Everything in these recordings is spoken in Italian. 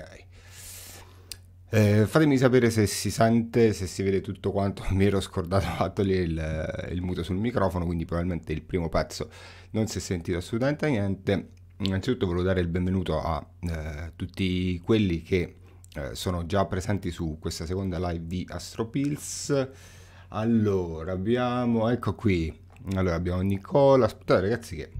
ok. Eh, fatemi sapere se si sente, se si vede tutto quanto. Mi ero scordato fatto lì il, il muto sul microfono, quindi probabilmente il primo pezzo non si è sentito assolutamente niente. Innanzitutto volevo dare il benvenuto a eh, tutti quelli che eh, sono già presenti su questa seconda live di Astropills. Allora, abbiamo, ecco qui, allora abbiamo Nicola, aspettate ragazzi che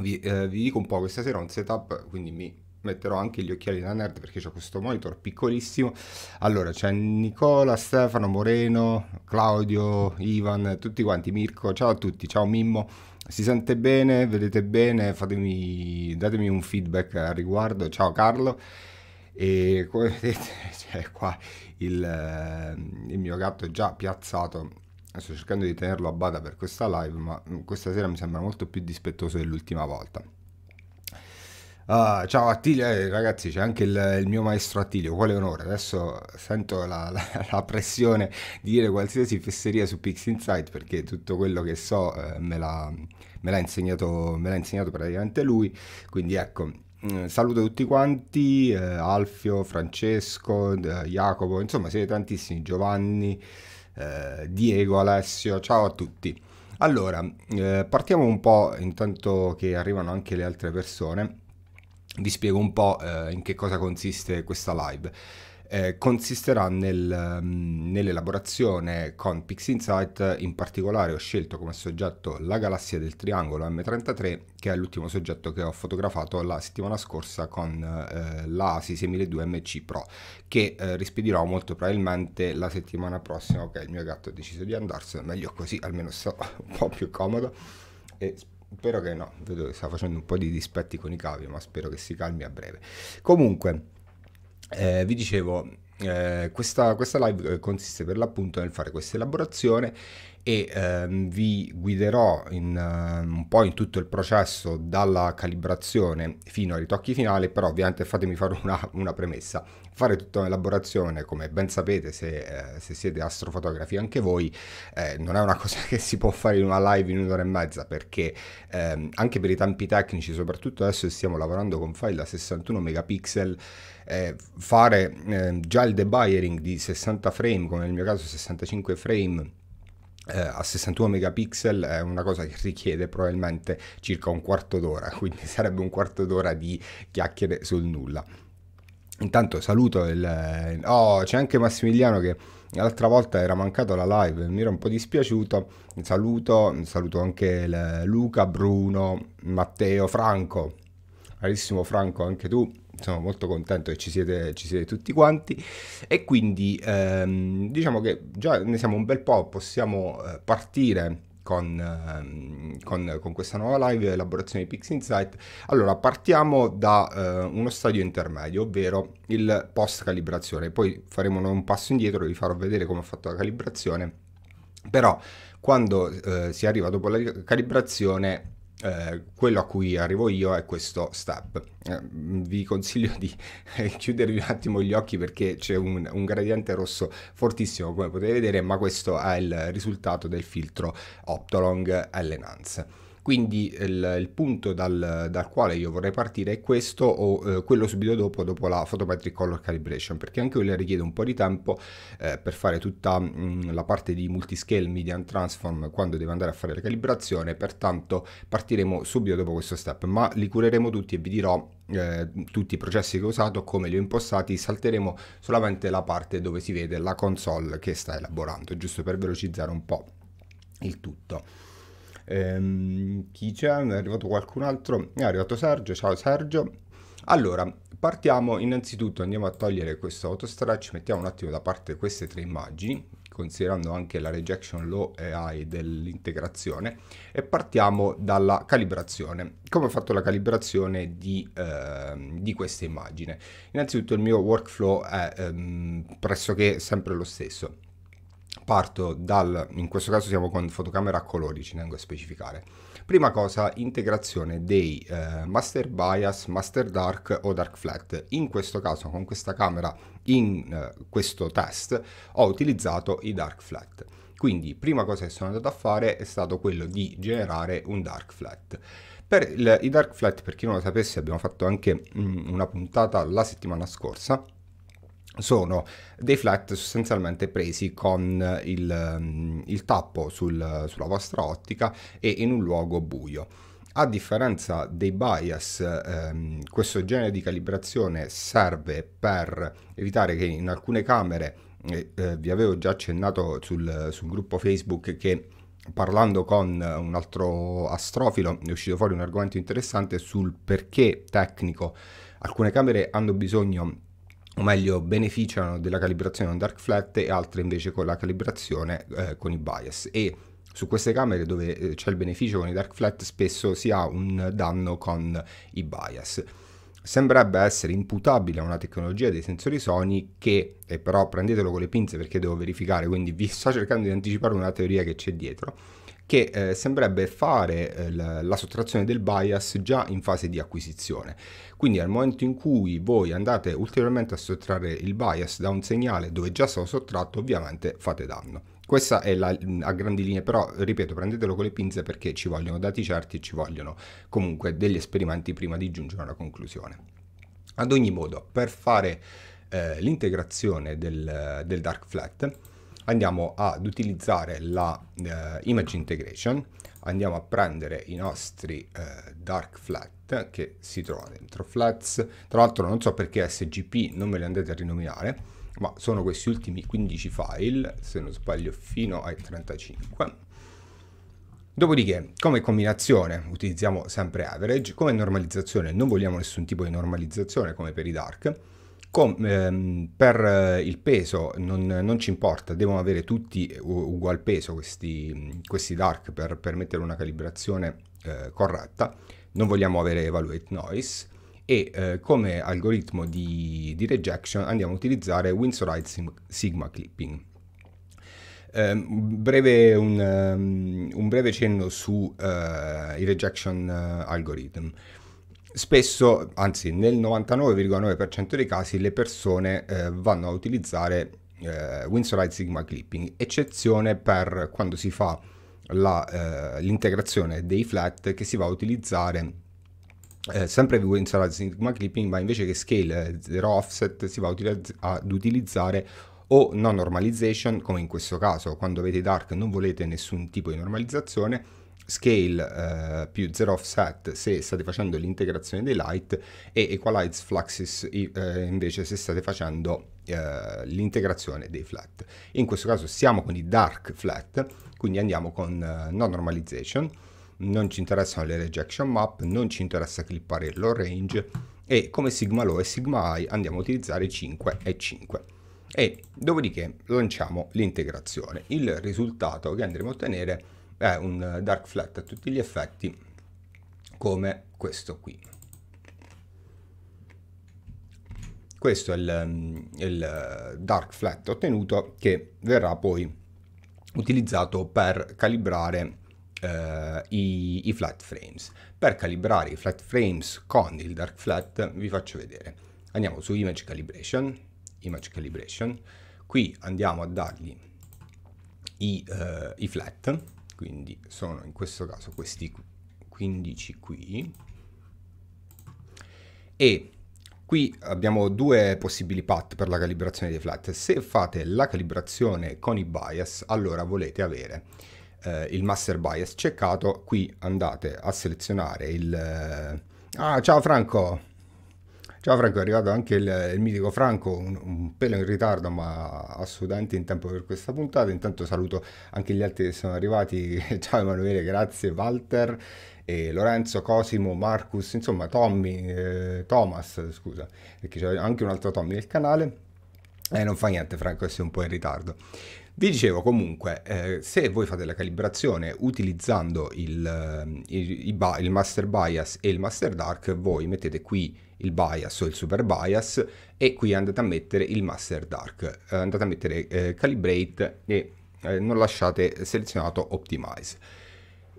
vi, eh, vi dico un po' questa sera un setup, quindi mi metterò anche gli occhiali da nerd perché c'è questo monitor piccolissimo. Allora c'è Nicola, Stefano, Moreno, Claudio, Ivan, tutti quanti, Mirko, ciao a tutti, ciao Mimmo. Si sente bene, vedete bene, fatemi, datemi un feedback al riguardo. Ciao Carlo. E come vedete c'è qua il, eh, il mio gatto già piazzato sto cercando di tenerlo a bada per questa live, ma questa sera mi sembra molto più dispettoso dell'ultima volta. Uh, ciao Attilio, eh, ragazzi, c'è anche il, il, mio maestro Attilio, quale onore. Adesso sento la, la, la, pressione di dire qualsiasi fesseria su Pix Insight perché tutto quello che so eh, me, l'ha, insegnato, insegnato, praticamente lui. Quindi ecco, mh, mm, saluto tutti quanti, eh, Alfio, Francesco, Jacopo, insomma siete tantissimi, Giovanni, eh, Diego, Alessio, ciao a tutti. Allora, eh, partiamo un po' intanto che arrivano anche le altre persone vi spiego un po' eh, in che cosa consiste questa live. Eh, consisterà nel, mm, nell'elaborazione con PixInsight, in particolare ho scelto come soggetto la galassia del triangolo M33, che è l'ultimo soggetto che ho fotografato la settimana scorsa con eh, l'ASI 6002 MC Pro, che eh, rispedirò molto probabilmente la settimana prossima. Ok, il mio gatto ha deciso di andarsene, meglio così, almeno sto un po' più comodo. E spero spero che no, vedo che sta facendo un po' di dispetti con i cavi, ma spero che si calmi a breve. Comunque, eh, vi dicevo, eh, questa, questa, live eh, consiste per l'appunto nel fare questa elaborazione e ehm, vi guiderò in, eh, un po' in tutto il processo dalla calibrazione fino ai ritocchi finali, però ovviamente fatemi fare una, una premessa fare tutta l'elaborazione, come ben sapete se, eh, se siete astrofotografi anche voi, eh, non è una cosa che si può fare in una live in un'ora e mezza perché ehm, anche per i tempi tecnici, soprattutto adesso stiamo lavorando con file da 61 megapixel, eh, fare ehm, già il debayering di 60 frame, come nel mio caso 65 frame, eh, a 61 megapixel è una cosa che richiede probabilmente circa un quarto d'ora, quindi sarebbe un quarto d'ora di chiacchiere sul nulla. Intanto saluto il... Oh, c'è anche Massimiliano che l'altra volta era mancato la live, mi era un po' dispiaciuto. Saluto, saluto anche Luca, Bruno, Matteo, Franco. Carissimo Franco, anche tu. Sono molto contento che ci siete, ci siete tutti quanti. E quindi ehm, diciamo che già ne siamo un bel po', possiamo eh, partire con, ehm, con, con, questa nuova live elaborazione di Pix Insight. Allora, partiamo da eh, uno stadio intermedio, ovvero il post calibrazione. Poi faremo un passo indietro, e vi farò vedere come ho fatto la calibrazione. Però quando eh, si arriva dopo la calibrazione eh, quello a cui arrivo io è questo step. Eh, vi consiglio di eh, chiudervi un attimo gli occhi perché c'è un, un, gradiente rosso fortissimo come potete vedere, ma questo è il risultato del filtro Optolong Allenance. Quindi il, il punto dal, dal, quale io vorrei partire è questo o eh, quello subito dopo, dopo la photometric color calibration, perché anche quella richiede un po' di tempo eh, per fare tutta mh, mm, la parte di multiscale median transform quando devo andare a fare la calibrazione, pertanto partiremo subito dopo questo step, ma li cureremo tutti e vi dirò eh, tutti i processi che ho usato, come li ho impostati, salteremo solamente la parte dove si vede la console che sta elaborando, giusto per velocizzare un po' il tutto ehm, chi c'è? È arrivato qualcun altro? È arrivato Sergio, ciao Sergio. Allora, partiamo innanzitutto, andiamo a togliere questo autostretch, mettiamo un attimo da parte queste tre immagini, considerando anche la rejection law AI dell'integrazione, e partiamo dalla calibrazione. Come ho fatto la calibrazione di, eh, di questa immagine? Innanzitutto il mio workflow è ehm, pressoché sempre lo stesso parto dal, in questo caso siamo con fotocamera a colori, ci tengo a specificare. Prima cosa, integrazione dei eh, master bias, master dark o dark flat. In questo caso, con questa camera, in eh, questo test, ho utilizzato i dark flat. Quindi, prima cosa che sono andato a fare è stato quello di generare un dark flat. Per il, i dark flat, per chi non lo sapesse, abbiamo fatto anche mh, mm, una puntata la settimana scorsa, sono dei flat sostanzialmente presi con il, mm, il tappo sul, sulla vostra ottica e in un luogo buio. A differenza dei bias, ehm, questo genere di calibrazione serve per evitare che in alcune camere, eh, eh, vi avevo già accennato sul, sul gruppo Facebook che parlando con un altro astrofilo è uscito fuori un argomento interessante sul perché tecnico alcune camere hanno bisogno o meglio beneficiano della calibrazione on dark flat e altre invece con la calibrazione eh, con i bias e su queste camere dove eh, c'è il beneficio con i dark flat spesso si ha un danno con i bias sembrerebbe essere imputabile a una tecnologia dei sensori Sony che, e però prendetelo con le pinze perché devo verificare, quindi vi sto cercando di anticipare una teoria che c'è dietro, che eh, sembrerebbe fare eh, la, la sottrazione del bias già in fase di acquisizione. Quindi al momento in cui voi andate ulteriormente a sottrarre il bias da un segnale dove già sono sottratto, ovviamente fate danno. Questa è la, mm, a grandi linee, però ripeto, prendetelo con le pinze perché ci vogliono dati certi e ci vogliono comunque degli esperimenti prima di giungere a una conclusione. Ad ogni modo, per fare eh, l'integrazione del, del, dark flat, andiamo ad utilizzare la eh, image integration, andiamo a prendere i nostri eh, dark flat che si trova dentro. Flats, tra l'altro non so perché SGP non me le andate a rinominare, ma sono questi ultimi 15 file, se non sbaglio fino ai 35. Dopodiché, come combinazione utilizziamo sempre average, come normalizzazione non vogliamo nessun tipo di normalizzazione come per i dark, Com, ehm, per eh, il peso non, non, ci importa, devono avere tutti ugual peso questi, questi dark per permettere una calibrazione eh, corretta non vogliamo avere evaluate noise e eh, come algoritmo di, di, rejection andiamo a utilizzare Winsorite Sigma Clipping. Eh, breve, un, um, un, breve cenno sui eh, uh, rejection uh, algorithm. Spesso, anzi nel 99,9% dei casi, le persone eh, vanno a utilizzare eh, Winsorite Sigma Clipping, eccezione per quando si fa la, eh, l'integrazione dei flat che si va a utilizzare eh, sempre violenza la sigma clipping ma invece che scale 0 eh, offset si va ad utilizzare o non normalization come in questo caso quando avete dark non volete nessun tipo di normalizzazione scale uh, più 0 offset se state facendo l'integrazione dei light e equalize fluxes uh, invece se state facendo uh, l'integrazione dei flat. In questo caso siamo con i dark flat, quindi andiamo con no normalization, non ci interessano le rejection map, non ci interessa clippare il low range e come sigma low e sigma high andiamo a utilizzare 5 e 5 e dopodiché lanciamo l'integrazione. Il risultato che andremo a ottenere è è un eh, dark flat a tutti gli effetti come questo qui. Questo è il, mm, il eh, dark flat ottenuto che verrà poi utilizzato per calibrare Uh, i, i, flat frames. Per calibrare i flat frames con il dark flat vi faccio vedere. Andiamo su image calibration, image calibration. qui andiamo a dargli i, uh, i flat quindi sono in questo caso questi 15 qui e qui abbiamo due possibili path per la calibrazione dei flat se fate la calibrazione con i bias allora volete avere eh, il master bias checkato qui andate a selezionare il eh, ah ciao Franco Ciao Franco, è arrivato anche il, il mitico Franco, un, un, pelo in ritardo ma assolutamente in tempo per questa puntata. Intanto saluto anche gli altri che sono arrivati. Ciao Emanuele, grazie Walter, Lorenzo, Cosimo, Marcus, insomma Tommy, eh, Thomas, scusa, perché c'è anche un altro Tommy nel canale. Eh, non fa niente Franco, sei un po' in ritardo. Vi dicevo comunque, eh, se voi fate la calibrazione utilizzando il, il, eh, il, il master bias e il master dark, voi mettete qui il bias o il super bias e qui andate a mettere il master dark, andate a mettere eh, calibrate e eh, non lasciate selezionato optimize.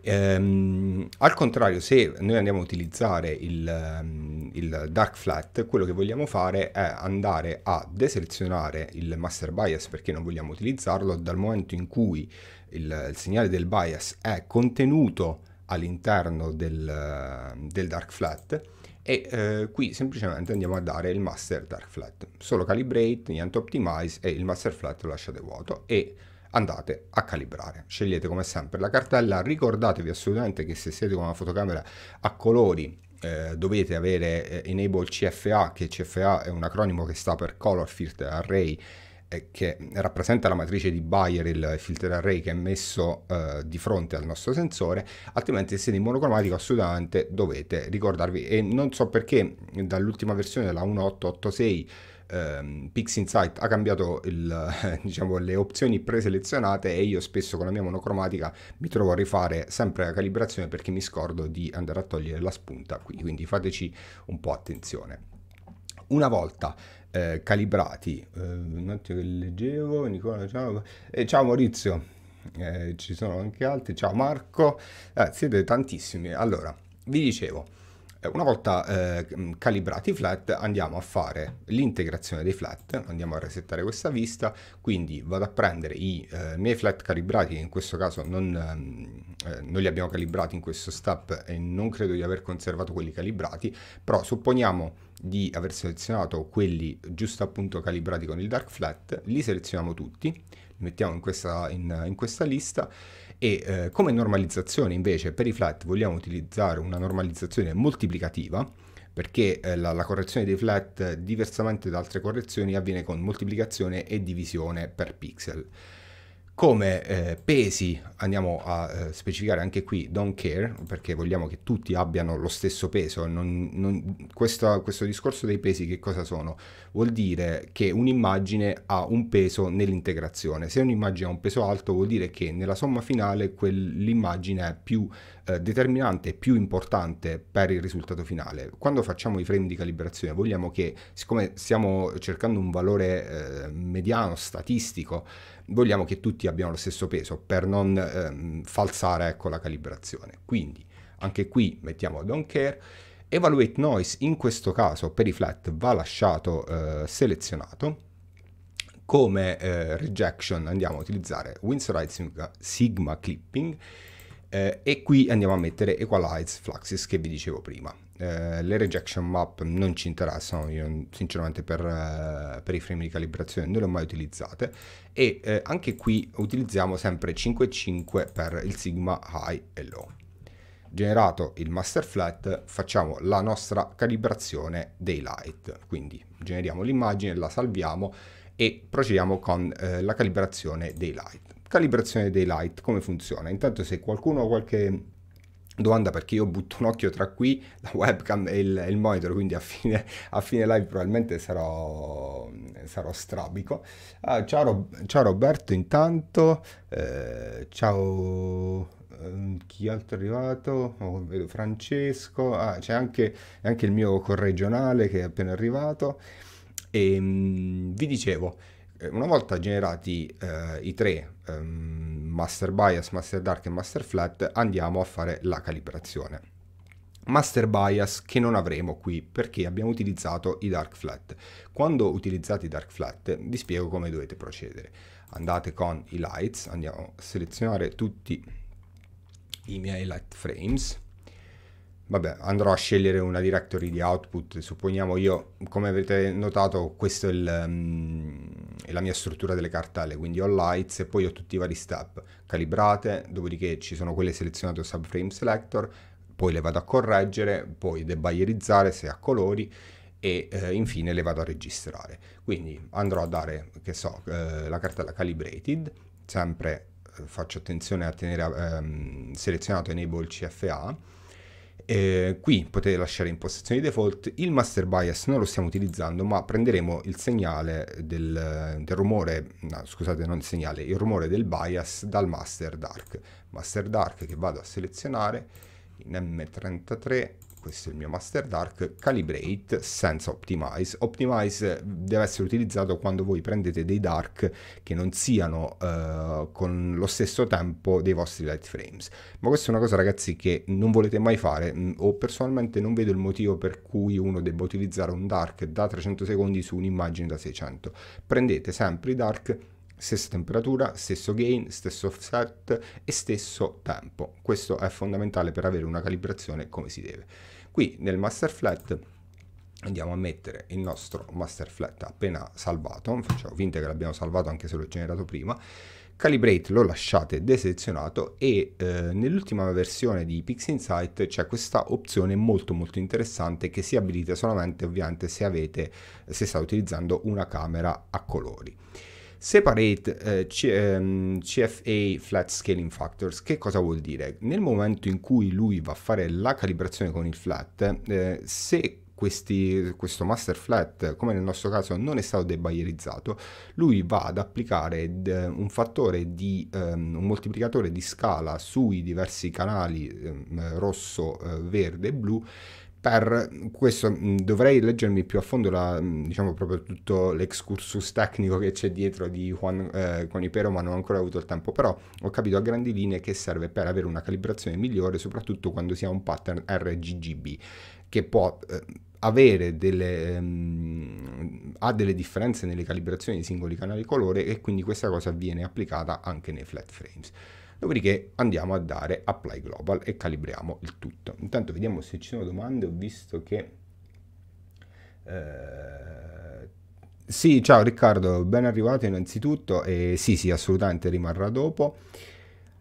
Ehm, al contrario, se noi andiamo a utilizzare il, ehm, il, dark flat, quello che vogliamo fare è andare a deselezionare il master bias perché non vogliamo utilizzarlo dal momento in cui il, il segnale del bias è contenuto all'interno del, del dark flat e eh, qui semplicemente andiamo a dare il master dark flat solo calibrate niente optimize e il master flat lo lasciate vuoto e andate a calibrare scegliete come sempre la cartella ricordatevi assolutamente che se siete con una fotocamera a colori eh, dovete avere eh, enable CFA che CFA è un acronimo che sta per color filter array che rappresenta la matrice di Bayer, il filter array che è messo eh, di fronte al nostro sensore, altrimenti se siete in monocromatico assolutamente dovete ricordarvi e non so perché dall'ultima versione, la 1886, ehm, PixInsight ha cambiato il, diciamo, le opzioni preselezionate e io spesso con la mia monocromatica mi trovo a rifare sempre la calibrazione perché mi scordo di andare a togliere la spunta qui, quindi fateci un po' attenzione. Una volta eh, calibrati. Eh, un attimo che leggevo, Nicola, ciao, eh, ciao Maurizio, eh, ci sono anche altri, ciao Marco, eh, siete tantissimi. Allora, vi dicevo, una volta eh, calibrati i flat andiamo a fare l'integrazione dei flat, andiamo a resettare questa vista, quindi vado a prendere i eh, miei flat calibrati, in questo caso non, ehm, eh, non, li abbiamo calibrati in questo step e non credo di aver conservato quelli calibrati, però supponiamo di aver selezionato quelli giusto appunto calibrati con il dark flat, li selezioniamo tutti, li mettiamo in questa, in, in questa lista e eh, come normalizzazione invece per i flat vogliamo utilizzare una normalizzazione moltiplicativa perché eh, la, la, correzione dei flat diversamente da altre correzioni avviene con moltiplicazione e divisione per pixel come eh, pesi andiamo a eh, specificare anche qui don't care perché vogliamo che tutti abbiano lo stesso peso non, non, questo, questo, discorso dei pesi che cosa sono vuol dire che un'immagine ha un peso nell'integrazione se un'immagine ha un peso alto vuol dire che nella somma finale quell'immagine è più eh, determinante più importante per il risultato finale quando facciamo i frame di calibrazione vogliamo che siccome stiamo cercando un valore eh, mediano statistico vogliamo che tutti abbiano lo stesso peso per non ehm, falsare ecco, la calibrazione. Quindi anche qui mettiamo don't care. Evaluate noise in questo caso per i flat va lasciato eh, selezionato. Come eh, rejection andiamo a utilizzare Windsorize Sigma, Sigma Clipping eh, e qui andiamo a mettere Equalize Fluxes che vi dicevo prima. Eh, le rejection map non ci interessano, io sinceramente per, eh, per, i frame di calibrazione non le ho mai utilizzate e eh, anche qui utilizziamo sempre 5.5 per il sigma high e low. Generato il master flat facciamo la nostra calibrazione dei light, quindi generiamo l'immagine, la salviamo e procediamo con eh, la calibrazione dei light. Calibrazione dei light come funziona? Intanto se qualcuno ha qualche domanda perché io butto un occhio tra qui la webcam e il, il monitor quindi a fine, a fine, live probabilmente sarò, sarò strabico ah, ciao, Rob, ciao, Roberto intanto eh, ciao ehm, chi altro è arrivato oh, vedo Francesco ah, c'è anche, anche, il mio corregionale che è appena arrivato e ehm, mh, vi dicevo eh, una volta generati eh, i tre, ehm, master bias, master dark e master flat, andiamo a fare la calibrazione. Master bias che non avremo qui perché abbiamo utilizzato i dark flat. Quando utilizzate i dark flat vi spiego come dovete procedere. Andate con i lights, andiamo a selezionare tutti i miei light frames, vabbè, andrò a scegliere una directory di output, supponiamo io, come avete notato, questa è, mm, è, la mia struttura delle cartelle, quindi ho lights e poi ho tutti i vari step calibrate, dopodiché ci sono quelle selezionate o subframe selector, poi le vado a correggere, poi debayerizzare se a colori e eh, infine le vado a registrare. Quindi andrò a dare, che so, eh, la cartella calibrated, sempre eh, faccio attenzione a tenere ehm, selezionato enable CFA, eh, qui potete lasciare in posizione default, il master bias non lo stiamo utilizzando ma prenderemo il segnale del, del rumore, no, scusate non il segnale, il rumore del bias dal master dark, master dark che vado a selezionare in M33 questo è il mio Master Dark, Calibrate senza Optimize. Optimize eh, deve essere utilizzato quando voi prendete dei dark che non siano eh, con lo stesso tempo dei vostri light frames. Ma questa è una cosa ragazzi che non volete mai fare mm, o personalmente non vedo il motivo per cui uno debba utilizzare un dark da 300 secondi su un'immagine da 600. Prendete sempre i dark stessa temperatura, stesso gain, stesso offset e stesso tempo. Questo è fondamentale per avere una calibrazione come si deve. Qui nel master flat andiamo a mettere il nostro master flat appena salvato, facciamo finta che l'abbiamo salvato anche se l'ho generato prima, Calibrate lo lasciate deselezionato e eh, nell'ultima versione di PixInsight c'è questa opzione molto molto interessante che si abilita solamente ovviamente se, avete, se state utilizzando una camera a colori. Separate eh, C- ehm, CFA Flat Scaling Factors, che cosa vuol dire? Nel momento in cui lui va a fare la calibrazione con il flat, eh, se questi, questo master flat, come nel nostro caso, non è stato debayerizzato, lui va ad applicare d- un fattore di um, un moltiplicatore di scala sui diversi canali um, rosso, uh, verde e blu per questo mm, dovrei leggermi più a fondo la, mm, diciamo proprio tutto l'excursus tecnico che c'è dietro di Juan eh, Conipero ma non ho ancora avuto il tempo però ho capito a grandi linee che serve per avere una calibrazione migliore soprattutto quando si ha un pattern RGGB che può eh, avere delle, um, ha delle differenze nelle calibrazioni dei singoli canali colore e quindi questa cosa viene applicata anche nei flat frames dopodiché andiamo a dare apply global e calibriamo il tutto. Intanto vediamo se ci sono domande, ho visto che... Eh, sì, ciao Riccardo, ben arrivato innanzitutto eh, sì, sì, assolutamente rimarrà dopo.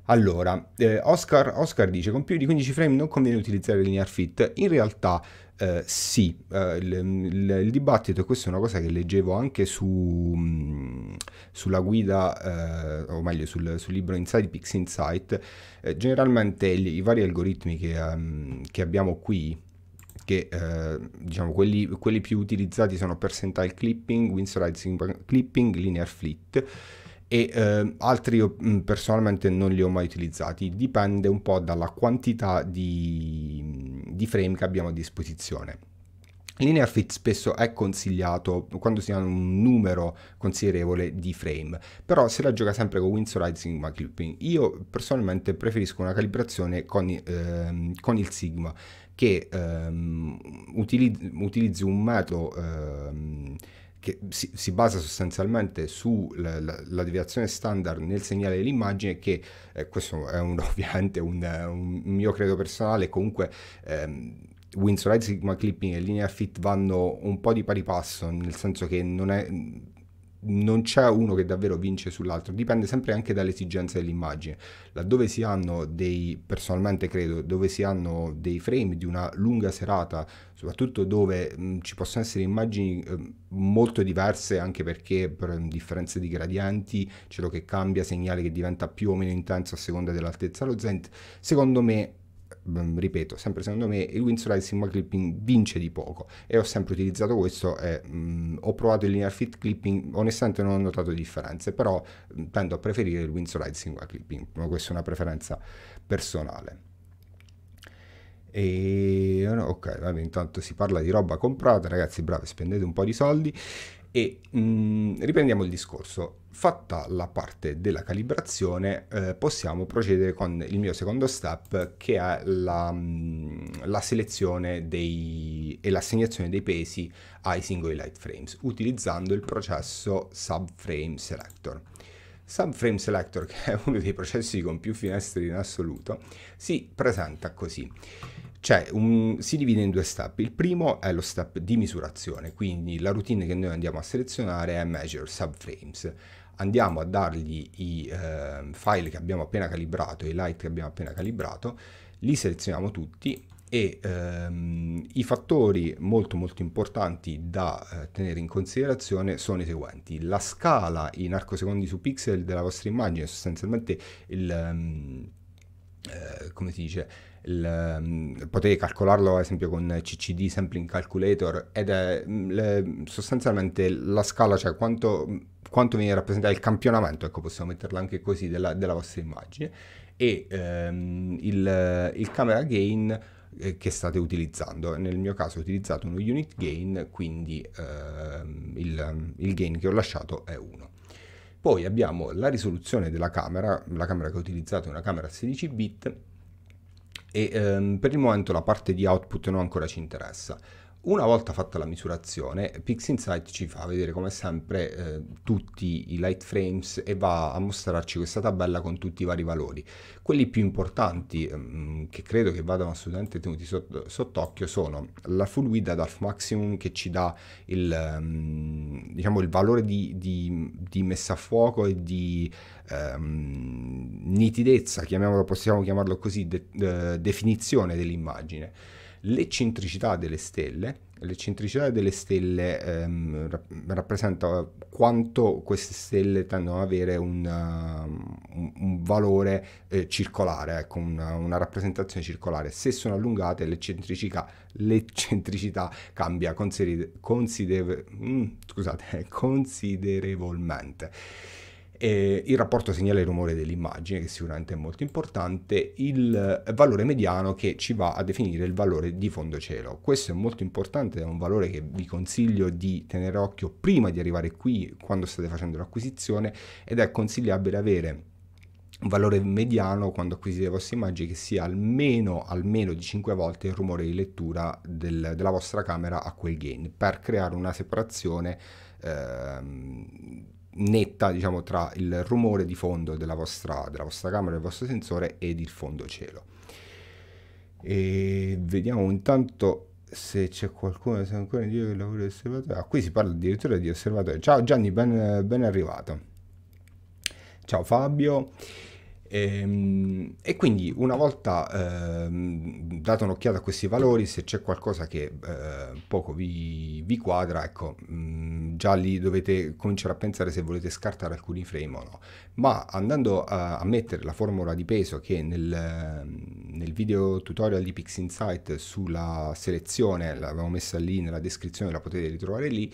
Allora, eh, Oscar, Oscar, dice con più di 15 frame non conviene utilizzare linear fit, in realtà eh, sì, eh, il, il, il, dibattito, e questa è una cosa che leggevo anche su, mh, mm, sulla guida, eh, o meglio sul, sul, libro Inside Pix Insight, eh, generalmente i, i vari algoritmi che, um, che abbiamo qui, che eh, diciamo quelli, quelli, più utilizzati sono percentile clipping, windsor clipping, linear flit, e eh, altri io personalmente non li ho mai utilizzati, dipende un po' dalla quantità di, di frame che abbiamo a disposizione. Linear fit spesso è consigliato quando si ha un numero considerevole di frame, però se la gioca sempre con Windsor Sigma Clipping. Io personalmente preferisco una calibrazione con, ehm, con il Sigma che ehm, utilizzi, utilizzi, un metodo ehm, che si, si, basa sostanzialmente sulla la, la deviazione standard nel segnale dell'immagine che eh, questo è un, ovviamente un, un, mio credo personale comunque ehm, Windsor Sigma Clipping e Linear Fit vanno un po' di pari passo nel senso che non è non c'è uno che davvero vince sull'altro, dipende sempre anche dall'esigenza dell'immagine. Laddove si hanno dei, personalmente credo, dove si hanno dei frame di una lunga serata, soprattutto dove mh, ci possono essere immagini eh, molto diverse, anche perché per differenze di gradienti, c'è lo che cambia, segnale che diventa più o meno intenso a seconda dell'altezza dello zent, secondo me Mm, ripeto, sempre secondo me il Windsor Single Clipping vince di poco e ho sempre utilizzato questo e mh, mm, ho provato il linear fit clipping, onestamente non ho notato differenze, però mh, mm, tendo a preferire il Windsor Single Clipping, ma questa è una preferenza personale. E ok, vabbè, intanto si parla di roba comprata, ragazzi, bravi, spendete un po' di soldi e mh, mm, riprendiamo il discorso. Fatta la parte della calibrazione eh, possiamo procedere con il mio secondo step che è la, mh, mm, la selezione dei, e l'assegnazione dei pesi ai singoli light frames utilizzando il processo subframe selector. Subframe Selector, che è uno dei processi con più finestre in assoluto, si presenta così. Cioè, un, si divide in due step. Il primo è lo step di misurazione, quindi la routine che noi andiamo a selezionare è measure subframes. Andiamo a dargli i eh, file che abbiamo appena calibrato, i light che abbiamo appena calibrato, li selezioniamo tutti e ehm, i fattori molto molto importanti da eh, tenere in considerazione sono i seguenti la scala in arcosecondi su pixel della vostra immagine sostanzialmente il ehm, eh, come si dice il, ehm, potevi calcolarlo ad esempio con CCD Sampling Calculator ed è mm, le, sostanzialmente la scala, cioè quanto, mm, quanto viene rappresentato il campionamento, ecco possiamo metterla anche così, della, della vostra immagine e ehm, il, il camera gain eh, che state utilizzando. Nel mio caso ho utilizzato uno unit gain, quindi ehm, il, il, gain che ho lasciato è 1. Poi abbiamo la risoluzione della camera, la camera che ho utilizzato è una camera a 16 bit e ehm, per il momento la parte di output non ancora ci interessa. Una volta fatta la misurazione, PixInsight ci fa vedere come sempre eh, tutti i light frames e va a mostrarci questa tabella con tutti i vari valori. Quelli più importanti ehm, che credo che vadano assolutamente tenuti sott'occhio sono la full width ad half maximum che ci dà il, ehm, diciamo il valore di, di, di, messa a fuoco e di ehm, nitidezza, possiamo chiamarlo così, de, de, eh, definizione dell'immagine l'eccentricità delle stelle. L'eccentricità delle stelle ehm, rappresenta quanto queste stelle tendono ad avere un, uh, un, valore eh, circolare, ecco, una, una, rappresentazione circolare. Se sono allungate l'eccentricità, l'eccentricità cambia considere- considere- mm, scusate, considerevolmente eh, il rapporto segnale-rumore dell'immagine, che sicuramente è molto importante, il valore mediano che ci va a definire il valore di fondo cielo. Questo è molto importante, è un valore che vi consiglio di tenere occhio prima di arrivare qui, quando state facendo l'acquisizione, ed è consigliabile avere un valore mediano quando acquisite le vostre immagini che sia almeno, almeno di 5 volte il rumore di lettura del, della vostra camera a quel gain per creare una separazione ehm, netta diciamo, tra il rumore di fondo della vostra, della vostra camera, del vostro sensore ed il fondo cielo. E vediamo intanto se c'è qualcuno se ancora in giro che lavora di osservatorio. Ah, qui si parla addirittura di osservatorio. Ciao Gianni, ben, ben arrivato. Ciao Fabio. E, ehm, e, quindi una volta eh, data un'occhiata a questi valori, se c'è qualcosa che eh, poco vi, vi, quadra, ecco, mh, mm, già lì dovete cominciare a pensare se volete scartare alcuni frame o no. Ma andando a, a mettere la formula di peso che nel, nel video tutorial di PixInsight sulla selezione, l'avevo messa lì nella descrizione, la potete ritrovare lì,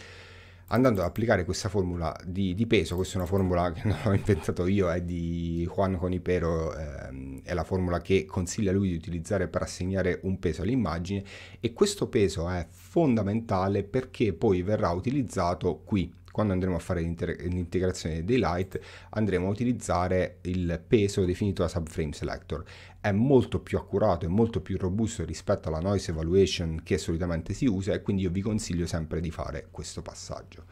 andando ad applicare questa formula di, di, peso, questa è una formula che non ho inventato io, è di Juan Conipero, ehm, è la formula che consiglia lui di utilizzare per assegnare un peso all'immagine e questo peso è fondamentale perché poi verrà utilizzato qui. Quando andremo a fare l'integrazione dei light andremo a utilizzare il peso definito da subframe selector è molto più accurato e molto più robusto rispetto alla noise evaluation che solitamente si usa e quindi io vi consiglio sempre di fare questo passaggio.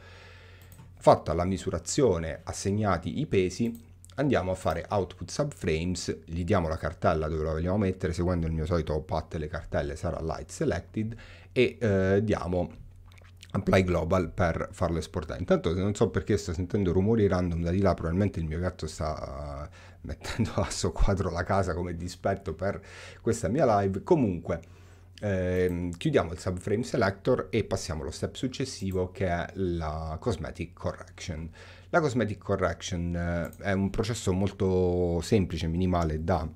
Fatta la misurazione, assegnati i pesi, andiamo a fare output subframes, gli diamo la cartella dove la vogliamo mettere, seguendo il mio solito path le cartelle sarà light selected e eh, diamo Apply Global per farlo esportare. Intanto non so perché sto sentendo rumori random da di là, probabilmente il mio gatto sta uh, mettendo a soqquadro la casa come dispetto per questa mia live. Comunque, ehm, chiudiamo il subframe selector e passiamo allo step successivo che è la cosmetic correction. La cosmetic correction eh, è un processo molto semplice, minimale da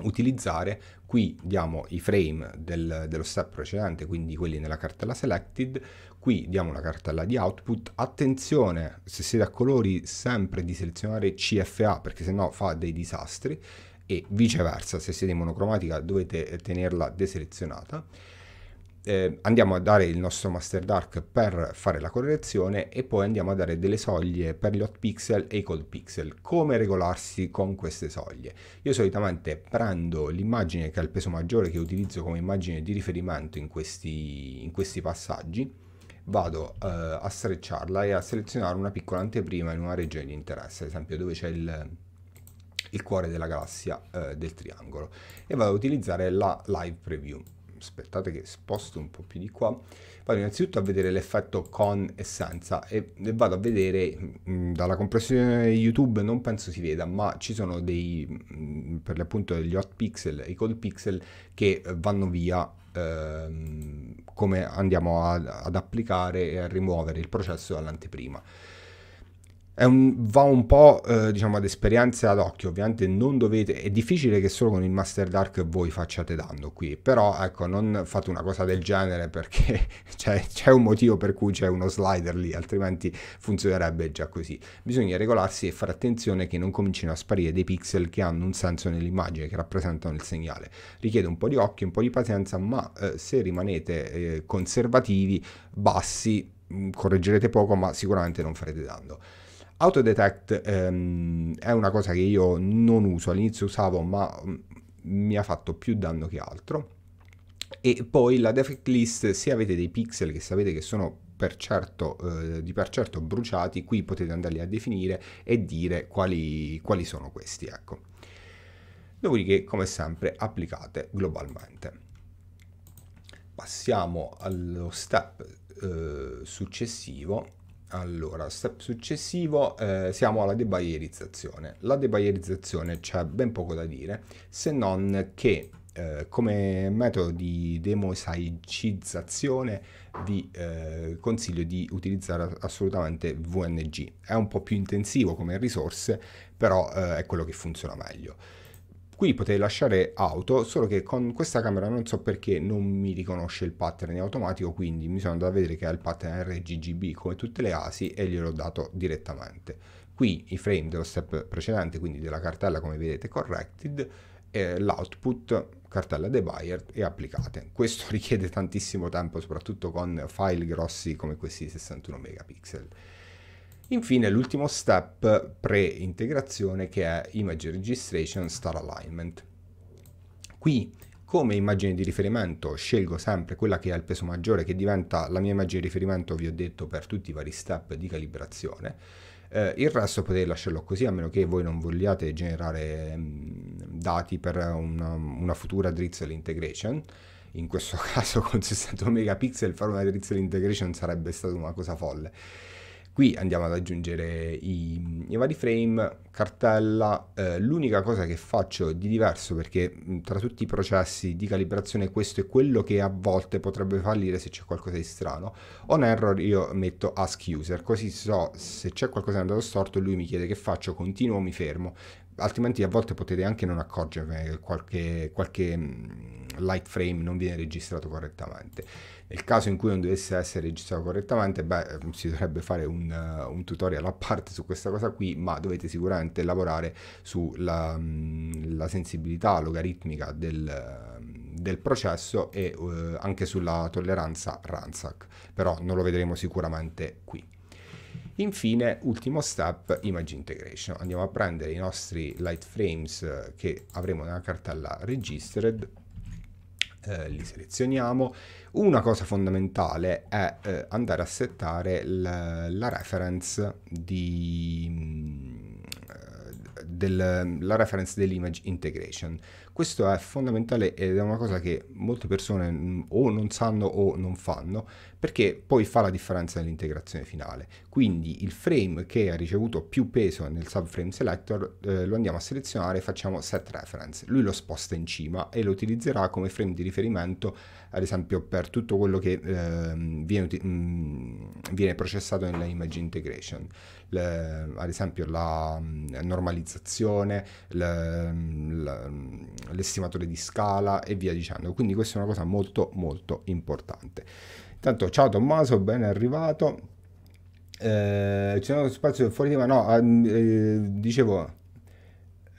utilizzare qui diamo i frame del, dello step precedente quindi quelli nella cartella selected Qui diamo la cartella di output. Attenzione, se siete a colori, sempre di selezionare CFA perché sennò fa dei disastri e viceversa, se siete in monocromatica dovete tenerla deselezionata. Eh, andiamo a dare il nostro master dark per fare la correzione e poi andiamo a dare delle soglie per gli hot pixel e i cold pixel come regolarsi con queste soglie io solitamente prendo l'immagine che ha il peso maggiore che utilizzo come immagine di riferimento in questi, in questi passaggi vado eh, a strecciarla e a selezionare una piccola anteprima in una regione di interesse, ad esempio dove c'è il, il, cuore della galassia eh, del triangolo e vado a utilizzare la live preview. Aspettate che sposto un po' più di qua. Vado innanzitutto a vedere l'effetto con e senza e, e vado a vedere mh, mm, dalla compressione di YouTube non penso si veda, ma ci sono dei mh, mm, per l'appunto degli hot pixel i cold pixel che eh, vanno via ehm, come andiamo a, ad applicare e a rimuovere il processo dall'anteprima un, va un po' eh, diciamo ad esperienza d'occhio, ovviamente non dovete, è difficile che solo con il Master Dark voi facciate danno qui, però ecco non fate una cosa del genere perché c'è, c'è un motivo per cui c'è uno slider lì, altrimenti funzionerebbe già così. Bisogna regolarsi e fare attenzione che non comincino a sparire dei pixel che hanno un senso nell'immagine, che rappresentano il segnale. Richiede un po' di occhio, un po' di pazienza, ma eh, se rimanete eh, conservativi, bassi, mm, correggerete poco ma sicuramente non farete danno. Autodetect ehm, è una cosa che io non uso, all'inizio usavo ma mm, mi ha fatto più danno che altro. E poi la defect list, se avete dei pixel che sapete che sono per certo, eh, di per certo bruciati, qui potete andarli a definire e dire quali, quali sono questi. Ecco. Dopodiché, come sempre, applicate globalmente. Passiamo allo step eh, successivo allora, step successivo, eh, siamo alla debaierizzazione. La debaierizzazione c'è ben poco da dire, se non che eh, come metodo di demosaicizzazione vi eh, consiglio di utilizzare assolutamente VNG. È un po' più intensivo come risorse, però eh, è quello che funziona meglio. Qui potevi lasciare auto, solo che con questa camera non so perché non mi riconosce il pattern in automatico, quindi mi sono andato a vedere che ha il pattern RGGB come tutte le ASI e gliel'ho dato direttamente. Qui i frame dello step precedente, quindi della cartella come vedete corrected, l'output cartella debugger e applicate. Questo richiede tantissimo tempo, soprattutto con file grossi come questi 61 megapixel. Infine l'ultimo step pre-integrazione che è Image Registration Star Alignment. Qui come immagine di riferimento scelgo sempre quella che ha il peso maggiore che diventa la mia immagine di riferimento vi ho detto per tutti i vari step di calibrazione eh, il resto potete lasciarlo così a meno che voi non vogliate generare mh, mm, dati per una, una, futura drizzle integration in questo caso con 68 megapixel fare una drizzle integration sarebbe stata una cosa folle Qui andiamo ad aggiungere i, i vari frame, cartella, eh, l'unica cosa che faccio di diverso perché tra tutti i processi di calibrazione questo è quello che a volte potrebbe fallire se c'è qualcosa di strano, on error io metto ask user così so se c'è qualcosa andato storto lui mi chiede che faccio, continuo o mi fermo, altrimenti a volte potete anche non accorgervi che qualche, qualche light frame non viene registrato correttamente. Nel caso in cui non dovesse essere registrato correttamente, beh, ehm, si dovrebbe fare un, uh, un tutorial a parte su questa cosa qui, ma dovete sicuramente lavorare sulla mm, la sensibilità logaritmica del, ehm, del processo e uh, anche sulla tolleranza RANSAC, però non lo vedremo sicuramente qui. Infine, ultimo step, image integration. Andiamo a prendere i nostri light frames eh, che avremo nella cartella registered, eh, li selezioniamo una cosa fondamentale è eh, andare a settare la, la reference di... Mm, del, la reference dell'image integration. Questo è fondamentale ed è una cosa che molte persone mm, o non sanno o non fanno perché poi fa la differenza nell'integrazione finale. Quindi il frame che ha ricevuto più peso nel subframe selector eh, lo andiamo a selezionare e facciamo set reference. Lui lo sposta in cima e lo utilizzerà come frame di riferimento ad esempio per tutto quello che eh, viene, mhmm, viene, processato nella image integration, le, ad esempio la mhmm, normalizzazione, le, mhmm, la, l'estimatore di scala e via dicendo. Quindi questa è una cosa molto molto importante. Intanto ciao Tommaso, ben arrivato. Eh, c'è uno spazio fuori tema, no, ah, eh, dicevo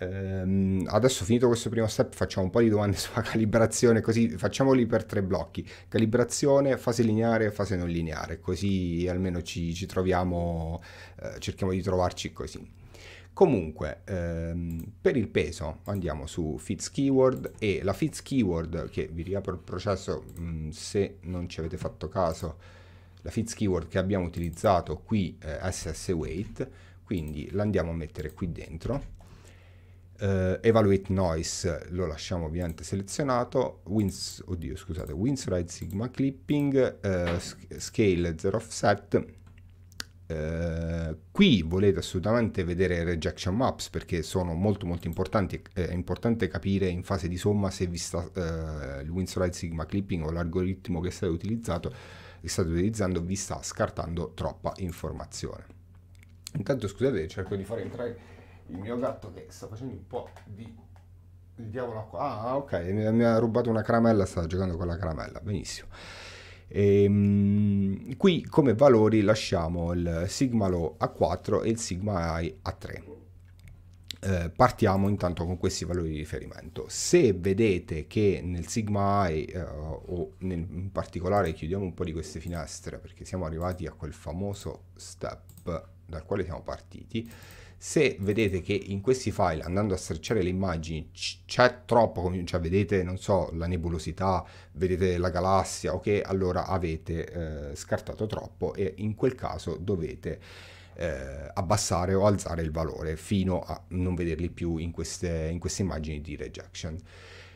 Ehm, adesso finito questo primo step facciamo un po' di domande sulla calibrazione, così facciamoli per tre blocchi. Calibrazione, fase lineare e fase non lineare, così almeno ci, ci troviamo, eh, cerchiamo di trovarci così. Comunque, ehm, per il peso andiamo su Fits Keyword e la Fits Keyword, che vi riapro il processo mh, mm, se non ci avete fatto caso, la Fits Keyword che abbiamo utilizzato qui eh, SS Weight, quindi l'andiamo a mettere qui dentro eh, Evaluate Noise lo lasciamo ovviamente selezionato, Wins, oddio scusate, Windsride Sigma Clipping, eh, Scale 0 Offset, eh, qui volete assolutamente vedere rejection maps perché sono molto molto importanti, eh, è importante capire in fase di somma se vi sta, eh, il Windsride Sigma Clipping o l'algoritmo che state, utilizzato, che state utilizzando vi sta scartando troppa informazione. Intanto scusate cerco di far entrare il mio gatto che sta facendo un po' di il diavolo qua. Ah, ok, mi, mi, ha rubato una caramella, sta giocando con la caramella, benissimo. E, ehm, qui come valori lasciamo il Sigma Low a 4 e il Sigma I a 3. Eh, partiamo intanto con questi valori di riferimento. Se vedete che nel Sigma I eh, o nel, in particolare chiudiamo un po' di queste finestre perché siamo arrivati a quel famoso step dal quale siamo partiti, se vedete che in questi file, andando a searchare le immagini, c'è troppo, cioè vedete, non so, la nebulosità, vedete la galassia, ok, allora avete eh, scartato troppo e in quel caso dovete eh, abbassare o alzare il valore fino a non vederli più in queste, in queste immagini di rejection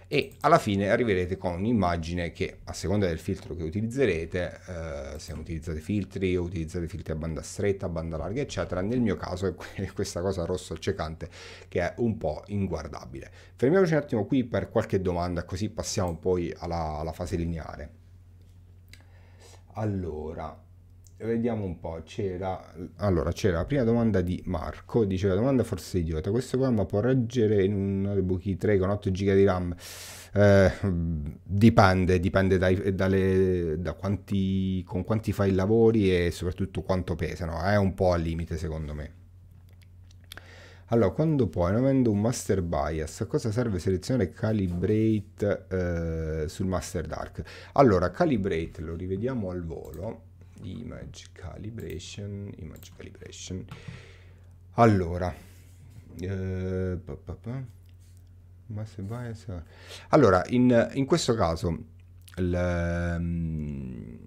e alla fine arriverete con un'immagine che a seconda del filtro che utilizzerete, eh, se utilizzate filtri o utilizzate filtri a banda stretta, a banda larga, eccetera, nel mio caso è questa cosa rosso accecante che è un po' inguardabile. Fermiamoci un attimo qui per qualche domanda, così passiamo poi alla, alla fase lineare. Allora, vediamo un po', c'era, allora, c'era la prima domanda di Marco, Dice la domanda forse idiota, questo programma può reggere in un notebook 3 con 8 giga di RAM? Eh, dipende, dipende dai, dalle, da quanti, con quanti fai i lavori e soprattutto quanto pesano, è un po' al limite secondo me. Allora, quando poi, non avendo un master bias, a cosa serve selezionare calibrate eh, sul master dark? Allora, calibrate, lo rivediamo al volo di image calibration, image calibration. Allora, eh, pa, pa, pa. ma se vai se... Allora, in, in, questo caso, ehm,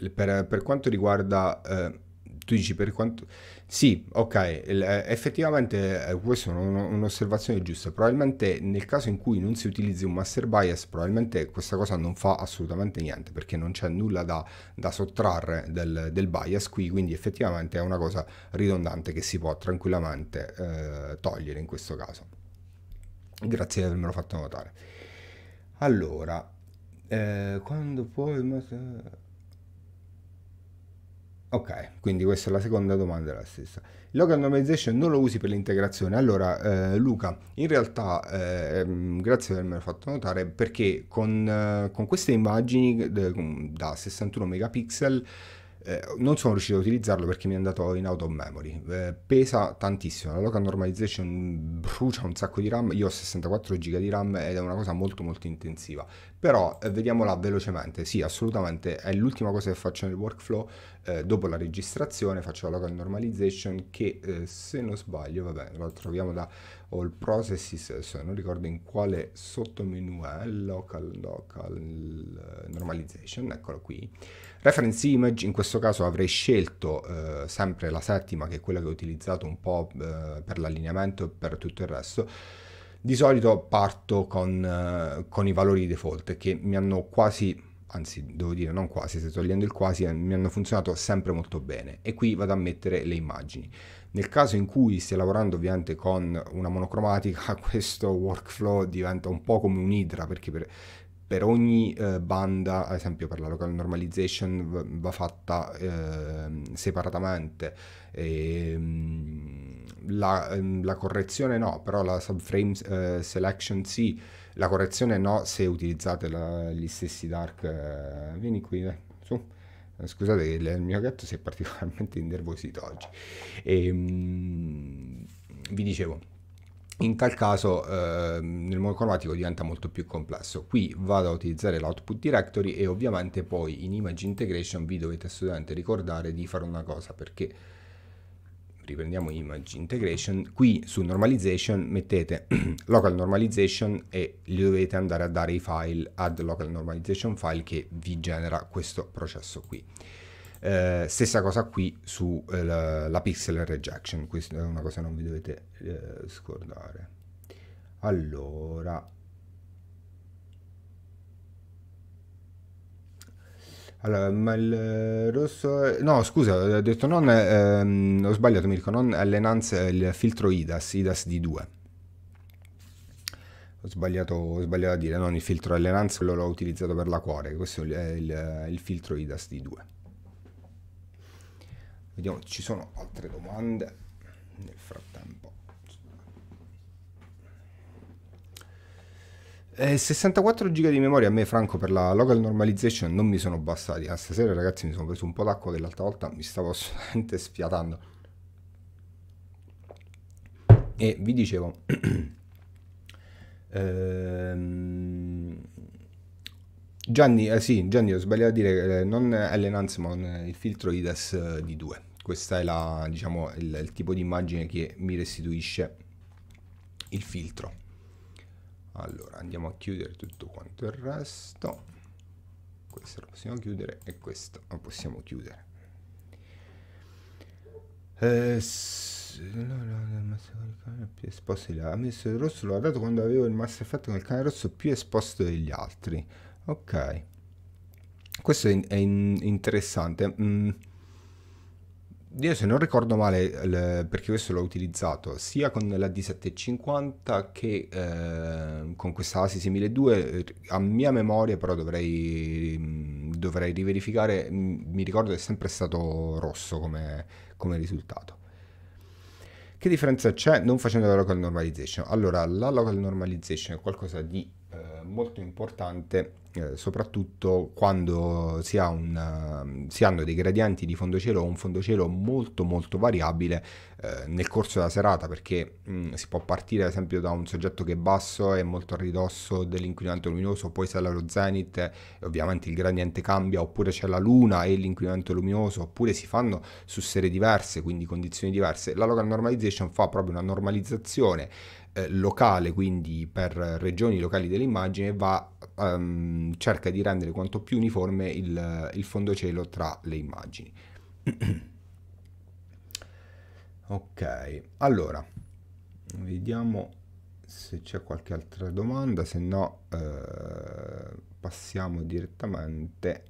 il, per, per, quanto riguarda, eh, tu dici per quanto sì, ok, eh, effettivamente eh, questa è un'osservazione giusta, probabilmente nel caso in cui non si utilizzi un master bias, probabilmente questa cosa non fa assolutamente niente perché non c'è nulla da, da sottrarre del, del, bias qui, quindi effettivamente è una cosa ridondante che si può tranquillamente eh, togliere in questo caso. Grazie di avermelo fatto notare. Allora, eh, quando poi... Ok, quindi questa è la seconda domanda, la stessa. Local normalization non lo usi per l'integrazione. Allora, eh, Luca, in realtà, eh, mm, grazie per avermelo fatto notare, perché con, eh, con queste immagini eh, da 61 megapixel eh, non sono riuscito a utilizzarlo perché mi è andato in auto memory. Eh, pesa tantissimo. La local normalization mm, brucia un sacco di RAM. Io ho 64 GB di RAM ed è una cosa molto molto intensiva. Però eh, vediamola velocemente. Sì, assolutamente è l'ultima cosa che faccio nel workflow. Eh, dopo la registrazione faccio la local normalization che eh, se non sbaglio, vabbè, la troviamo da all processes, adesso non ricordo in quale sottomenu è, local local eh, normalization, eccolo qui Reference Image in questo caso avrei scelto eh, sempre la settima che è quella che ho utilizzato un po' eh, per l'allineamento e per tutto il resto. Di solito parto con, eh, con i valori default che mi hanno quasi, anzi devo dire non quasi, se togliendo il quasi, eh, mi hanno funzionato sempre molto bene e qui vado a mettere le immagini. Nel caso in cui stia lavorando ovviamente con una monocromatica, questo workflow diventa un po' come un'idra perché per, per ogni eh, banda, ad esempio per la local normalization va, fatta eh, separatamente, e, ehm, la, ehm, la, correzione no, però la subframe eh, selection sì, la correzione no se utilizzate la, gli stessi dark, eh, vieni qui, eh, su. Eh, scusate il mio gatto si è particolarmente innervosito oggi. E, mm, vi dicevo, in tal caso eh, nel modo cromatico diventa molto più complesso. Qui vado a utilizzare l'output directory e ovviamente poi in image integration vi dovete assolutamente ricordare di fare una cosa perché riprendiamo image integration, qui su normalization mettete local normalization e gli dovete andare a dare i file add local normalization file che vi genera questo processo qui. Eh, stessa cosa qui sulla eh, pixel rejection, questa è una cosa che non vi dovete eh, scordare. Allora, Allora, ma il eh, rosso... No, scusa, ho detto non... Ehm, ho sbagliato, Mirko, non l'enhance, il filtro IDAS, IDAS D2. Ho sbagliato, ho sbagliato a dire, non il filtro Allenance, quello l'ho utilizzato per la cuore, questo è il, eh, il filtro IDAS D2. Vediamo, ci sono altre domande nel frattempo. Eh, 64 GB di memoria a me Franco per la local normalization non mi sono bastati. Ah, stasera ragazzi mi sono preso un po' d'acqua che l'altra volta mi stavo assolutamente sfiatando. E vi dicevo... ehm Gianni, eh, sì, Gianni, ho sbagliato a dire, eh, non Ellen Hans, ma eh, il filtro IDES d 2. Eh, questa è la, diciamo, il, il, tipo di immagine che mi restituisce il filtro. Allora, andiamo a chiudere tutto quanto il resto. Questo lo possiamo chiudere e questo lo possiamo chiudere. Eh, esposto degli altri. Ha messo il rosso, l'ho dato quando avevo il master effect con il cane rosso più esposto degli altri. Ok. Questo è, è interessante. Mm. Io se non ricordo male, perché questo l'ho utilizzato sia con la D750 che eh, con questa ASIS 1002, a mia memoria però dovrei, mm, dovrei riverificare, mm, mi ricordo che è sempre stato rosso come, come risultato. Che differenza c'è non facendo la local normalization? Allora, la local normalization è qualcosa di molto importante eh, soprattutto quando si, ha un, eh, si hanno dei gradienti di fondo cielo un fondocielo molto molto variabile eh, nel corso della serata perché mh, mm, si può partire ad esempio da un soggetto che è basso e molto a ridosso dell'inquinamento luminoso poi c'è lo zenith e ovviamente il gradiente cambia oppure c'è la luna e l'inquinamento luminoso oppure si fanno su serie diverse quindi condizioni diverse la local normalization fa proprio una normalizzazione eh, locale, quindi per regioni locali dell'immagine, va, um, cerca di rendere quanto più uniforme il, il fondocielo tra le immagini. ok, allora, vediamo se c'è qualche altra domanda, se no eh, passiamo direttamente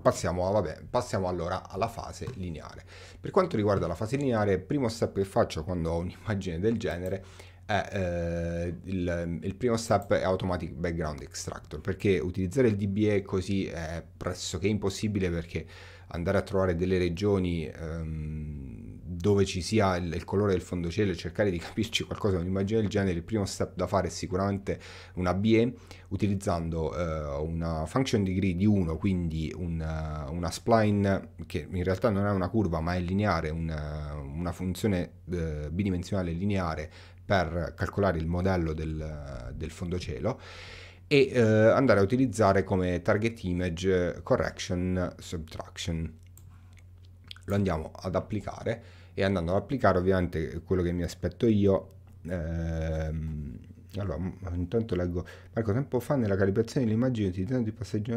Passiamo, vabbè, passiamo, allora alla fase lineare. Per quanto riguarda la fase lineare, il primo step che faccio quando ho un'immagine del genere è eh, il, il, primo step è Automatic Background Extractor, perché utilizzare il DBA così è pressoché impossibile perché andare a trovare delle regioni... Ehm, dove ci sia il, il colore del fondocello e cercare di capirci qualcosa da un'immagine del genere, il primo step da fare è sicuramente una BE utilizzando eh, una function degree di 1, quindi un, eh, una spline che in realtà non è una curva ma è lineare, una, eh, una funzione eh, bidimensionale lineare per calcolare il modello del, del fondocielo e eh, andare a utilizzare come target image eh, correction subtraction. Lo andiamo ad applicare e andando ad applicare ovviamente quello che mi aspetto io ehm, allora intanto leggo Marco tempo fa nella calibrazione dell'immagine utilizzando il passaggio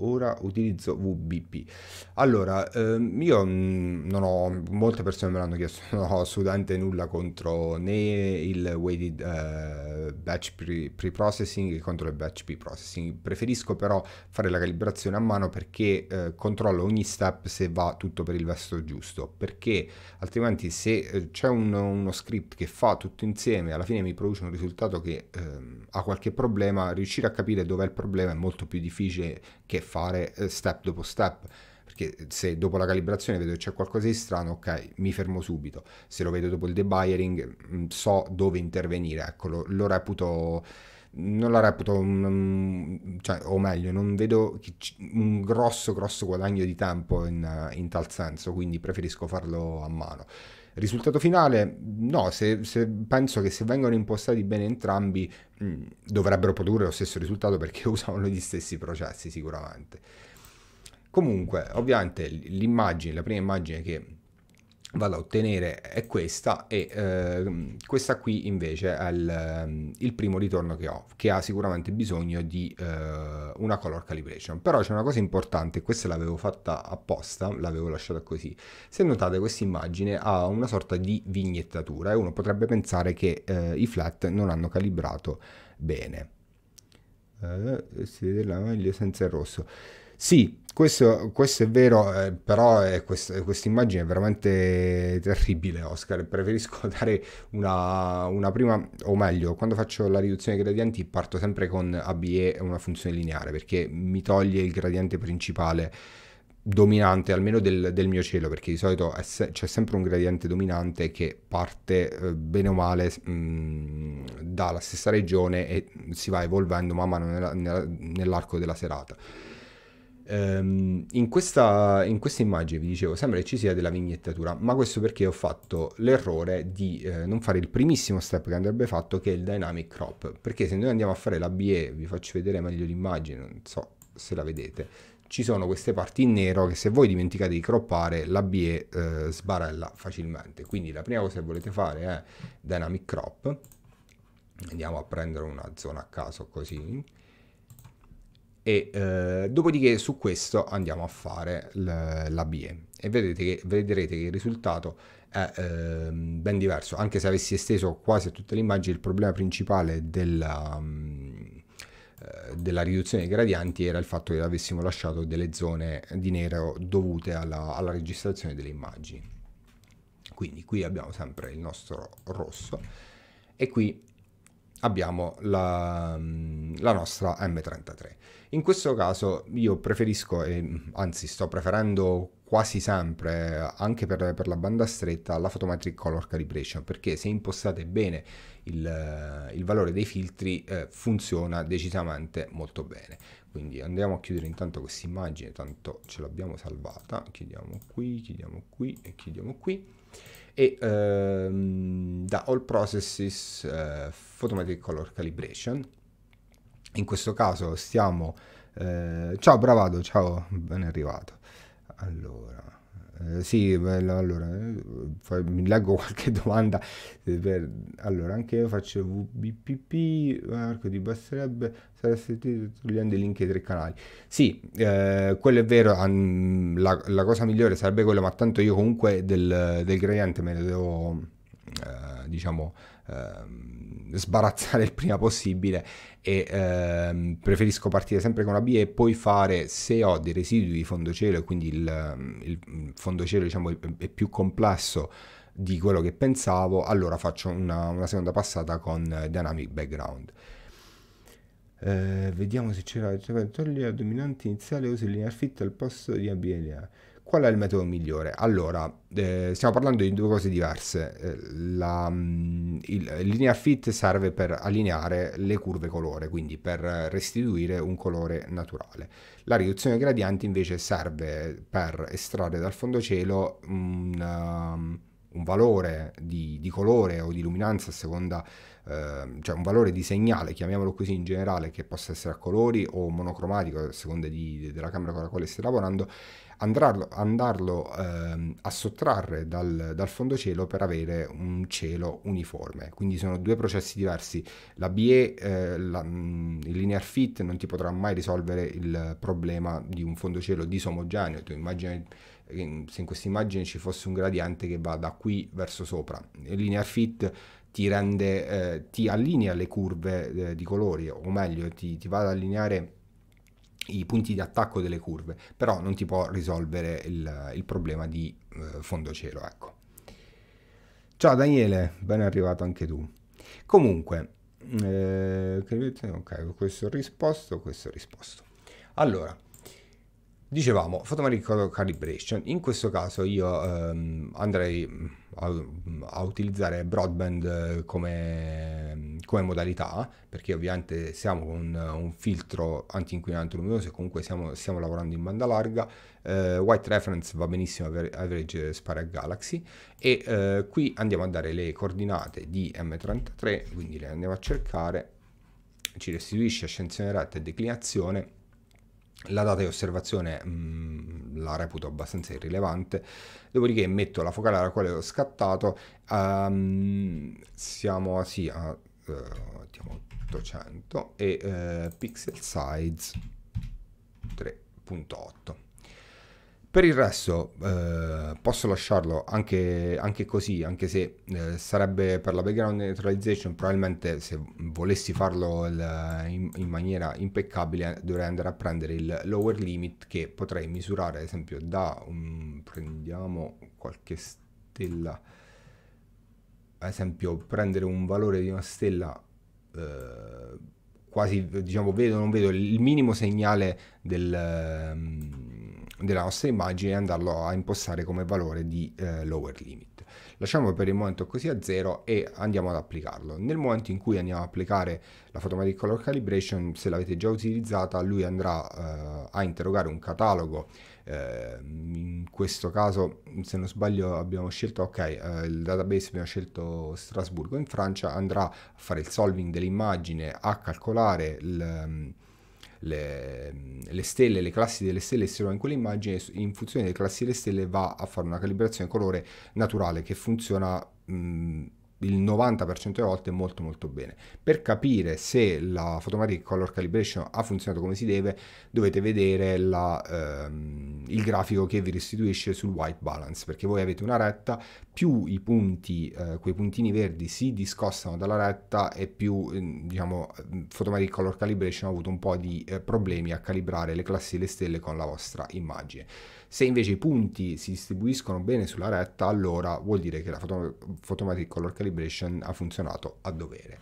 ora utilizzo VBP. Allora, ehm, io mm, non ho, molte persone me l'hanno chiesto, non ho assolutamente nulla contro né il weighted eh, batch pre-processing che contro il batch pre-processing. Preferisco però fare la calibrazione a mano perché eh, controllo ogni step se va tutto per il verso giusto, perché altrimenti se eh, c'è un, uno script che fa tutto insieme, alla fine mi produce un risultato che ehm, ha qualche problema, riuscire a capire dov'è il problema è molto più difficile che fare eh, step dopo step perché eh, se dopo la calibrazione vedo che c'è qualcosa di strano, ok, mi fermo subito. Se lo vedo dopo il debiring, mm, so dove intervenire, ecco, lo, lo reputo non la reputo un, mm, mm, cioè, o meglio, non vedo un grosso grosso guadagno di tempo in, eh, in tal senso, quindi preferisco farlo a mano. Risultato finale? No, se, se penso che se vengono impostati bene entrambi mh, mm, dovrebbero produrre lo stesso risultato perché usano gli stessi processi sicuramente. Comunque, ovviamente l'immagine, la prima immagine che vado a ottenere è questa e eh, questa qui invece è il, ehm, il, primo ritorno che ho che ha sicuramente bisogno di eh, una color calibration però c'è una cosa importante questa l'avevo fatta apposta l'avevo lasciata così se notate questa immagine ha una sorta di vignettatura e uno potrebbe pensare che eh, i flat non hanno calibrato bene eh, si vede la maglia senza il rosso sì, questo, questo, è vero, eh, però eh, questa immagine è veramente terribile, Oscar. Preferisco dare una, una, prima, o meglio, quando faccio la riduzione dei gradienti parto sempre con ABE, una funzione lineare, perché mi toglie il gradiente principale dominante, almeno del, del mio cielo, perché di solito se, c'è sempre un gradiente dominante che parte eh, bene o male mh, mm, dalla stessa regione e si va evolvendo man mano nella, nella, nell'arco della serata Um, in, questa, immagine vi dicevo sembra che ci sia della vignettatura, ma questo perché ho fatto l'errore di eh, non fare il primissimo step che andrebbe fatto, che è il dynamic crop. Perché se noi andiamo a fare la BE, vi faccio vedere meglio l'immagine, non so se la vedete, ci sono queste parti in nero che se voi dimenticate di croppare la BE eh, sbarella facilmente. Quindi la prima cosa che volete fare è dynamic crop. Andiamo a prendere una zona a caso così e eh, dopodiché su questo andiamo a fare l'ABE e vedrete che, vedrete che il risultato è eh, ben diverso anche se avessi esteso quasi a tutte le immagini il problema principale della, mm, eh, della riduzione dei gradienti era il fatto che avessimo lasciato delle zone di nero dovute alla, alla registrazione delle immagini quindi qui abbiamo sempre il nostro rosso e qui abbiamo la, mm, la nostra M33 in questo caso io preferisco, eh, anzi sto preferendo quasi sempre, anche per, per, la banda stretta, la Photometric Color Calibration, perché se impostate bene il, il valore dei filtri eh, funziona decisamente molto bene. Quindi andiamo a chiudere intanto questa immagine, tanto ce l'abbiamo salvata, chiudiamo qui, chiudiamo qui e chiudiamo qui. E ehm, da All Processes eh, Photometric Color Calibration in questo caso stiamo... Eh, ciao Bravado, ciao, ben arrivato. Allora, eh, sì, bello, allora, eh, mi leggo qualche domanda. Eh, per, allora, anche io faccio VBPP, arco di basterebbe, saresti togliendo i link ai tre canali. Sì, eh, quello è vero, an, la, la, cosa migliore sarebbe quello, ma tanto io comunque del, del gradiente me ne devo, eh, diciamo, ehm, sbarazzare il prima possibile e ehm, preferisco partire sempre con la B e poi fare se ho dei residui di fondocielo e quindi il, il fondocielo diciamo, è più complesso di quello che pensavo allora faccio una, una seconda passata con dynamic background eh, vediamo se c'era la dominante iniziale uso il linear fit al posto di ABLA Qual è il metodo migliore? Allora, eh, stiamo parlando di due cose diverse. Eh, la, mm, il, linear fit serve per allineare le curve colore, quindi per restituire un colore naturale. La riduzione gradienti invece serve per estrarre dal fondocielo un, uh, un valore di, di, colore o di luminanza a seconda ehm, cioè un valore di segnale, chiamiamolo così in generale, che possa essere a colori o monocromatico a seconda di, della camera con la quale stai lavorando, andarlo, andarlo ehm, a sottrarre dal, dal cielo per avere un cielo uniforme. Quindi sono due processi diversi. La BE, eh, la, mm, il linear fit, non ti potrà mai risolvere il problema di un fondo cielo disomogeneo. Tu immagini se in questa immagine ci fosse un gradiente che va da qui verso sopra. Il linear fit ti rende, eh, ti allinea le curve eh, di colori, o meglio, ti, ti va ad allineare i punti di attacco delle curve, però non ti può risolvere il, il problema di eh, cielo. Ecco. Ciao Daniele, ben arrivato anche tu. Comunque, eh, ok, questo risposto, questo risposto. Allora, Dicevamo, photomeric calibration, in questo caso io ehm, andrei mm, a, mm, a, utilizzare broadband eh, come, mm, come, modalità, perché ovviamente siamo con un filtro antinquinante luminoso e comunque siamo, stiamo lavorando in banda larga, eh, white reference va benissimo per average spare galaxy e eh, qui andiamo a dare le coordinate di M33, quindi le andiamo a cercare, ci restituisce ascensione retta e declinazione la data di osservazione mh, mm, la reputo abbastanza irrilevante, dopodiché metto la focale alla quale ho scattato, um, siamo sì, a uh, eh, 800 e uh, pixel size 3.8. Per il resto eh, posso lasciarlo anche, anche, così, anche se eh, sarebbe per la background neutralization, probabilmente se volessi farlo il, in, in, maniera impeccabile dovrei andare a prendere il lower limit che potrei misurare ad esempio da un, prendiamo qualche stella, ad esempio prendere un valore di una stella eh, quasi diciamo vedo non vedo il minimo segnale del... Um, della nostra immagine e andarlo a impostare come valore di eh, lower limit. Lasciamo per il momento così a zero e andiamo ad applicarlo. Nel momento in cui andiamo ad applicare la Photomatic Color Calibration, se l'avete già utilizzata, lui andrà eh, a interrogare un catalogo eh, in questo caso se non sbaglio abbiamo scelto ok eh, il database abbiamo scelto Strasburgo in Francia andrà a fare il solving dell'immagine a calcolare il le, le stelle, le classi delle stelle che si trovano in quell'immagine, in funzione delle classi delle stelle va a fare una calibrazione colore naturale che funziona mh, il 90% delle volte molto molto bene. Per capire se la Photomatic Color Calibration ha funzionato come si deve, dovete vedere la, ehm, il grafico che vi restituisce sul white balance, perché voi avete una retta, più i punti, eh, quei puntini verdi si discostano dalla retta e più, eh, diciamo, Photomatic ehm, Color Calibration ha avuto un po' di eh, problemi a calibrare le classi delle stelle con la vostra immagine. Se invece i punti si distribuiscono bene sulla retta, allora vuol dire che la photo- Photomatic Color Calibration ha funzionato a dovere.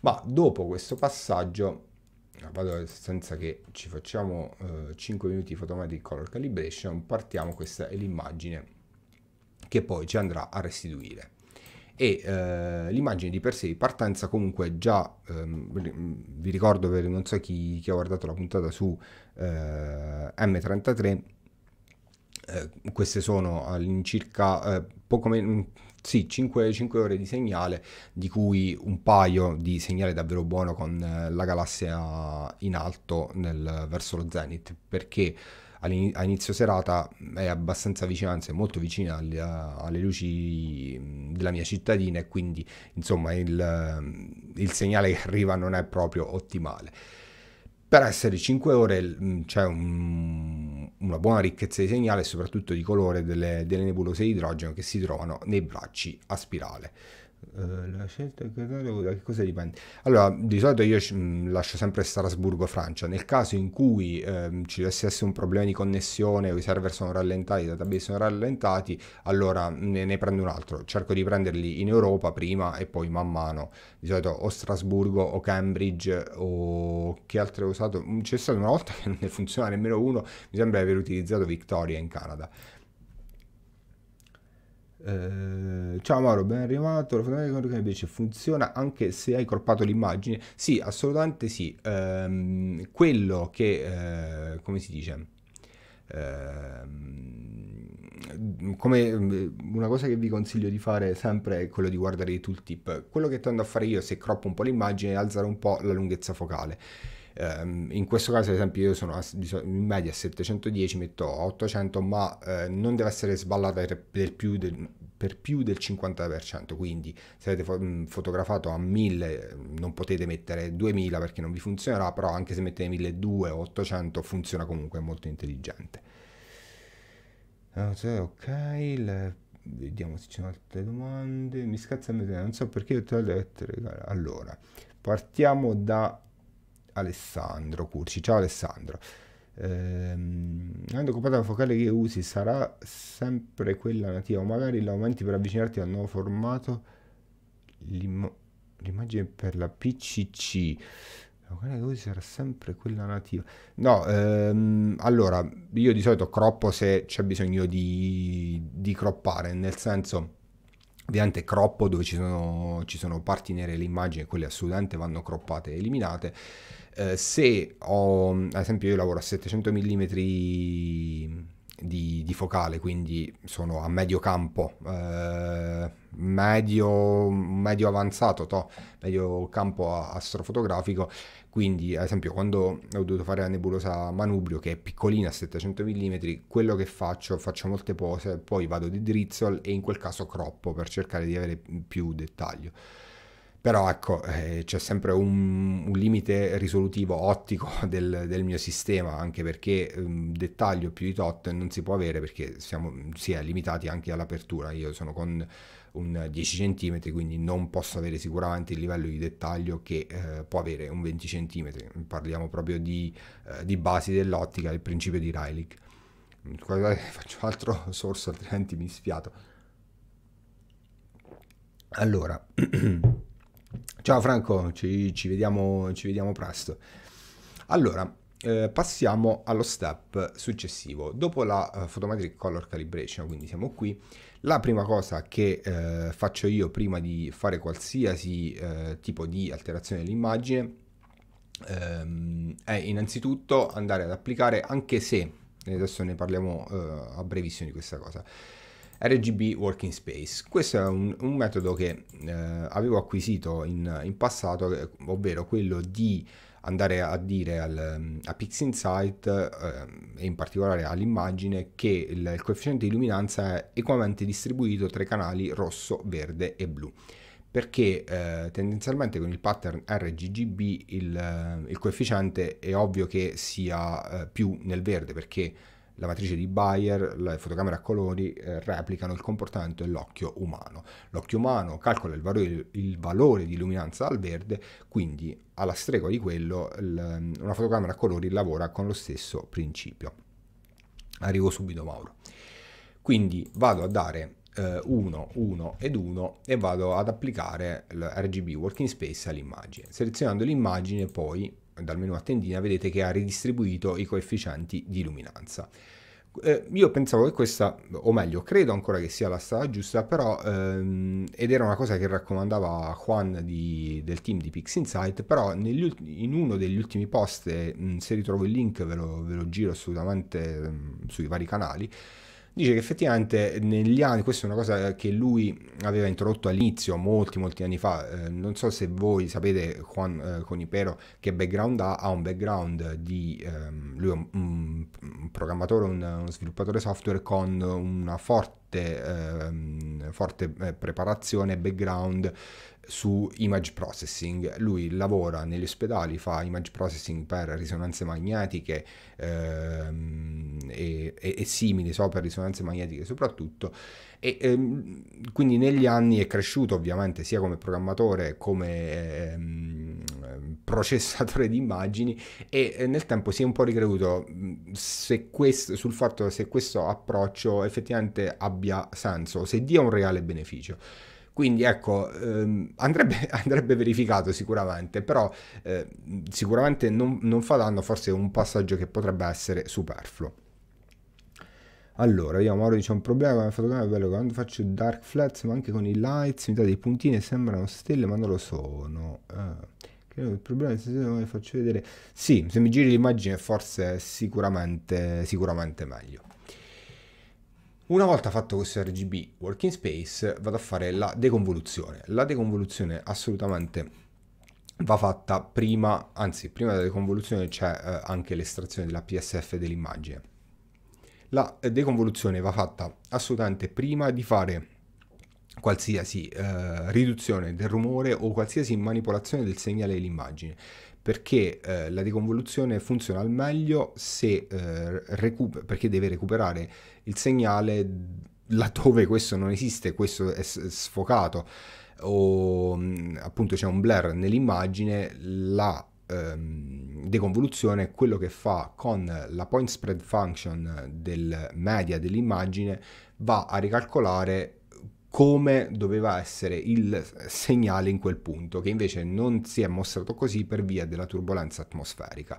Ma dopo questo passaggio, vado senza che ci facciamo eh, 5 minuti di Photomatic Color Calibration, partiamo, questa è l'immagine che poi ci andrà a restituire e eh, l'immagine di per sé di partenza comunque già ehm, vi ricordo per non so chi, chi ha guardato la puntata su eh, M33 eh, queste sono all'incirca eh, poco meno mm, sì, 5, 5, ore di segnale, di cui un paio di segnale davvero buono con eh, la galassia in alto nel, verso lo zenith, perché a inizio serata è abbastanza vicina, anzi è molto vicina alle, alle luci mm, della mia cittadina e quindi insomma il, il segnale che arriva non è proprio ottimale per essere 5 ore mm, c'è un, una buona ricchezza di segnale soprattutto di colore delle, delle nebulose di idrogeno che si trovano nei bracci a spirale. Eh, la scelta che da che cosa dipende? Allora, di solito io mm, lascio sempre Strasburgo, Francia. Nel caso in cui ehm, ci dovesse essere un problema di connessione o i server sono rallentati, i database sono rallentati, allora mm, ne, ne, prendo un altro. Cerco di prenderli in Europa prima e poi man mano. Di solito o Strasburgo o Cambridge o che altro ho usato. Mm, c'è stata una volta che non ne funziona nemmeno uno, mi sembra di aver utilizzato Victoria in Canada eh, ciao Mauro, ben arrivato. La fotografia con dice funziona anche se hai croppato l'immagine? Sì, assolutamente sì. Ehm, quello che, eh, come si dice? Ehm, come mm, una cosa che vi consiglio di fare sempre è quello di guardare i tooltip. Quello che tendo a fare io, se croppo un po' l'immagine, è alzare un po' la lunghezza focale Um, in questo caso ad esempio io sono in media a 710, metto 800, ma eh, non deve essere sballata per più del, per più del 50%, quindi se avete fo- mhmm, fotografato a 1000 ehm, non potete mettere 2000 perché non vi funzionerà, però anche se mettete 1200 o 800 funziona comunque, è molto intelligente. Ah, ok, le... vediamo se ci sono altre domande. Mi scazza a mettere, non so perché ho detto allora. Partiamo da Alessandro Curci. Ciao Alessandro. Ehm, avendo comprato la focale che usi sarà sempre quella nativa magari la aumenti per avvicinarti al nuovo formato l'immagine per la PCC la focale che usi sarà sempre quella nativa no ehm, allora io di solito croppo se c'è bisogno di, di croppare nel senso ovviamente croppo dove ci sono, ci sono parti nere le immagini, quelle assolutamente vanno croppate e eliminate eh, se ho, ad esempio io lavoro a 700 mm di, di, focale, quindi sono a medio campo, eh, medio, medio, avanzato, to, medio campo astrofotografico, quindi ad esempio quando ho dovuto fare la nebulosa Manubrio che è piccolina a 700 mm, quello che faccio, faccio molte pose, poi vado di drizzle e in quel caso croppo per cercare di avere più dettaglio. Però ecco, eh, c'è sempre un, un, limite risolutivo ottico del, del mio sistema, anche perché um, dettaglio più di tot non si può avere perché siamo, si è limitati anche all'apertura. Io sono con un 10 cm, quindi non posso avere sicuramente il livello di dettaglio che eh, può avere un 20 cm. Parliamo proprio di, eh, di basi dell'ottica, del principio di Rayleigh Guardate, faccio altro source altrimenti mi sfiato. Allora... Ciao Franco, ci, ci, vediamo, ci vediamo, presto. Allora, eh, passiamo allo step successivo. Dopo la uh, eh, Photometric Color Calibration, quindi siamo qui, la prima cosa che eh, faccio io prima di fare qualsiasi eh, tipo di alterazione dell'immagine ehm, è innanzitutto andare ad applicare, anche se adesso ne parliamo eh, a brevissimo di questa cosa, RGB Working Space. Questo è un, un metodo che eh, avevo acquisito in, in, passato, eh, ovvero quello di andare a dire al, a PixInsight eh, e in particolare all'immagine che il, il coefficiente di luminanza è equamente distribuito tra i canali rosso, verde e blu perché eh, tendenzialmente con il pattern RGGB il, eh, il, coefficiente è ovvio che sia eh, più nel verde perché la matrice di Bayer, la fotocamera a colori eh, replicano il comportamento dell'occhio umano. L'occhio umano calcola il valore, il valore, di luminanza al verde, quindi alla stregua di quello l, una fotocamera a colori lavora con lo stesso principio. Arrivo subito Mauro. Quindi vado a dare 1, eh, 1 ed 1 e vado ad applicare l'RGB Working Space all'immagine. Selezionando l'immagine poi dal menu a tendina vedete che ha ridistribuito i coefficienti di luminanza. Eh, io pensavo che questa, o meglio, credo ancora che sia la strada giusta, però, ehm, ed era una cosa che raccomandava Juan di, del team di Pixinsight, però in uno degli ultimi post, eh, se ritrovo il link ve lo, ve lo giro assolutamente mh, sui vari canali, dice che effettivamente negli anni, questa è una cosa che lui aveva introdotto all'inizio, molti molti anni fa, eh, non so se voi sapete Juan eh, Conipero che background ha, ha un background di, ehm, lui è un, un, programmatore, un, uno sviluppatore software con una forte, ehm, forte eh, preparazione, background su image processing. Lui lavora negli ospedali, fa image processing per risonanze magnetiche ehm, e, e, e, simili, so, per risonanze magnetiche soprattutto. E ehm, quindi negli anni è cresciuto ovviamente sia come programmatore come ehm, processatore di immagini e nel tempo si è un po' ricreduto questo, sul fatto se questo approccio effettivamente abbia senso, se dia un reale beneficio. Quindi ecco, ehm, andrebbe, andrebbe, verificato sicuramente, però eh, sicuramente non, non fa danno, forse è un passaggio che potrebbe essere superfluo. Allora, vediamo, Mauro dice un problema la fotocamera, è bello quando faccio dark flats, ma anche con i lights, mi dà dei puntini e sembrano stelle, ma non lo sono. Eh il problema è se non le faccio vedere. Sì, se mi giri l'immagine forse è sicuramente, sicuramente meglio. Una volta fatto questo RGB working space vado a fare la deconvoluzione. La deconvoluzione assolutamente va fatta prima, anzi prima della deconvoluzione c'è eh, anche l'estrazione della PSF dell'immagine. La eh, deconvoluzione va fatta assolutamente prima di fare qualsiasi eh, riduzione del rumore o qualsiasi manipolazione del segnale dell'immagine perché eh, la deconvoluzione funziona al meglio se, eh, perché deve recuperare il segnale laddove questo non esiste, questo è sfocato o mm, appunto c'è un blur nell'immagine, la ehm, deconvoluzione è quello che fa con la point spread function del media dell'immagine va a ricalcolare come doveva essere il segnale in quel punto, che invece non si è mostrato così per via della turbolenza atmosferica.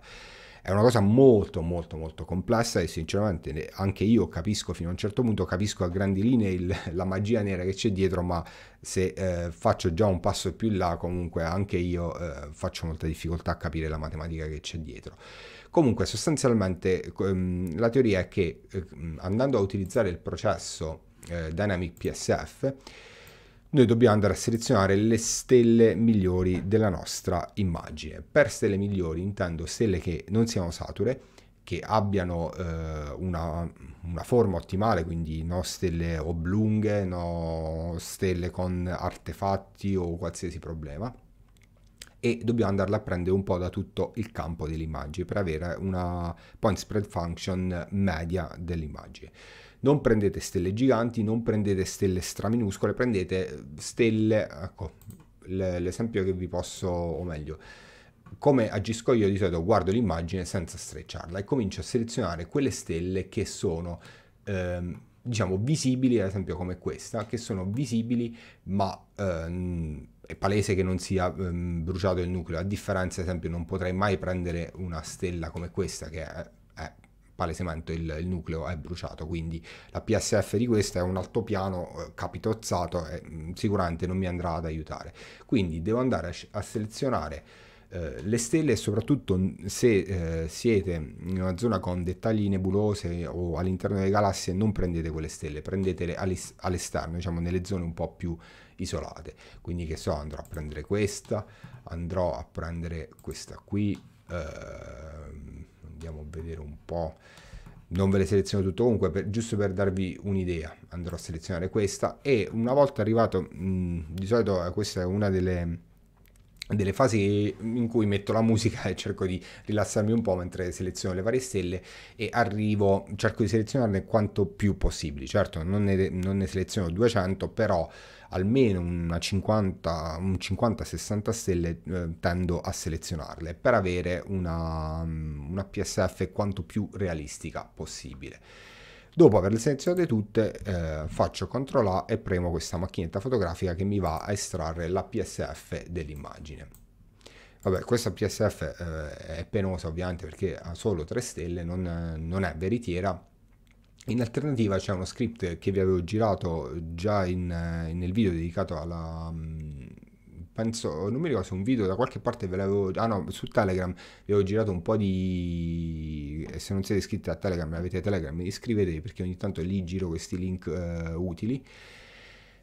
È una cosa molto molto molto complessa e sinceramente anche io capisco fino a un certo punto, capisco a grandi linee il, la magia nera che c'è dietro, ma se eh, faccio già un passo più in là comunque anche io eh, faccio molta difficoltà a capire la matematica che c'è dietro. Comunque sostanzialmente ehm, la teoria è che eh, andando a utilizzare il processo eh, Dynamic PSF noi dobbiamo andare a selezionare le stelle migliori della nostra immagine. Per stelle migliori intendo stelle che non siano sature, che abbiano eh, una, una, forma ottimale, quindi no stelle oblunghe, no stelle con artefatti o qualsiasi problema. E dobbiamo andarla a prendere un po' da tutto il campo dell'immagine per avere una point spread function media dell'immagine non prendete stelle giganti, non prendete stelle straminuscole, prendete eh, stelle, ecco, l'esempio che vi posso, o meglio, come agisco io di solito guardo l'immagine senza strecciarla e comincio a selezionare quelle stelle che sono ehm, diciamo visibili ad esempio come questa che sono visibili ma ehm, è palese che non sia ehm, bruciato il nucleo a differenza ad esempio non potrei mai prendere una stella come questa che è palesemente il, il, nucleo è bruciato, quindi la PSF di questa è un altopiano eh, capitozzato e mm, sicuramente non mi andrà ad aiutare. Quindi devo andare a, a selezionare eh, le stelle e soprattutto se eh, siete in una zona con dettagli nebulose o all'interno delle galassie non prendete quelle stelle, prendetele all'esterno, diciamo nelle zone un po' più isolate. Quindi che so, andrò a prendere questa, andrò a prendere questa qui. Eh, andiamo a vedere un po'. Non ve le seleziono tutte comunque, per, giusto per darvi un'idea, andrò a selezionare questa e una volta arrivato, mh, di solito eh, questa è una delle, delle fasi in cui metto la musica e cerco di rilassarmi un po' mentre seleziono le varie stelle e arrivo, cerco di selezionarne quanto più possibili. Certo, non ne, non ne seleziono 200, però almeno 50, un 50-60 stelle eh, tendo a selezionarle per avere una, mm, una PSF quanto più realistica possibile. Dopo averle selezionate tutte eh, faccio CTRL A e premo questa macchinetta fotografica che mi va a estrarre la PSF dell'immagine. Vabbè, questa PSF eh, è penosa ovviamente perché ha solo 3 stelle, non, non è veritiera, in alternativa c'è uno script che vi avevo girato già in, nel video dedicato alla... Mm, penso, non mi ricordo se un video da qualche parte ve l'avevo... Ah no, su Telegram vi avevo girato un po' di... Se non siete iscritti a Telegram avete Telegram iscrivetevi perché ogni tanto lì giro questi link eh, utili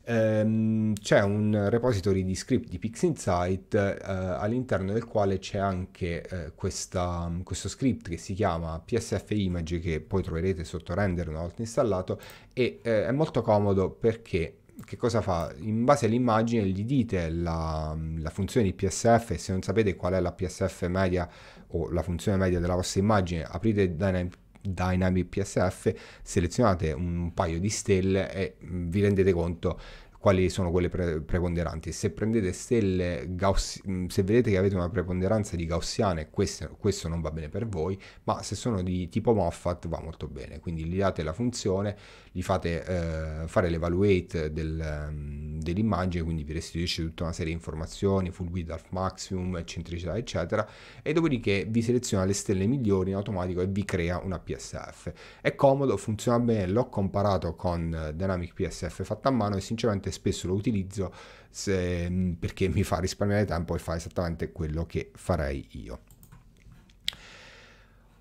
ehm, c'è un repository di script di PixInsight eh, all'interno del quale c'è anche eh, questa, questo script che si chiama psfimage che poi troverete sotto render una volta installato e eh, è molto comodo perché che cosa fa? In base all'immagine gli dite la, la, funzione di PSF, se non sapete qual è la PSF media o la funzione media della vostra immagine, aprite Dynamic Dynamic PSF, selezionate un paio di stelle e vi rendete conto quali sono quelle pre- preponderanti. Se prendete stelle, gauss- se vedete che avete una preponderanza di gaussiane, questo, questo, non va bene per voi, ma se sono di tipo Moffat va molto bene. Quindi gli date la funzione gli fate eh, fare l'evaluate del, um, dell'immagine, quindi vi restituisce tutta una serie di informazioni, full width al maximum, eccentricità, eccetera, e dopodiché vi seleziona le stelle migliori in automatico e vi crea una PSF. È comodo, funziona bene, l'ho comparato con Dynamic PSF fatta a mano e sinceramente spesso lo utilizzo se, mm, perché mi fa risparmiare tempo e fa esattamente quello che farei io.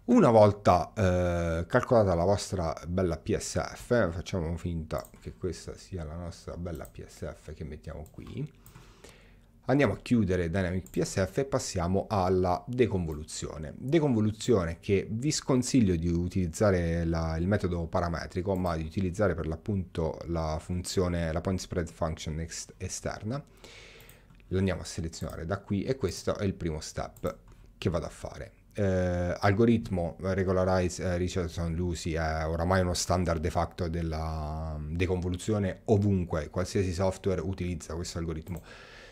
Una volta eh, calcolata la vostra bella PSF, facciamo finta che questa sia la nostra bella PSF che mettiamo qui, andiamo a chiudere Dynamic PSF e passiamo alla deconvoluzione. Deconvoluzione che vi sconsiglio di utilizzare la, il metodo parametrico, ma di utilizzare per l'appunto la funzione, la point spread function ex, esterna. L'andiamo a selezionare da qui e questo è il primo step che vado a fare eh, algoritmo eh, Regularize eh, Richardson Lucy è oramai uno standard de facto della mm, deconvoluzione ovunque, qualsiasi software utilizza questo algoritmo.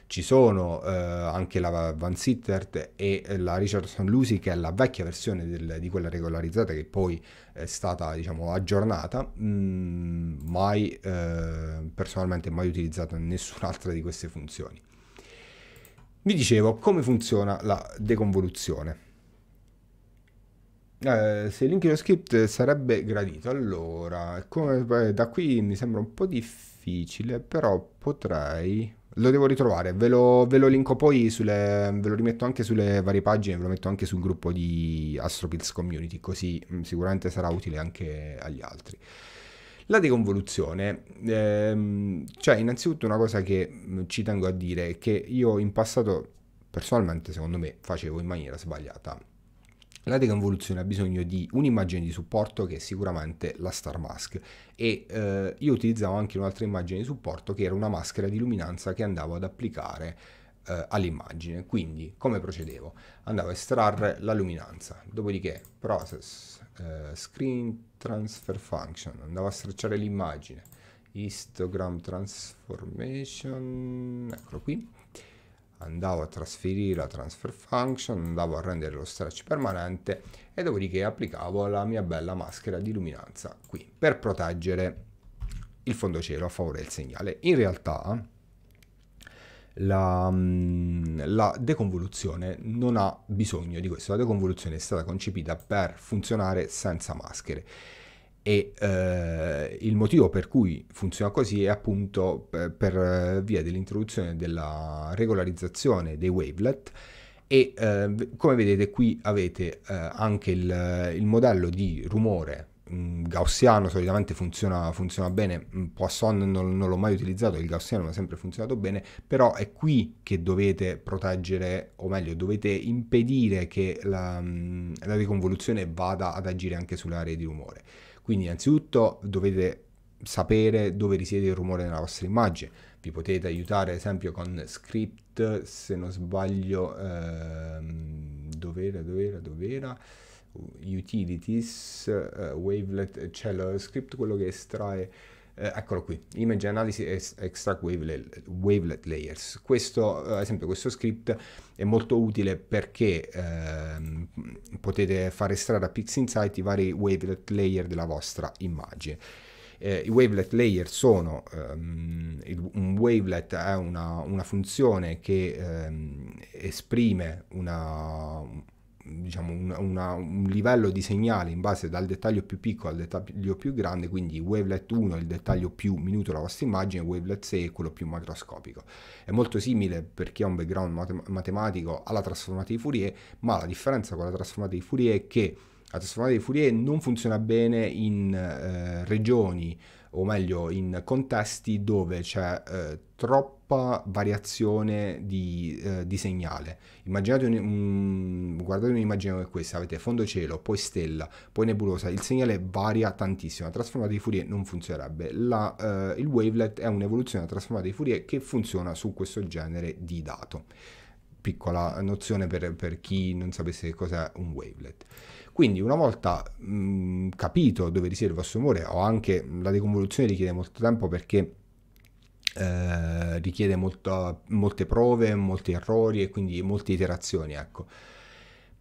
Ci sono eh, anche la Van Sittert e la Richardson Lucy che è la vecchia versione del, di quella regolarizzata che poi è stata diciamo, aggiornata, mm, mai eh, personalmente mai utilizzata in nessun'altra di queste funzioni. Vi dicevo come funziona la deconvoluzione. Eh, se il link in script sarebbe gradito, allora, come, beh, da qui mi sembra un po' difficile, però potrei... Lo devo ritrovare, ve lo, ve lo linko poi, sulle, ve lo rimetto anche sulle varie pagine, ve lo metto anche sul gruppo di Astropills Community, così mh, mm, sicuramente sarà utile anche agli altri. La deconvoluzione, ehm, cioè innanzitutto una cosa che mm, ci tengo a dire è che io in passato personalmente secondo me facevo in maniera sbagliata la deconvoluzione ha bisogno di un'immagine di supporto che è sicuramente la Star Mask e eh, io utilizzavo anche un'altra immagine di supporto che era una maschera di luminanza che andavo ad applicare eh, all'immagine. Quindi come procedevo? Andavo a estrarre la luminanza, dopodiché process eh, screen transfer function, andavo a stracciare l'immagine, histogram transformation, eccolo qui andavo a trasferire la transfer function, andavo a rendere lo stretch permanente e dopodiché applicavo la mia bella maschera di luminanza qui per proteggere il fondo cielo a favore del segnale. In realtà la, mm, la, deconvoluzione non ha bisogno di questo, la deconvoluzione è stata concepita per funzionare senza maschere e eh, il motivo per cui funziona così è appunto per, per via dell'introduzione della regolarizzazione dei wavelet e eh, come vedete qui avete eh, anche il, il, modello di rumore mm, gaussiano solitamente funziona, funziona bene mm, Poisson non, non l'ho mai utilizzato il gaussiano mi ha sempre funzionato bene però è qui che dovete proteggere o meglio dovete impedire che la, mm, la riconvoluzione vada ad agire anche sulle aree di rumore quindi innanzitutto dovete sapere dove risiede il rumore nella vostra immagine. Vi potete aiutare ad esempio con script, se non sbaglio, ehm, dov'era, dov'era, dov'era, utilities, eh, wavelet, c'è cioè lo script quello che estrae eh, eccolo qui, Image Analysis Extract wavelet, wavelet, Layers. Questo, eh, ad esempio, questo script è molto utile perché ehm, potete far estrarre a PixInsight i vari wavelet layer della vostra immagine. Eh, I wavelet layer sono ehm, un wavelet è una, una funzione che ehm, esprime una, diciamo, una, una, un livello di segnale in base dal dettaglio più piccolo al dettaglio più grande, quindi wavelet 1 è il dettaglio più minuto della vostra immagine, wavelet 6 è quello più macroscopico. È molto simile per chi ha un background matem matematico alla trasformata di Fourier, ma la differenza con la trasformata di Fourier è che la trasformata di Fourier non funziona bene in eh, regioni o meglio in contesti dove c'è eh, troppa variazione di, eh, di segnale. Immaginate un, un, guardate un'immagine come questa, avete fondo cielo, poi stella, poi nebulosa, il segnale varia tantissimo, la trasformata di Fourier non funzionerebbe, la, eh, il wavelet è un'evoluzione della trasformata di Fourier che funziona su questo genere di dato. Piccola nozione per, per chi non sapesse cos'è un wavelet. Quindi una volta mh, mhmm, capito dove risiede il vostro umore o anche la deconvoluzione richiede molto tempo perché eh, richiede molto, molte prove, molti errori e quindi molte iterazioni, ecco.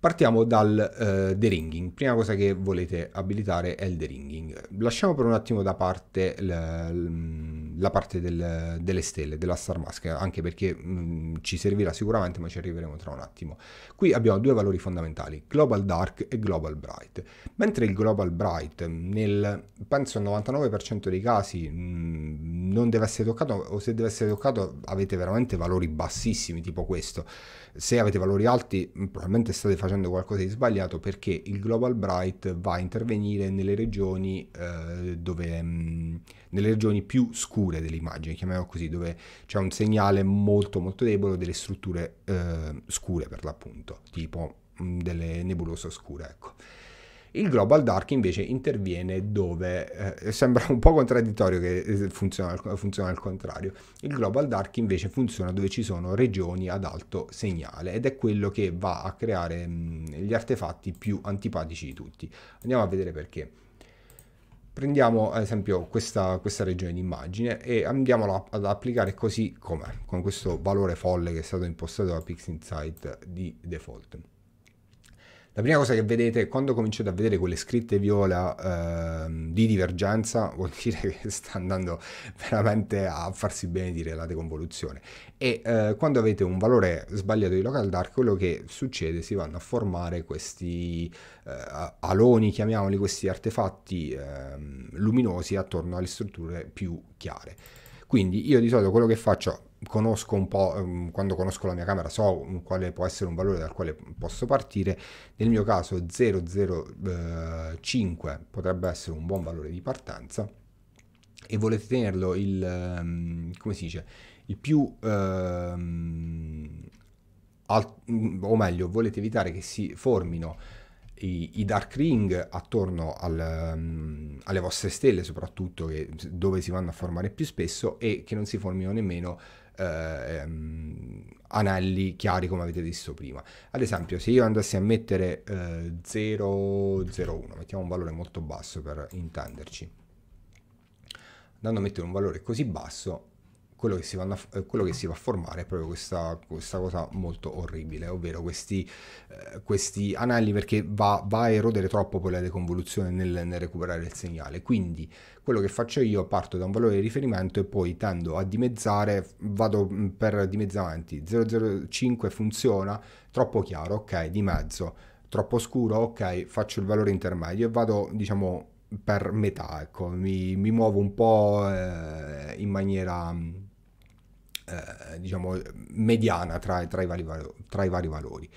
Partiamo dal eh, deringing. Prima cosa che volete abilitare è il deringing. Lasciamo per un attimo da parte la parte del, delle stelle, della star mask, anche perché mh, mm, ci servirà sicuramente, ma ci arriveremo tra un attimo. Qui abbiamo due valori fondamentali, global dark e global bright. Mentre il global bright nel penso 99% dei casi mh, mm, non deve essere toccato o se deve essere toccato avete veramente valori bassissimi tipo questo se avete valori alti mm, probabilmente state facendo qualcosa di sbagliato perché il Global Bright va a intervenire nelle regioni, eh, dove, mh, mm, nelle regioni più scure dell'immagine, chiamiamolo così, dove c'è un segnale molto molto debole delle strutture eh, scure per l'appunto, tipo mh, mm, delle nebulose oscure. Ecco. Il global dark invece interviene dove, eh, sembra un po' contraddittorio che eh, funziona, funziona, al contrario, il global dark invece funziona dove ci sono regioni ad alto segnale ed è quello che va a creare mh, mm, gli artefatti più antipatici di tutti. Andiamo a vedere perché. Prendiamo ad esempio questa, questa regione di immagine e andiamola ad applicare così com'è, con questo valore folle che è stato impostato da PixInsight di default. La prima cosa che vedete quando cominciate a vedere quelle scritte viola eh, di divergenza vuol dire che sta andando veramente a farsi benedire la deconvoluzione e eh, quando avete un valore sbagliato di local dark quello che succede si vanno a formare questi eh, aloni chiamiamoli questi artefatti ehm, luminosi attorno alle strutture più chiare quindi io di solito quello che faccio conosco un po', ehm, quando conosco la mia camera so quale può essere un valore dal quale posso partire, nel mio caso 005 eh, potrebbe essere un buon valore di partenza e volete tenerlo il, ehm, come si dice, il più, ehm, alt- mm, o meglio, volete evitare che si formino i, dark ring attorno al, um, alle vostre stelle soprattutto che, dove si vanno a formare più spesso e che non si formino nemmeno eh, ehm, anelli chiari come avete visto prima. Ad esempio se io andassi a mettere eh, 0,01, mettiamo un valore molto basso per intenderci, andando a mettere un valore così basso quello che si, vanno a, eh, quello che si va a formare è proprio questa, questa cosa molto orribile, ovvero questi, eh, questi anelli perché va, va, a erodere troppo poi la deconvoluzione nel, nel recuperare il segnale. Quindi quello che faccio io parto da un valore di riferimento e poi tendo a dimezzare, vado mm, per dimezzamenti, 005 funziona, troppo chiaro, ok, di mezzo, troppo scuro, ok, faccio il valore intermedio e vado diciamo per metà, ecco, mi, mi muovo un po' eh, in maniera mm, eh, diciamo, mediana tra, tra, i vari, tra, i vari, valori.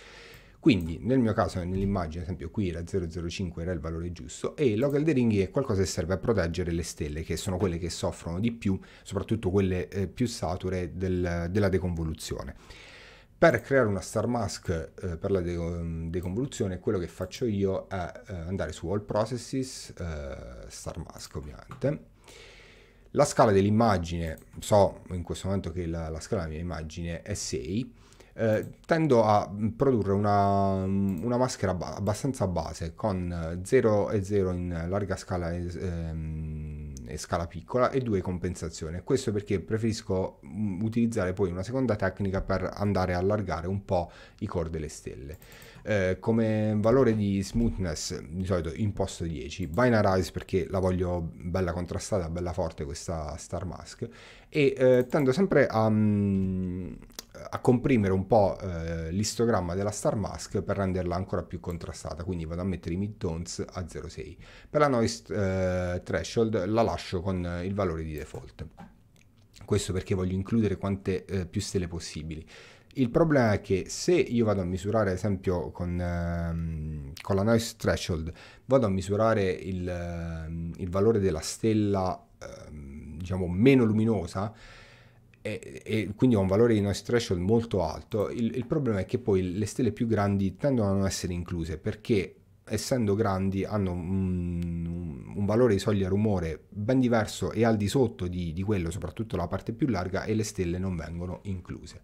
Quindi nel mio caso, nell'immagine, ad esempio qui era 005, era il valore giusto, e il local deringing è qualcosa che serve a proteggere le stelle, che sono quelle che soffrono di più, soprattutto quelle eh, più sature del, della deconvoluzione. Per creare una star mask eh, per la de- deconvoluzione, quello che faccio io è eh, andare su All Processes, eh, star mask ovviamente, la scala dell'immagine, so in questo momento che la, la scala della mia immagine è 6, eh, tendo a produrre una, una maschera ba abbastanza base con 0 e 0 in larga scala e, ehm, e scala piccola e 2 compensazione. Questo perché preferisco mm, utilizzare poi una seconda tecnica per andare a allargare un po' i core delle stelle. Eh, come valore di smoothness di solito imposto 10, binarize perché la voglio bella contrastata, bella forte questa star mask e eh, tendo sempre a, mm, a, comprimere un po' eh, l'istogramma della star mask per renderla ancora più contrastata, quindi vado a mettere i mid tones a 0,6. Per la noise eh, threshold la lascio con il valore di default questo perché voglio includere quante eh, più stelle possibili. Il problema è che se io vado a misurare, ad esempio, con, ehm, con la noise threshold, vado a misurare il, ehm, il valore della stella, ehm, diciamo, meno luminosa, e, e, quindi ho un valore di noise threshold molto alto, il, il problema è che poi le stelle più grandi tendono a non essere incluse perché essendo grandi hanno un, un, valore di soglia rumore ben diverso e al di sotto di, di quello, soprattutto la parte più larga, e le stelle non vengono incluse.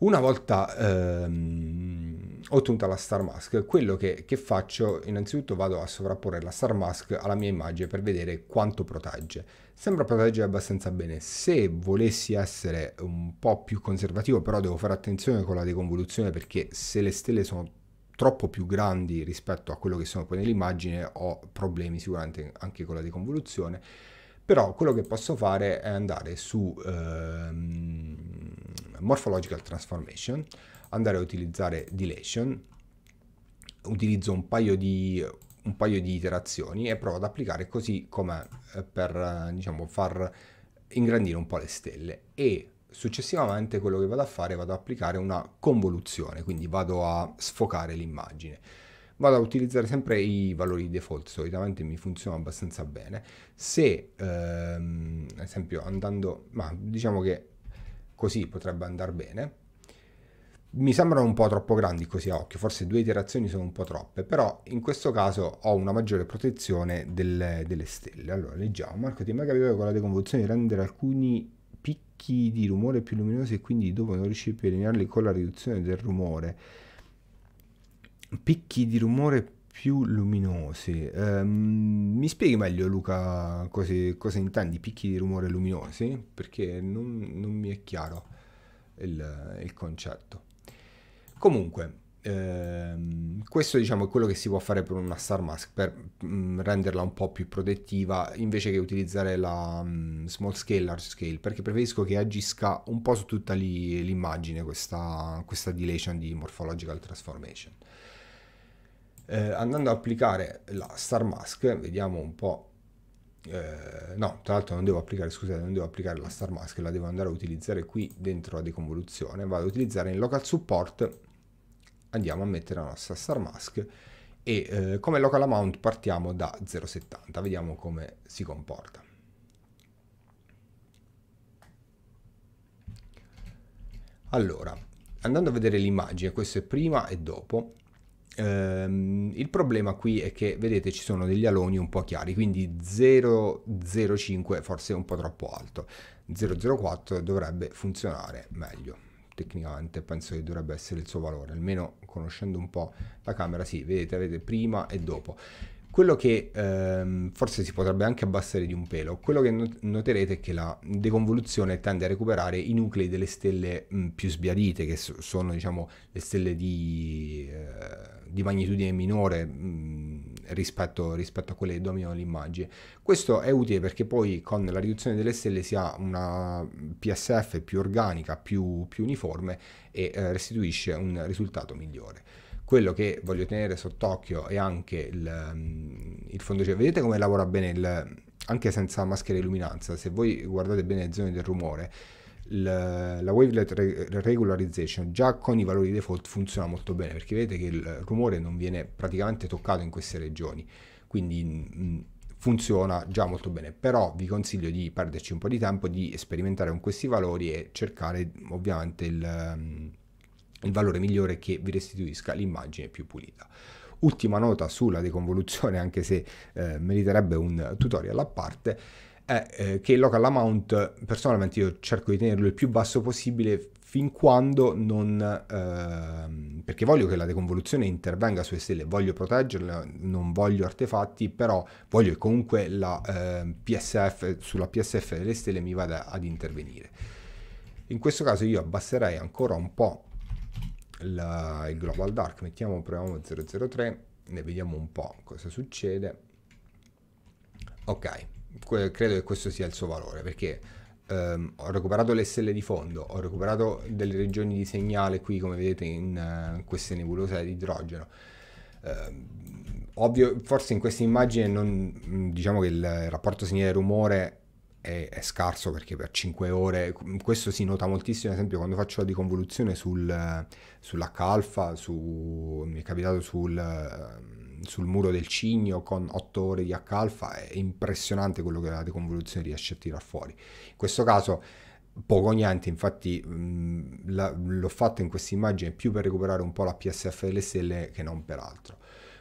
Una volta ehm, ottenuta la star mask, quello che, che, faccio innanzitutto vado a sovrapporre la star mask alla mia immagine per vedere quanto protegge. Sembra proteggere abbastanza bene, se volessi essere un po' più conservativo però devo fare attenzione con la deconvoluzione perché se le stelle sono troppo più grandi rispetto a quello che sono poi nell'immagine ho problemi sicuramente anche con la deconvoluzione, però quello che posso fare è andare su... Ehm, morphological transformation, andare a utilizzare deletion, utilizzo un paio di, un paio di iterazioni e provo ad applicare così come eh, per eh, diciamo, far ingrandire un po' le stelle e successivamente quello che vado a fare vado ad applicare una convoluzione, quindi vado a sfocare l'immagine. Vado a utilizzare sempre i valori default, solitamente mi funziona abbastanza bene. Se, ehm, ad esempio, andando, ma diciamo che così potrebbe andare bene. Mi sembrano un po' troppo grandi così a occhio, forse due iterazioni sono un po' troppe, però in questo caso ho una maggiore protezione delle, delle stelle. Allora, leggiamo. Marco, ti è mai capitato che con la deconvoluzione rendere alcuni picchi di rumore più luminosi e quindi dopo non riuscivi più a eliminarli con la riduzione del rumore? Picchi di rumore più più luminosi. Um, mi spieghi meglio Luca cose, cosa intendi picchi di rumore luminosi? Perché non, non mi è chiaro il, il concetto. Comunque, ehm, questo diciamo è quello che si può fare per una Star Mask per mh, renderla un po' più protettiva invece che utilizzare la mh, small scale, large scale perché preferisco che agisca un po' su tutta l'immagine questa, questa, dilation di morphological transformation eh, andando a applicare la star mask vediamo un po' eh, no tra l'altro non devo applicare scusate non devo applicare la star mask la devo andare a utilizzare qui dentro la deconvoluzione vado ad utilizzare in local support andiamo a mettere la nostra star mask e eh, come local amount partiamo da 0,70 vediamo come si comporta allora andando a vedere l'immagine questo è prima e dopo Ehm, il problema qui è che vedete ci sono degli aloni un po' chiari, quindi 0,05 forse è un po' troppo alto, 0,04 dovrebbe funzionare meglio tecnicamente penso che dovrebbe essere il suo valore, almeno conoscendo un po' la camera, sì, vedete, avete prima e dopo. Quello che ehm, forse si potrebbe anche abbassare di un pelo, quello che noterete è che la deconvoluzione tende a recuperare i nuclei delle stelle mh, più sbiadite, che so- sono diciamo, le stelle di, eh, di magnitudine minore mh, rispetto, rispetto, a quelle che dominano l'immagine. Questo è utile perché poi con la riduzione delle stelle si ha una PSF più organica, più, più uniforme e eh, restituisce un risultato migliore quello che voglio tenere sott'occhio è anche il, mm, il fondocerchio. Vedete come lavora bene il, anche senza maschera e illuminanza. Se voi guardate bene le zone del rumore, la, la wavelet regularization già con i valori default funziona molto bene perché vedete che il rumore non viene praticamente toccato in queste regioni quindi mm, funziona già molto bene però vi consiglio di perderci un po' di tempo di sperimentare con questi valori e cercare ovviamente il, mm, il valore migliore che vi restituisca l'immagine più pulita. Ultima nota sulla deconvoluzione, anche se eh, meriterebbe un tutorial a parte, è eh, che il local amount personalmente io cerco di tenerlo il più basso possibile fin quando non... Eh, perché voglio che la deconvoluzione intervenga sulle stelle, voglio proteggerle, non voglio artefatti, però voglio che comunque la, eh, PSF, sulla PSF delle stelle mi vada ad intervenire. In questo caso io abbasserei ancora un po' la, il global dark, mettiamo, proviamo 003, ne vediamo un po' cosa succede. Ok, que credo che questo sia il suo valore perché ehm, ho recuperato le stelle di fondo, ho recuperato delle regioni di segnale qui come vedete in uh, queste nebulose di idrogeno. Ehm, ovvio, forse in questa immagine non, diciamo che il rapporto segnale-rumore è, è, scarso perché per 5 ore, questo si nota moltissimo ad esempio quando faccio la deconvoluzione sul, sull'H-alfa, su, mi è capitato sul, sul, muro del cigno con 8 ore di H-alfa, è impressionante quello che la deconvoluzione riesce a tirar fuori. In questo caso poco o niente, infatti mh, mm, la, l'ho fatto in questa immagine più per recuperare un po' la PSF delle stelle che non per altro.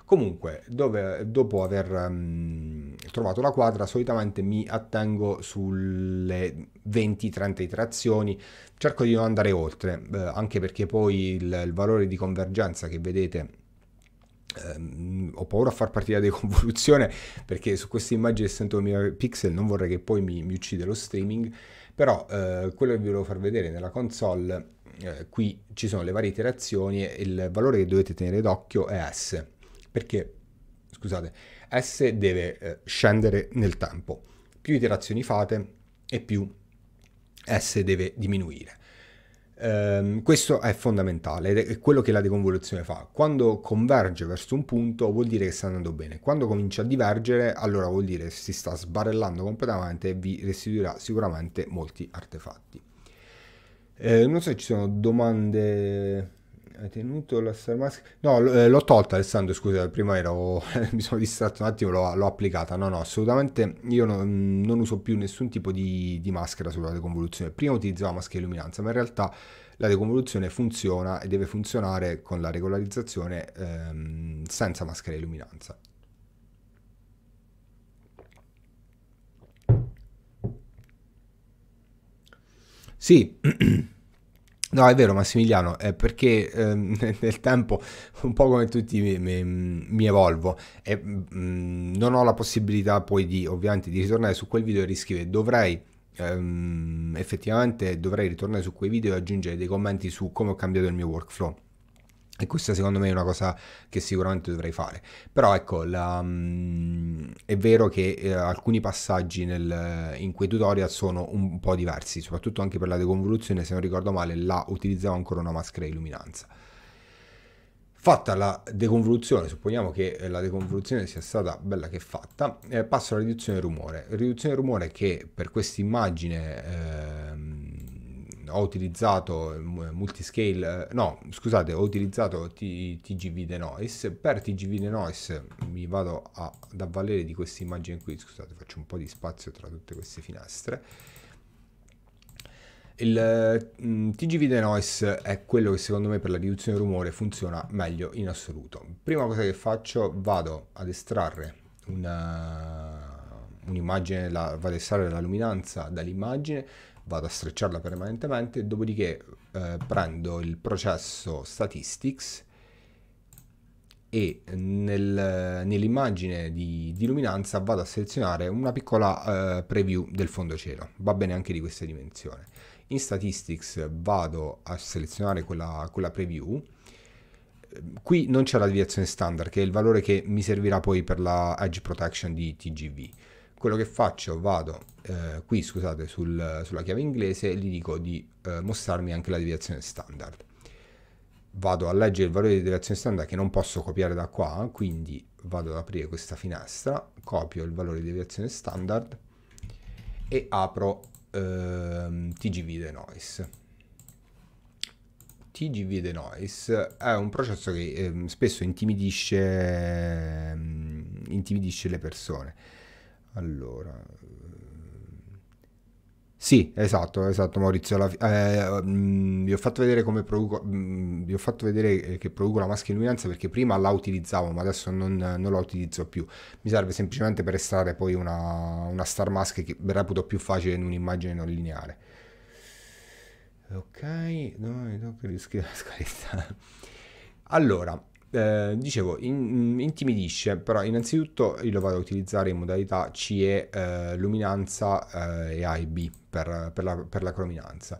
Comunque, dove, dopo aver um, trovato la quadra, solitamente mi attengo sulle 20-30 iterazioni, cerco di non andare oltre, eh, anche perché poi il, il valore di convergenza che vedete ehm, ho paura a far partire la deconvoluzione perché su queste immagini essendo pixel non vorrei che poi mi, mi uccida lo streaming però uh, quello che vi volevo far vedere nella console uh, qui ci sono le varie iterazioni e il valore che dovete tenere d'occhio è S perché, scusate, S deve eh, scendere nel tempo. Più iterazioni fate e più S deve diminuire. Um, questo è fondamentale ed è quello che la deconvoluzione fa. Quando converge verso un punto vuol dire che sta andando bene, quando comincia a divergere allora vuol dire che si sta sbarellando completamente e vi restituirà sicuramente molti artefatti. Eh, non so se ci sono domande hai tenuto la Star Mask? No, eh, l'ho tolta Alessandro, scusa, prima ero, mi sono distratto un attimo, l'ho, l'ho applicata. No, no, assolutamente io non, non uso più nessun tipo di, di, maschera sulla deconvoluzione. Prima utilizzavo maschera illuminanza, ma in realtà la deconvoluzione funziona e deve funzionare con la regolarizzazione ehm, senza maschera illuminanza. Sì. No, è vero Massimiliano, è perché ehm, nel tempo, un po' come tutti, mi, mi, mi evolvo e mh, mm, non ho la possibilità poi di, ovviamente, di ritornare su quel video e riscrivere. Dovrei, ehm, effettivamente, dovrei ritornare su quei video e aggiungere dei commenti su come ho cambiato il mio workflow e questa secondo me è una cosa che sicuramente dovrei fare. Però ecco, la, um, è vero che eh, alcuni passaggi nel, in quei tutorial sono un po' diversi, soprattutto anche per la deconvoluzione, se non ricordo male, la utilizzavo ancora una maschera di luminanza. Fatta la deconvoluzione, supponiamo che eh, la deconvoluzione sia stata bella che fatta, eh, passo alla riduzione del rumore. Riduzione del rumore che per questa immagine... Eh, ho utilizzato eh, eh, multiscale, eh, no scusate ho utilizzato T, TGV Denoise, per TGV Denoise mi vado a, ad avvalere di questa immagine qui, scusate faccio un po' di spazio tra tutte queste finestre, il mm, TGV Denoise è quello che secondo me per la riduzione del rumore funziona meglio in assoluto. Prima cosa che faccio vado ad estrarre un'immagine, la, vado ad estrarre la luminanza dall'immagine, vado a strecciarla permanentemente, dopodiché eh, prendo il processo statistics e nel, nell'immagine di, di, luminanza vado a selezionare una piccola eh, preview del fondo cielo, va bene anche di questa dimensione. In statistics vado a selezionare quella, quella preview, qui non c'è la deviazione standard che è il valore che mi servirà poi per la edge protection di TGV quello che faccio vado eh, qui scusate sul, sulla chiave inglese e gli dico di eh, mostrarmi anche la deviazione standard vado a leggere il valore di deviazione standard che non posso copiare da qua quindi vado ad aprire questa finestra copio il valore di deviazione standard e apro ehm, tgv denoise tgv denoise è un processo che ehm, spesso intimidisce, ehm, intimidisce le persone allora... Eh, sì, esatto, esatto Maurizio, la, eh, mh, mm, vi ho fatto vedere come produco, mh, mm, vi ho fatto vedere eh, che produco la maschera illuminanza perché prima la utilizzavo ma adesso non, non, la utilizzo più, mi serve semplicemente per estrarre poi una, una star mask che reputo più facile in un'immagine non lineare. Ok, domani tocca rischiare la scaletta. Allora, eh, dicevo, in, mm, intimidisce, però innanzitutto io lo vado a utilizzare in modalità CE, eh, luminanza eh, e AIB per, per, la, per la crominanza.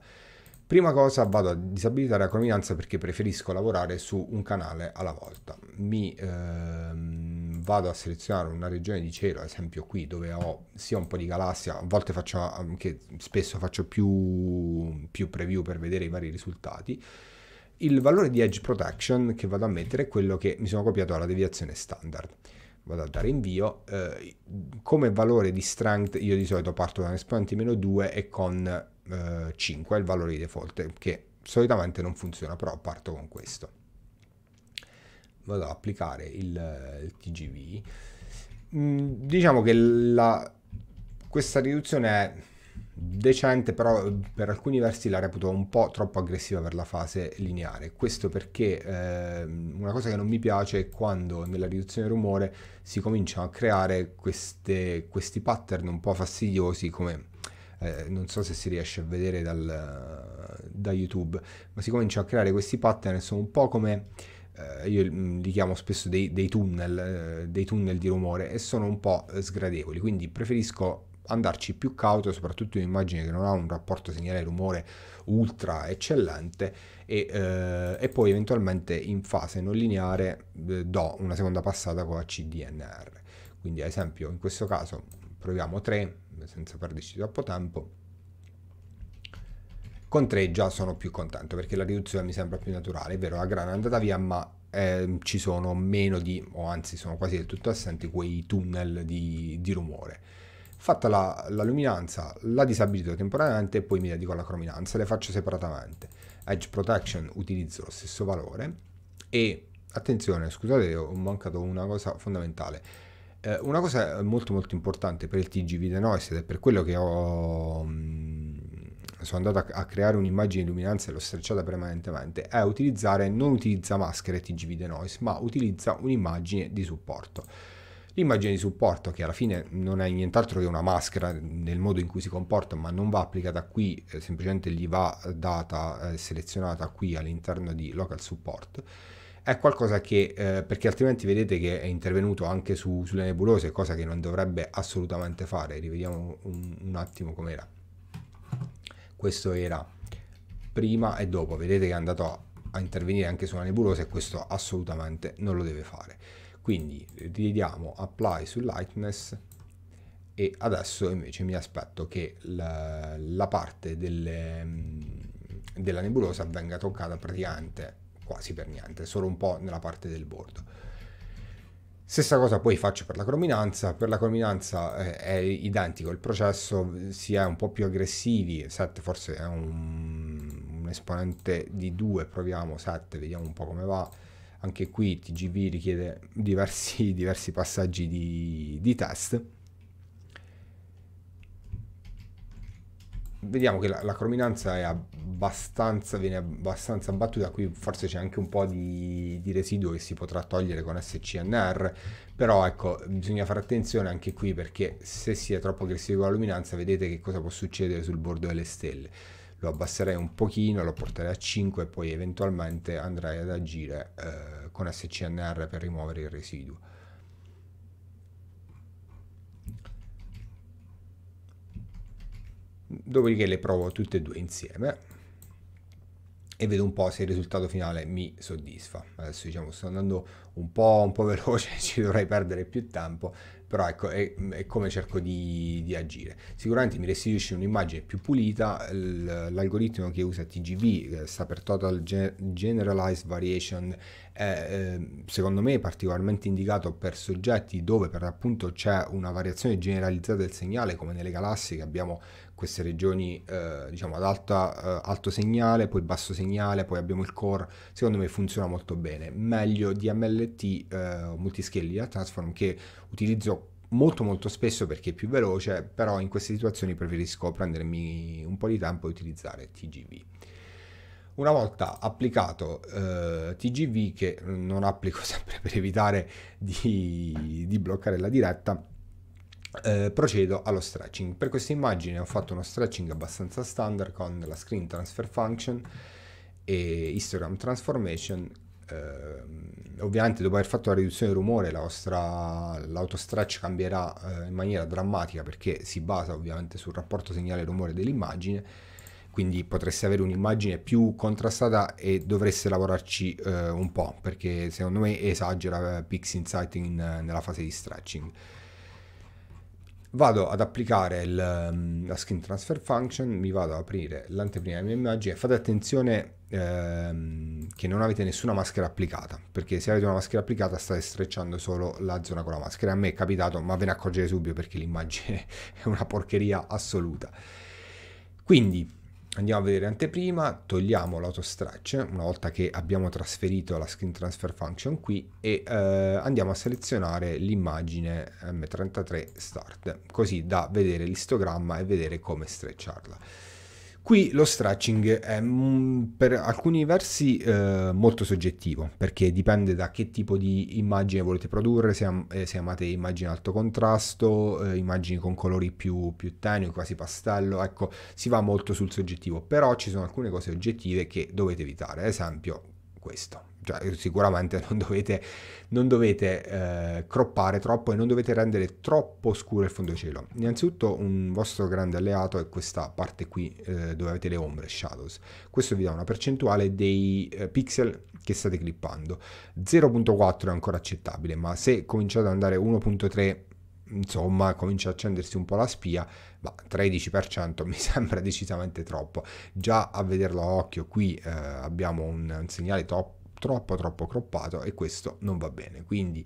Prima cosa vado a disabilitare la crominanza perché preferisco lavorare su un canale alla volta. Mi ehm, vado a selezionare una regione di cielo, ad esempio qui dove ho sia un po' di galassia, a volte faccio anche ehm, spesso faccio più, più preview per vedere i vari risultati il valore di edge protection che vado a mettere è quello che mi sono copiato alla deviazione standard vado a dare invio eh, come valore di strength io di solito parto da un esponente meno 2 e con eh, 5 è il valore di default che solitamente non funziona però parto con questo vado ad applicare il, il tgv mm, diciamo che la, questa riduzione è decente, però per alcuni versi la reputo un po' troppo aggressiva per la fase lineare. Questo perché eh, una cosa che non mi piace è quando nella riduzione rumore si cominciano a creare queste, questi pattern un po' fastidiosi come... Eh, non so se si riesce a vedere dal, da YouTube, ma si cominciano a creare questi pattern, sono un po' come eh, io mm, li chiamo spesso dei, dei, tunnel, eh, dei tunnel di rumore e sono un po' sgradevoli, quindi preferisco andarci più cauto, soprattutto in un'immagine che non ha un rapporto segnale-rumore ultra eccellente e, eh, e, poi eventualmente in fase non lineare eh, do una seconda passata con la CDNR. Quindi ad esempio in questo caso proviamo 3 senza perderci troppo tempo. Con 3 già sono più contento perché la riduzione mi sembra più naturale, è vero la grana è andata via ma eh, ci sono meno di, o anzi sono quasi del tutto assenti quei tunnel di, di rumore Fatta la, la luminanza, la disabilito temporaneamente e poi mi dedico alla crominanza, le faccio separatamente. Edge Protection utilizzo lo stesso valore e attenzione, scusate, ho mancato una cosa fondamentale. Eh, una cosa molto molto importante per il TG Video Noise ed è per quello che ho... Mh, mm, sono andato a, creare un'immagine di luminanza e l'ho strecciata permanentemente, è utilizzare, non utilizza maschere TGV Noise, ma utilizza un'immagine di supporto. L'immagine di supporto, che alla fine non è nient'altro che una maschera nel modo in cui si comporta, ma non va applicata qui, eh, semplicemente gli va data, eh, selezionata qui all'interno di local support, è qualcosa che, eh, perché altrimenti vedete che è intervenuto anche su, sulle nebulose, cosa che non dovrebbe assolutamente fare. Rivediamo un, un attimo com'era. Questo era prima e dopo, vedete che è andato a, a intervenire anche sulla nebulosa e questo assolutamente non lo deve fare quindi ridiamo apply su lightness e adesso invece mi aspetto che la, la parte delle, mm, della nebulosa venga toccata praticamente quasi per niente, solo un po' nella parte del bordo. Stessa cosa poi faccio per la crominanza, per la crominanza eh, è, identico il processo, si è un po' più aggressivi, 7 forse è un, un esponente di 2, proviamo 7, vediamo un po' come va anche qui TGV richiede diversi, diversi passaggi di, di, test. Vediamo che la, la crominanza è abbastanza, viene abbastanza battuta, qui forse c'è anche un po' di, di, residuo che si potrà togliere con SCNR, però ecco, bisogna fare attenzione anche qui perché se si è troppo aggressivo con la luminanza vedete che cosa può succedere sul bordo delle stelle lo abbasserei un pochino, lo porterei a 5 e poi eventualmente andrei ad agire eh, con SCNR per rimuovere il residuo. Dopodiché le provo tutte e due insieme e vedo un po' se il risultato finale mi soddisfa. Adesso diciamo sto andando un po', un po veloce, ci dovrei perdere più tempo, però ecco è, è come cerco di, di, agire. Sicuramente mi restituisce un'immagine più pulita, l'algoritmo che usa TGV eh, sta per Total Generalized Variation, è, ehm, secondo me è particolarmente indicato per soggetti dove per l'appunto c'è una variazione generalizzata del segnale come nelle galassie che abbiamo queste regioni eh, diciamo ad alta, eh, alto segnale, poi basso segnale, poi abbiamo il core, secondo me funziona molto bene, meglio di MLT eh, multiscale di transform che utilizzo molto molto spesso perché è più veloce, però in queste situazioni preferisco prendermi un po' di tempo e utilizzare TGV. Una volta applicato eh, TGV, che non applico sempre per evitare di, di bloccare la diretta, eh, procedo allo stretching. Per questa immagine ho fatto uno stretching abbastanza standard con la screen transfer function e histogram transformation. Eh, ovviamente dopo aver fatto la riduzione del rumore la vostra, l'autostretch cambierà eh, in maniera drammatica perché si basa ovviamente sul rapporto segnale-rumore dell'immagine quindi potreste avere un'immagine più contrastata e dovreste lavorarci eh, un po' perché secondo me esagera eh, Pix Insight in, nella fase di stretching vado ad applicare il, ehm, la skin transfer function, mi vado ad aprire l'anteprima della mia immagine, fate attenzione ehm, che non avete nessuna maschera applicata, perché se avete una maschera applicata state strecciando solo la zona con la maschera, a me è capitato ma ve ne accorgete subito perché l'immagine è una porcheria assoluta. Quindi andiamo a vedere anteprima, togliamo l'autostretch una volta che abbiamo trasferito la screen transfer function qui e eh, andiamo a selezionare l'immagine M33 start così da vedere l'istogramma e vedere come stretcharla. Qui lo stretching è mm, per alcuni versi eh, molto soggettivo perché dipende da che tipo di immagine volete produrre, se, am- eh, se amate immagini alto contrasto, eh, immagini con colori più, più, tenui, quasi pastello, ecco si va molto sul soggettivo, però ci sono alcune cose oggettive che dovete evitare, ad esempio questo cioè, sicuramente non dovete, non dovete eh, croppare troppo e non dovete rendere troppo scuro il fondo cielo. Innanzitutto un vostro grande alleato è questa parte qui eh, dove avete le ombre, shadows. Questo vi dà una percentuale dei eh, pixel che state clippando. 0.4 è ancora accettabile, ma se cominciate ad andare 1.3 insomma comincia a accendersi un po' la spia, ma 13% mi sembra decisamente troppo. Già a vederlo a occhio qui eh, abbiamo un, un segnale top troppo troppo croppato e questo non va bene. Quindi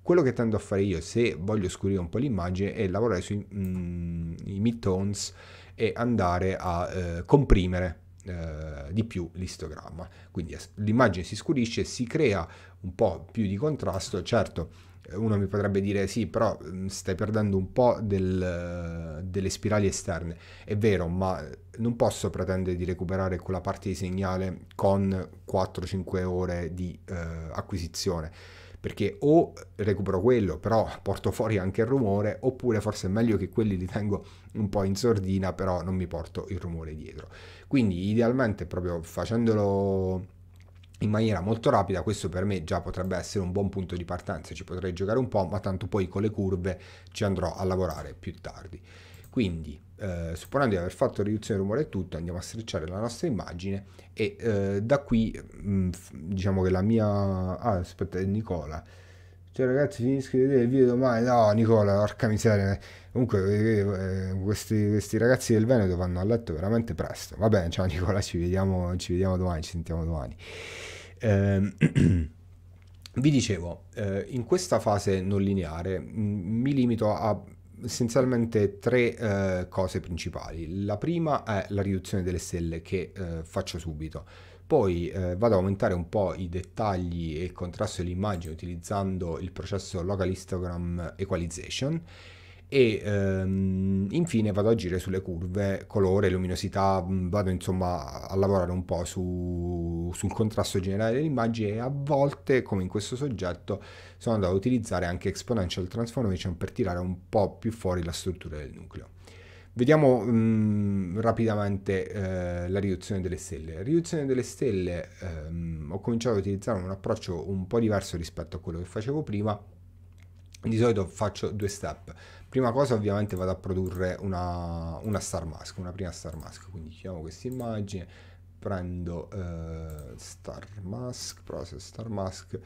quello che tendo a fare io se voglio scurire un po' l'immagine è lavorare sui mm, midtones e andare a eh, comprimere eh, di più l'istogramma. Quindi l'immagine si scurisce, si crea un po' più di contrasto, certo uno mi potrebbe dire sì, però stai perdendo un po' del, delle spirali esterne. È vero, ma non posso pretendere di recuperare quella parte di segnale con 4-5 ore di eh, acquisizione perché o recupero quello, però porto fuori anche il rumore, oppure forse è meglio che quelli li tengo un po' in sordina, però non mi porto il rumore dietro. Quindi idealmente proprio facendolo in maniera molto rapida, questo per me già potrebbe essere un buon punto di partenza, ci potrei giocare un po', ma tanto poi con le curve ci andrò a lavorare più tardi. Quindi, eh, supponendo di aver fatto riduzione del rumore e tutto, andiamo a strecciare la nostra immagine e eh, da qui mh, mm, diciamo che la mia... Ah, aspetta, Nicola cioè ragazzi finisco il video domani, no Nicola, porca miseria. Comunque eh, eh, questi, questi, ragazzi del Veneto vanno a letto veramente presto. Va bene, ciao Nicola, ci vediamo, ci vediamo domani, ci sentiamo domani. Eh, vi dicevo, eh, in questa fase non lineare mm, mi limito a essenzialmente tre eh, cose principali. La prima è la riduzione delle stelle che eh, faccio subito poi eh, vado ad aumentare un po' i dettagli e il contrasto dell'immagine utilizzando il processo Local Histogram Equalization e ehm, infine vado ad agire sulle curve, colore, luminosità, mm, vado insomma a lavorare un po' su, sul contrasto generale dell'immagine e a volte, come in questo soggetto, sono andato ad utilizzare anche Exponential Transformation per tirare un po' più fuori la struttura del nucleo. Vediamo mh, mm, rapidamente eh, la riduzione delle stelle. La riduzione delle stelle ehm, ho cominciato a utilizzare un approccio un po' diverso rispetto a quello che facevo prima. Di solito faccio due step. Prima cosa ovviamente vado a produrre una, una star mask, una prima star mask, quindi chiamo questa immagine, prendo eh, star mask, process star mask,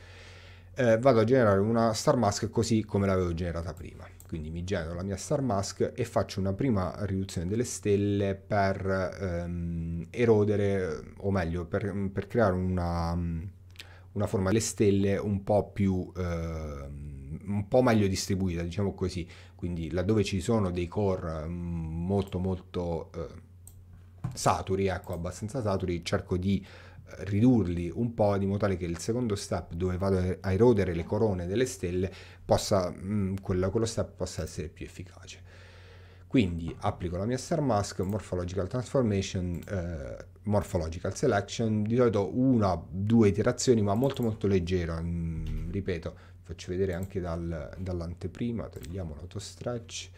eh, vado a generare una star mask così come l'avevo generata prima quindi mi genero la mia star mask e faccio una prima riduzione delle stelle per ehm, erodere, o meglio, per, per creare una, una, forma delle stelle un po' più... Ehm, un po' meglio distribuita, diciamo così, quindi laddove ci sono dei core mm, molto molto eh, saturi, ecco, abbastanza saturi, cerco di ridurli un po' di modo tale che il secondo step dove vado a er-, erodere le corone delle stelle possa, mh, mm, quello, quello step possa essere più efficace. Quindi applico la mia star mask, morphological transformation, eh, morphological selection, di solito una, due iterazioni ma molto molto leggero, mh, mm, ripeto, faccio vedere anche dal, dall'anteprima, togliamo l'autostretch,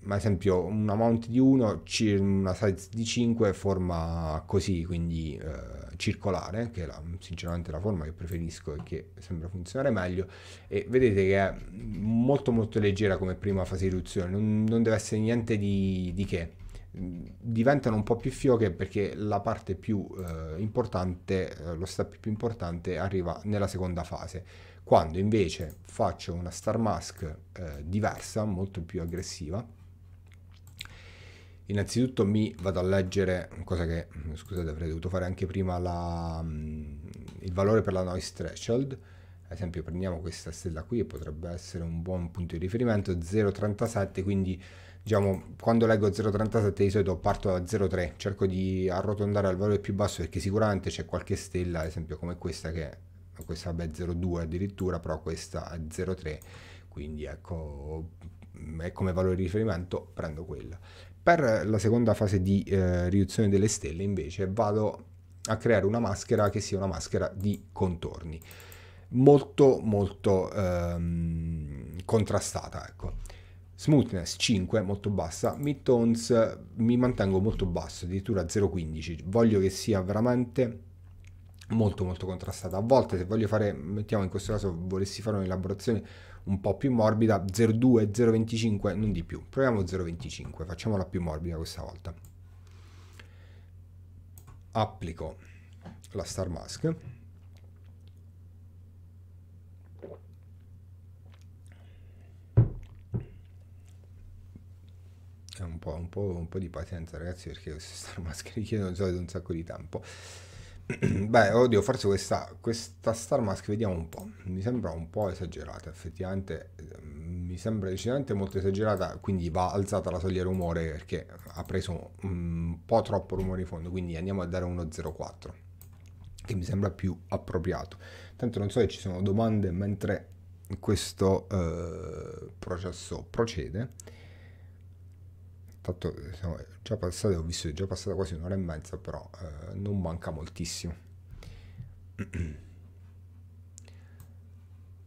ma ad esempio una mount di 1, una size di 5 forma così, quindi eh, circolare, che è la, sinceramente la forma che preferisco e che sembra funzionare meglio, e vedete che è molto molto leggera come prima fase di riduzione, non, non deve essere niente di, di che diventano un po' più fioche perché la parte più eh, importante, eh, lo step più importante arriva nella seconda fase. Quando invece faccio una star mask eh, diversa, molto più aggressiva, Innanzitutto mi vado a leggere, cosa che mm, scusate avrei dovuto fare anche prima, la, mm, il valore per la noise threshold. Ad esempio prendiamo questa stella qui e potrebbe essere un buon punto di riferimento, 0,37, quindi diciamo quando leggo 0,37 di solito parto da 0,3, cerco di arrotondare al valore più basso perché sicuramente c'è qualche stella, ad esempio come questa che questa è 0,2 addirittura, però questa è 0,3, quindi ecco, mm, come valore di riferimento prendo quella. Per la seconda fase di eh, riduzione delle stelle invece vado a creare una maschera che sia una maschera di contorni, molto molto ehm, contrastata. Ecco. Smoothness 5, molto bassa, midtones mi mantengo molto basso, addirittura 0,15, voglio che sia veramente molto molto contrastata. A volte se voglio fare, mettiamo in questo caso, volessi fare un'elaborazione un po' più morbida, 0,2, 0,25, non di più. Proviamo 0,25, facciamola più morbida questa volta. Applico la star mask. Un po', un, po', un po', di pazienza ragazzi perché questa star mask richiede un sacco di tempo. Beh, oddio, forse questa, questa Star Mask, vediamo un po'. Mi sembra un po' esagerata, effettivamente. Ehm, mi sembra decisamente molto esagerata, quindi va alzata la soglia rumore perché ha preso un po' troppo rumore in fondo, quindi andiamo a dare 1.04, che mi sembra più appropriato. Tanto non so se ci sono domande mentre questo eh, processo procede fatto, eh, siamo già passati, ho visto che è già passata quasi un'ora e mezza, però eh, non manca moltissimo.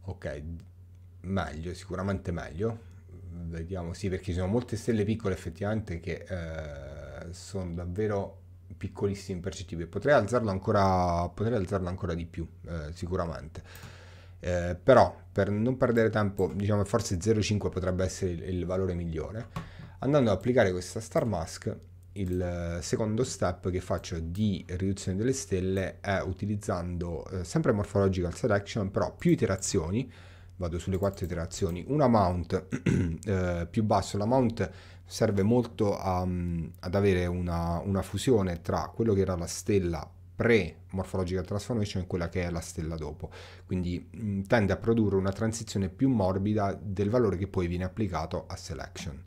ok, meglio, sicuramente meglio. Vediamo, sì, perché ci sono molte stelle piccole effettivamente che eh, sono davvero piccolissime, impercettibili. Potrei alzarlo ancora, potrei alzarlo ancora di più, eh, sicuramente. Eh, però per non perdere tempo, diciamo forse 0,5 potrebbe essere il, il valore migliore andando ad applicare questa star mask il eh, secondo step che faccio di riduzione delle stelle è utilizzando eh, sempre morphological selection però più iterazioni vado sulle quattro iterazioni un amount eh, più basso l'amount serve molto a, mm, ad avere una, una fusione tra quello che era la stella pre-morphological transformation e quella che è la stella dopo. Quindi mh, mm, tende a produrre una transizione più morbida del valore che poi viene applicato a selection.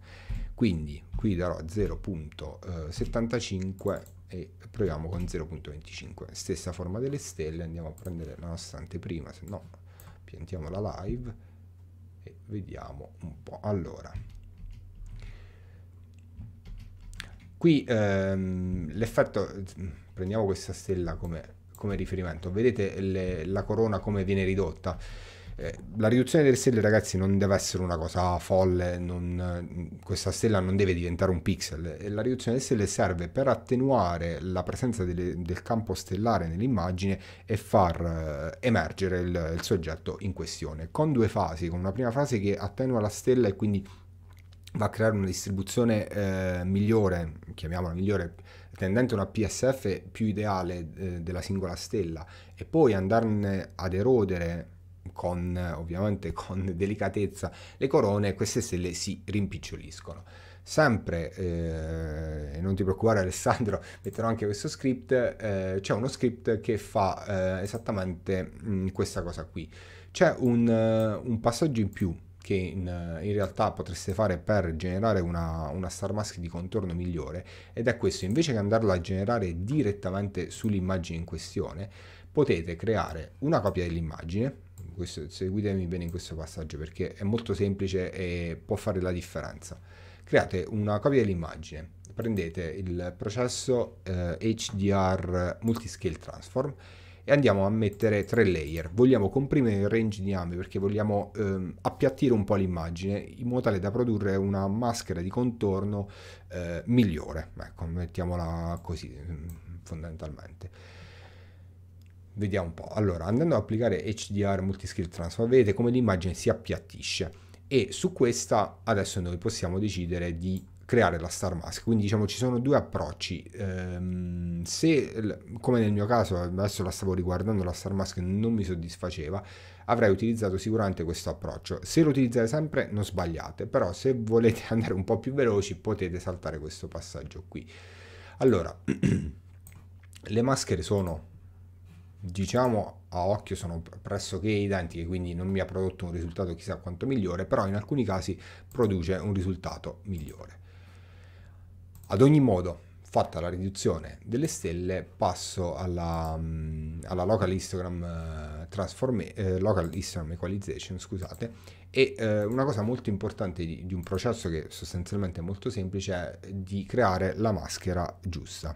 Quindi qui darò 0.75 eh, e proviamo con 0.25. Stessa forma delle stelle, andiamo a prendere la nostra anteprima, se no piantiamo la live e vediamo un po'. Allora, qui ehm, l'effetto, ehm, prendiamo questa stella come, come riferimento, vedete le, la corona come viene ridotta eh, la riduzione delle stelle, ragazzi, non deve essere una cosa folle, non, questa stella non deve diventare un pixel. la riduzione delle stelle serve per attenuare la presenza delle, del campo stellare nell'immagine e far eh, emergere il, il soggetto in questione, con due fasi, con una prima fase che attenua la stella e quindi va a creare una distribuzione eh, migliore, chiamiamola migliore, tendente a una PSF più ideale eh, della singola stella e poi andarne ad erodere con ovviamente con delicatezza le corone, queste stelle si rimpiccioliscono. Sempre, eh, non ti preoccupare Alessandro, metterò anche questo script, eh, c'è uno script che fa eh, esattamente mh, mm, questa cosa qui. C'è un, uh, un, passaggio in più che in, uh, in, realtà potreste fare per generare una, una star mask di contorno migliore ed è questo, invece che andarla a generare direttamente sull'immagine in questione, potete creare una copia dell'immagine questo, seguitemi bene in questo passaggio perché è molto semplice e può fare la differenza. Create una copia dell'immagine, prendete il processo eh, HDR Multiscale Transform e andiamo a mettere tre layer. Vogliamo comprimere il range di ambi perché vogliamo ehm, appiattire un po' l'immagine in modo tale da produrre una maschera di contorno eh, migliore. Ecco, mettiamola così mm, fondamentalmente. Vediamo un po'. Allora, andando ad applicare HDR Multiscale Transform, vedete come l'immagine si appiattisce e su questa adesso noi possiamo decidere di creare la star mask quindi diciamo ci sono due approcci ehm, se come nel mio caso adesso la stavo riguardando la star mask non mi soddisfaceva avrei utilizzato sicuramente questo approccio se lo utilizzate sempre non sbagliate però se volete andare un po' più veloci potete saltare questo passaggio qui allora le maschere sono diciamo a occhio sono pressoché identiche, quindi non mi ha prodotto un risultato chissà quanto migliore, però in alcuni casi produce un risultato migliore. Ad ogni modo, fatta la riduzione delle stelle, passo alla, mhmm, alla local, histogram eh, eh, local histogram equalization, scusate, e eh, una cosa molto importante di, di un processo che sostanzialmente è molto semplice è di creare la maschera giusta.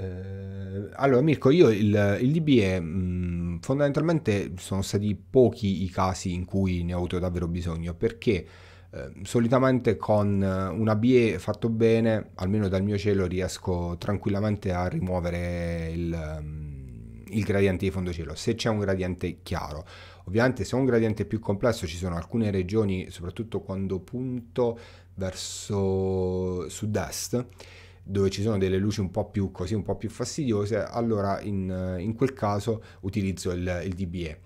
Eh, allora Mirko, io il, il DBE mh, mm, fondamentalmente sono stati pochi i casi in cui ne ho avuto davvero bisogno perché eh, solitamente con una BE fatto bene, almeno dal mio cielo, riesco tranquillamente a rimuovere il, mm, il gradiente di fondo cielo se c'è un gradiente chiaro. Ovviamente se è un gradiente più complesso ci sono alcune regioni, soprattutto quando punto verso sud-est, dove ci sono delle luci un po' più così, un po' più fastidiose, allora in, in quel caso utilizzo il, il DBE.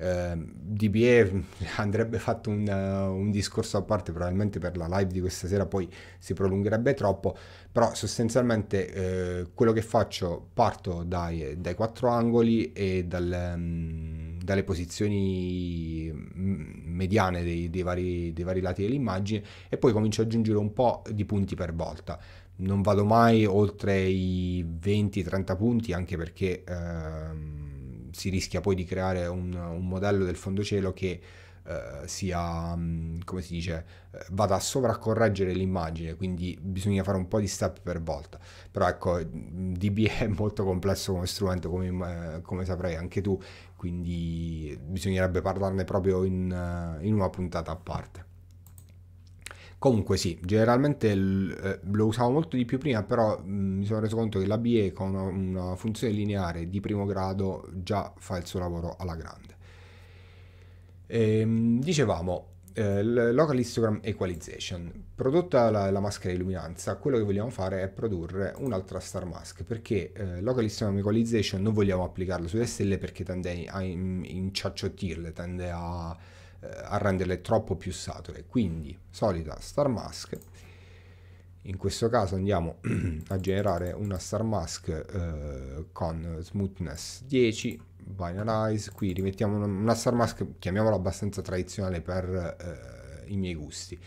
Eh, DBE andrebbe fatto un, uh, un, discorso a parte probabilmente per la live di questa sera poi si prolungherebbe troppo però sostanzialmente eh, quello che faccio parto dai, dai quattro angoli e dal, um, dalle posizioni mm, mediane dei, dei, vari, dei vari lati dell'immagine e poi comincio ad aggiungere un po' di punti per volta non vado mai oltre i 20-30 punti anche perché ehm, si rischia poi di creare un, un modello del fondocielo che eh, sia, mm, come si dice, eh, vada a sovraccorreggere l'immagine, quindi bisogna fare un po' di step per volta. Però ecco, mm, DB è molto complesso come strumento, come, eh, come saprai anche tu, quindi bisognerebbe parlarne proprio in, in una puntata a parte. Comunque sì, generalmente l- eh, lo usavo molto di più prima, però mh, mm, mi sono reso conto che la BE con una, una funzione lineare di primo grado già fa il suo lavoro alla grande. E, ehm, dicevamo, eh, Local Histogram Equalization. Prodotta la, la, maschera di luminanza, quello che vogliamo fare è produrre un'altra star mask, perché eh, Local Histogram Equalization non vogliamo applicarlo sulle stelle perché tende a inciacciottirle, tende a eh, a renderle troppo più sature. Quindi, solita star mask. In questo caso andiamo a generare una star mask eh, con smoothness 10, Binarize, qui rimettiamo una, star mask, chiamiamola abbastanza tradizionale per eh, i miei gusti.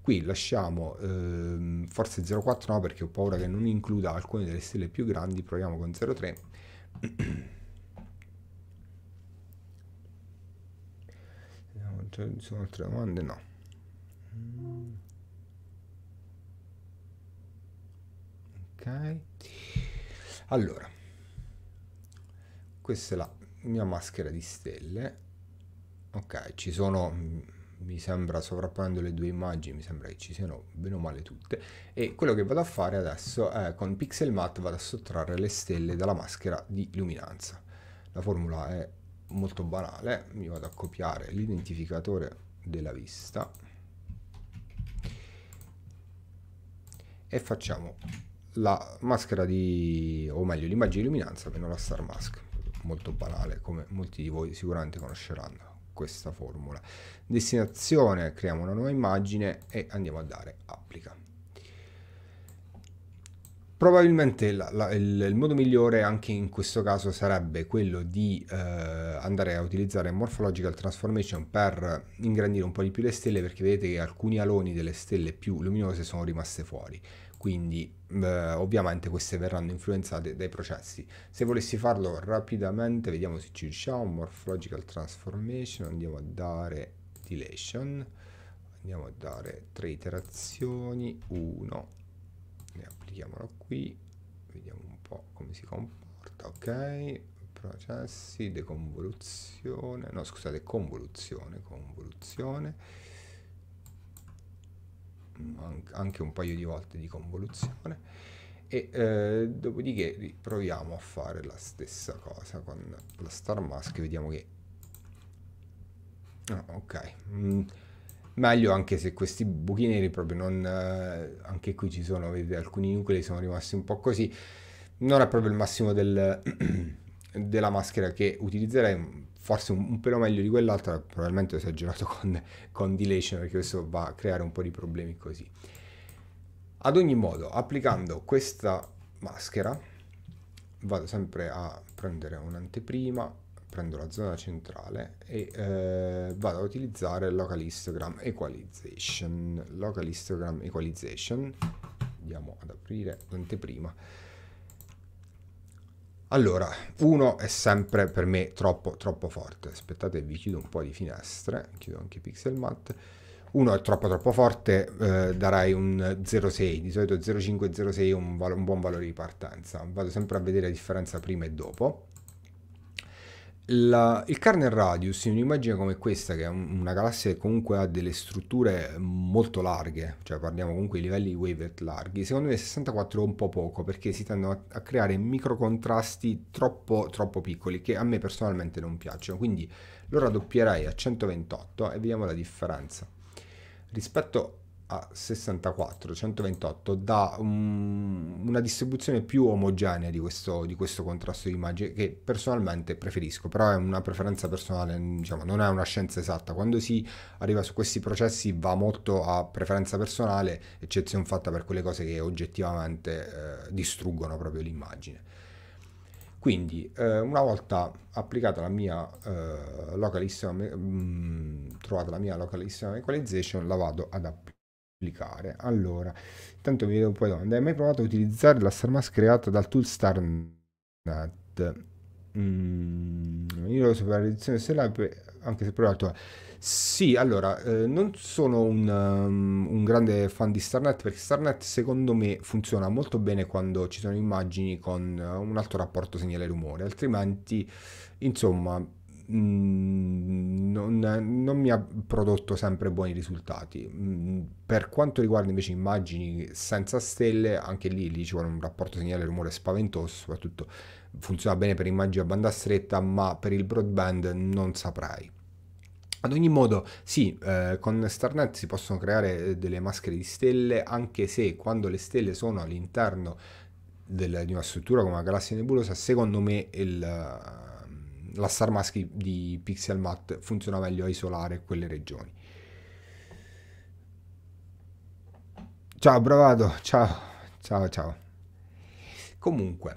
Qui lasciamo eh, forse 0,4 no perché ho paura che non includa alcune delle stelle più grandi, proviamo con 0,3. ci sono altre domande? No. Ok. Allora, questa è la mia maschera di stelle. Ok, ci sono mi sembra sovrapponendo le due immagini mi sembra che ci siano bene o male tutte e quello che vado a fare adesso è con pixel mat vado a sottrarre le stelle dalla maschera di luminanza la formula è molto banale mi vado a copiare l'identificatore della vista e facciamo la maschera di o meglio l'immagine di luminanza meno la star mask molto banale come molti di voi sicuramente conosceranno questa formula destinazione creiamo una nuova immagine e andiamo a dare applica Probabilmente la, la, il, il, modo migliore anche in questo caso sarebbe quello di eh, andare a utilizzare Morphological Transformation per ingrandire un po' di più le stelle perché vedete che alcuni aloni delle stelle più luminose sono rimaste fuori quindi eh, ovviamente queste verranno influenzate dai processi. Se volessi farlo rapidamente, vediamo se ci riusciamo, Morphological Transformation, andiamo a dare Dilation, andiamo a dare tre iterazioni, 1, togliamolo qui vediamo un po' come si comporta ok processi deconvoluzione no scusate convoluzione convoluzione mm, anche un paio di volte di convoluzione e eh, dopodiché proviamo a fare la stessa cosa con la star mask vediamo che ah, ok mm meglio anche se questi buchi neri proprio non eh, anche qui ci sono vedete alcuni nuclei sono rimasti un po' così non è proprio il massimo del, della maschera che utilizzerei forse un, un pelo meglio di quell'altra probabilmente ho esagerato con, con dilation perché questo va a creare un po' di problemi così ad ogni modo applicando questa maschera vado sempre a prendere un'anteprima prendo la zona centrale e eh, vado a utilizzare local histogram equalization local histogram equalization andiamo ad aprire l'anteprima allora 1 è sempre per me troppo troppo forte aspettate vi chiudo un po' di finestre chiudo anche pixel mat, 1 è troppo troppo forte eh, darai un 0,6 di solito 0,5 0,6 è un, un buon valore di partenza vado sempre a vedere la differenza prima e dopo la, il kernel radius in un'immagine come questa, che è una galassia che comunque ha delle strutture molto larghe, cioè parliamo comunque di livelli di wavelet larghi, secondo me 64 è un po' poco perché si tendono a, a creare microcontrasti troppo, troppo piccoli che a me personalmente non piacciono, quindi lo raddoppierei a 128 e vediamo la differenza. Rispetto a 64, 128 dà um, una distribuzione più omogenea di questo, di questo contrasto di immagine che personalmente preferisco, però è una preferenza personale, diciamo, non è una scienza esatta. Quando si arriva su questi processi va molto a preferenza personale, eccezione fatta per quelle cose che oggettivamente eh, distruggono proprio l'immagine. Quindi eh, una volta applicata la mia eh, localissima, mm, trovata la mia localissima equalization la vado ad applicare pubblicare. Allora, intanto vi vedo un po' di domande. Hai mai provato a utilizzare la star mask creata dal tool StarNet? Mm, io lo so per la riduzione stellare, anche se provato... Sì, allora, eh, non sono un, um, un, grande fan di StarNet perché StarNet secondo me funziona molto bene quando ci sono immagini con uh, un alto rapporto segnale-rumore, altrimenti, insomma, mh, mm, non, non, mi ha prodotto sempre buoni risultati. Mh, mm, per quanto riguarda invece immagini senza stelle, anche lì, lì ci vuole un rapporto segnale-rumore spaventoso, soprattutto funziona bene per immagini a banda stretta, ma per il broadband non saprei. Ad ogni modo, sì, eh, con Starnet si possono creare eh, delle maschere di stelle, anche se quando le stelle sono all'interno del, di una struttura come una galassia nebulosa, secondo me il, la star mask di Pixelmat funziona meglio a isolare quelle regioni. Ciao, bravado, ciao, ciao, ciao. Comunque,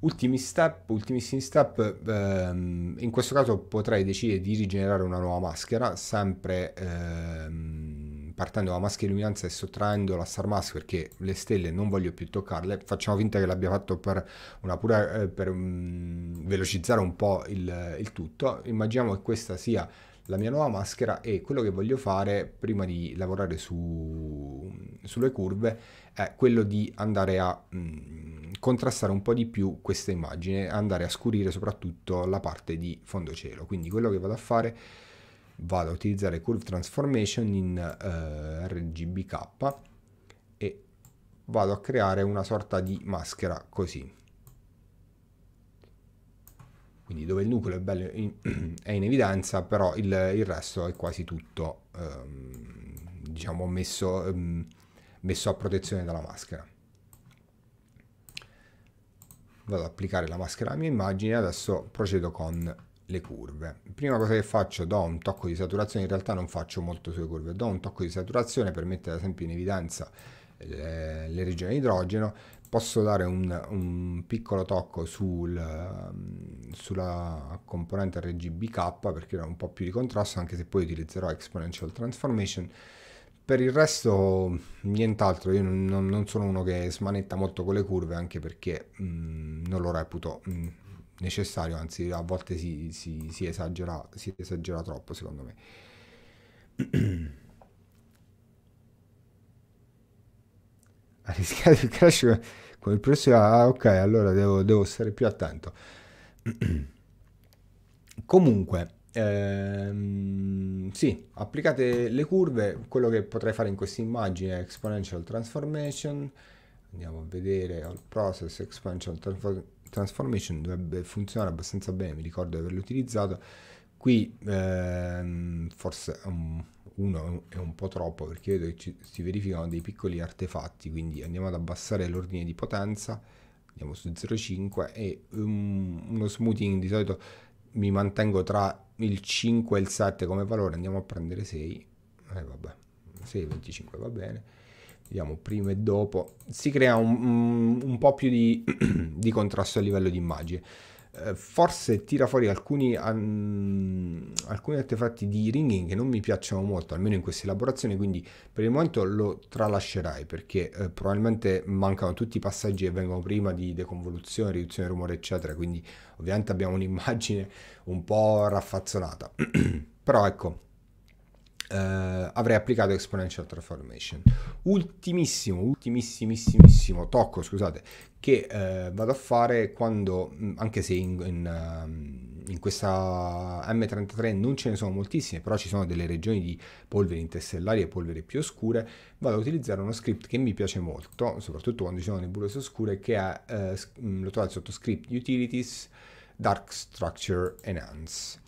ultimi step, ultimissimi step, ehm, in questo caso potrei decidere di rigenerare una nuova maschera, sempre... Ehm, partendo dalla maschera di luminanza e sottraendo la star mask perché le stelle non voglio più toccarle, facciamo finta che l'abbia fatto per, una pura, eh, per um, velocizzare un po' il, il tutto, immaginiamo che questa sia la mia nuova maschera e quello che voglio fare prima di lavorare su, sulle curve è quello di andare a mh, mm, contrastare un po' di più questa immagine, andare a scurire soprattutto la parte di fondo cielo Quindi quello che vado a fare vado a utilizzare Curve Transformation in eh, RGBK e vado a creare una sorta di maschera così. Quindi dove il nucleo è, bello in, è in evidenza, però il, il, resto è quasi tutto ehm, diciamo messo, ehm, messo a protezione dalla maschera vado ad applicare la maschera alla mia immagine e adesso procedo con le curve. Prima cosa che faccio, do un tocco di saturazione, in realtà non faccio molto sulle curve, do un tocco di saturazione per mettere ad esempio in evidenza le, eh, le regioni di idrogeno, posso dare un, un piccolo tocco sul, ehm, sulla componente RGBK perché creare un po' più di contrasto, anche se poi utilizzerò Exponential Transformation. Per il resto nient'altro, io non, non, sono uno che smanetta molto con le curve, anche perché mh, mm, non lo reputo mh, mm, necessario, anzi a volte si, si, si, esagera, si esagera troppo secondo me. ha rischiato il crash con il prossimo ah ok allora devo, devo stare più attento comunque ehm, sì applicate le curve quello che potrei fare in questa immagine è exponential transformation andiamo a vedere all process exponential transformation Transformation dovrebbe funzionare abbastanza bene, mi ricordo di averlo utilizzato. Qui ehm, forse um, uno è un po' troppo perché vedo che ci, si verificano dei piccoli artefatti, quindi andiamo ad abbassare l'ordine di potenza, andiamo su 0,5 e um, uno smoothing di solito mi mantengo tra il 5 e il 7 come valore, andiamo a prendere 6, eh, vabbè, 6,25 va bene vediamo prima e dopo, si crea un, un po' più di, di, contrasto a livello di immagine. Eh, forse tira fuori alcuni, um, alcuni artefatti di ringing che non mi piacciono molto, almeno in questa elaborazione, quindi per il momento lo tralascerai perché eh, probabilmente mancano tutti i passaggi che vengono prima di deconvoluzione, riduzione del rumore, eccetera, quindi ovviamente abbiamo un'immagine un po' raffazzonata. Però ecco, eh, avrei applicato Exponential Transformation. Ultimissimo, ultimissimissimo tocco, scusate, che eh, vado a fare quando, mm, anche se in, in, ehm, in, questa M33 non ce ne sono moltissime, però ci sono delle regioni di polvere interstellari e polvere più oscure, vado a utilizzare uno script che mi piace molto, soprattutto quando ci sono nebulose oscure, che è, eh, mm, lo trovate sotto script utilities dark structure enhance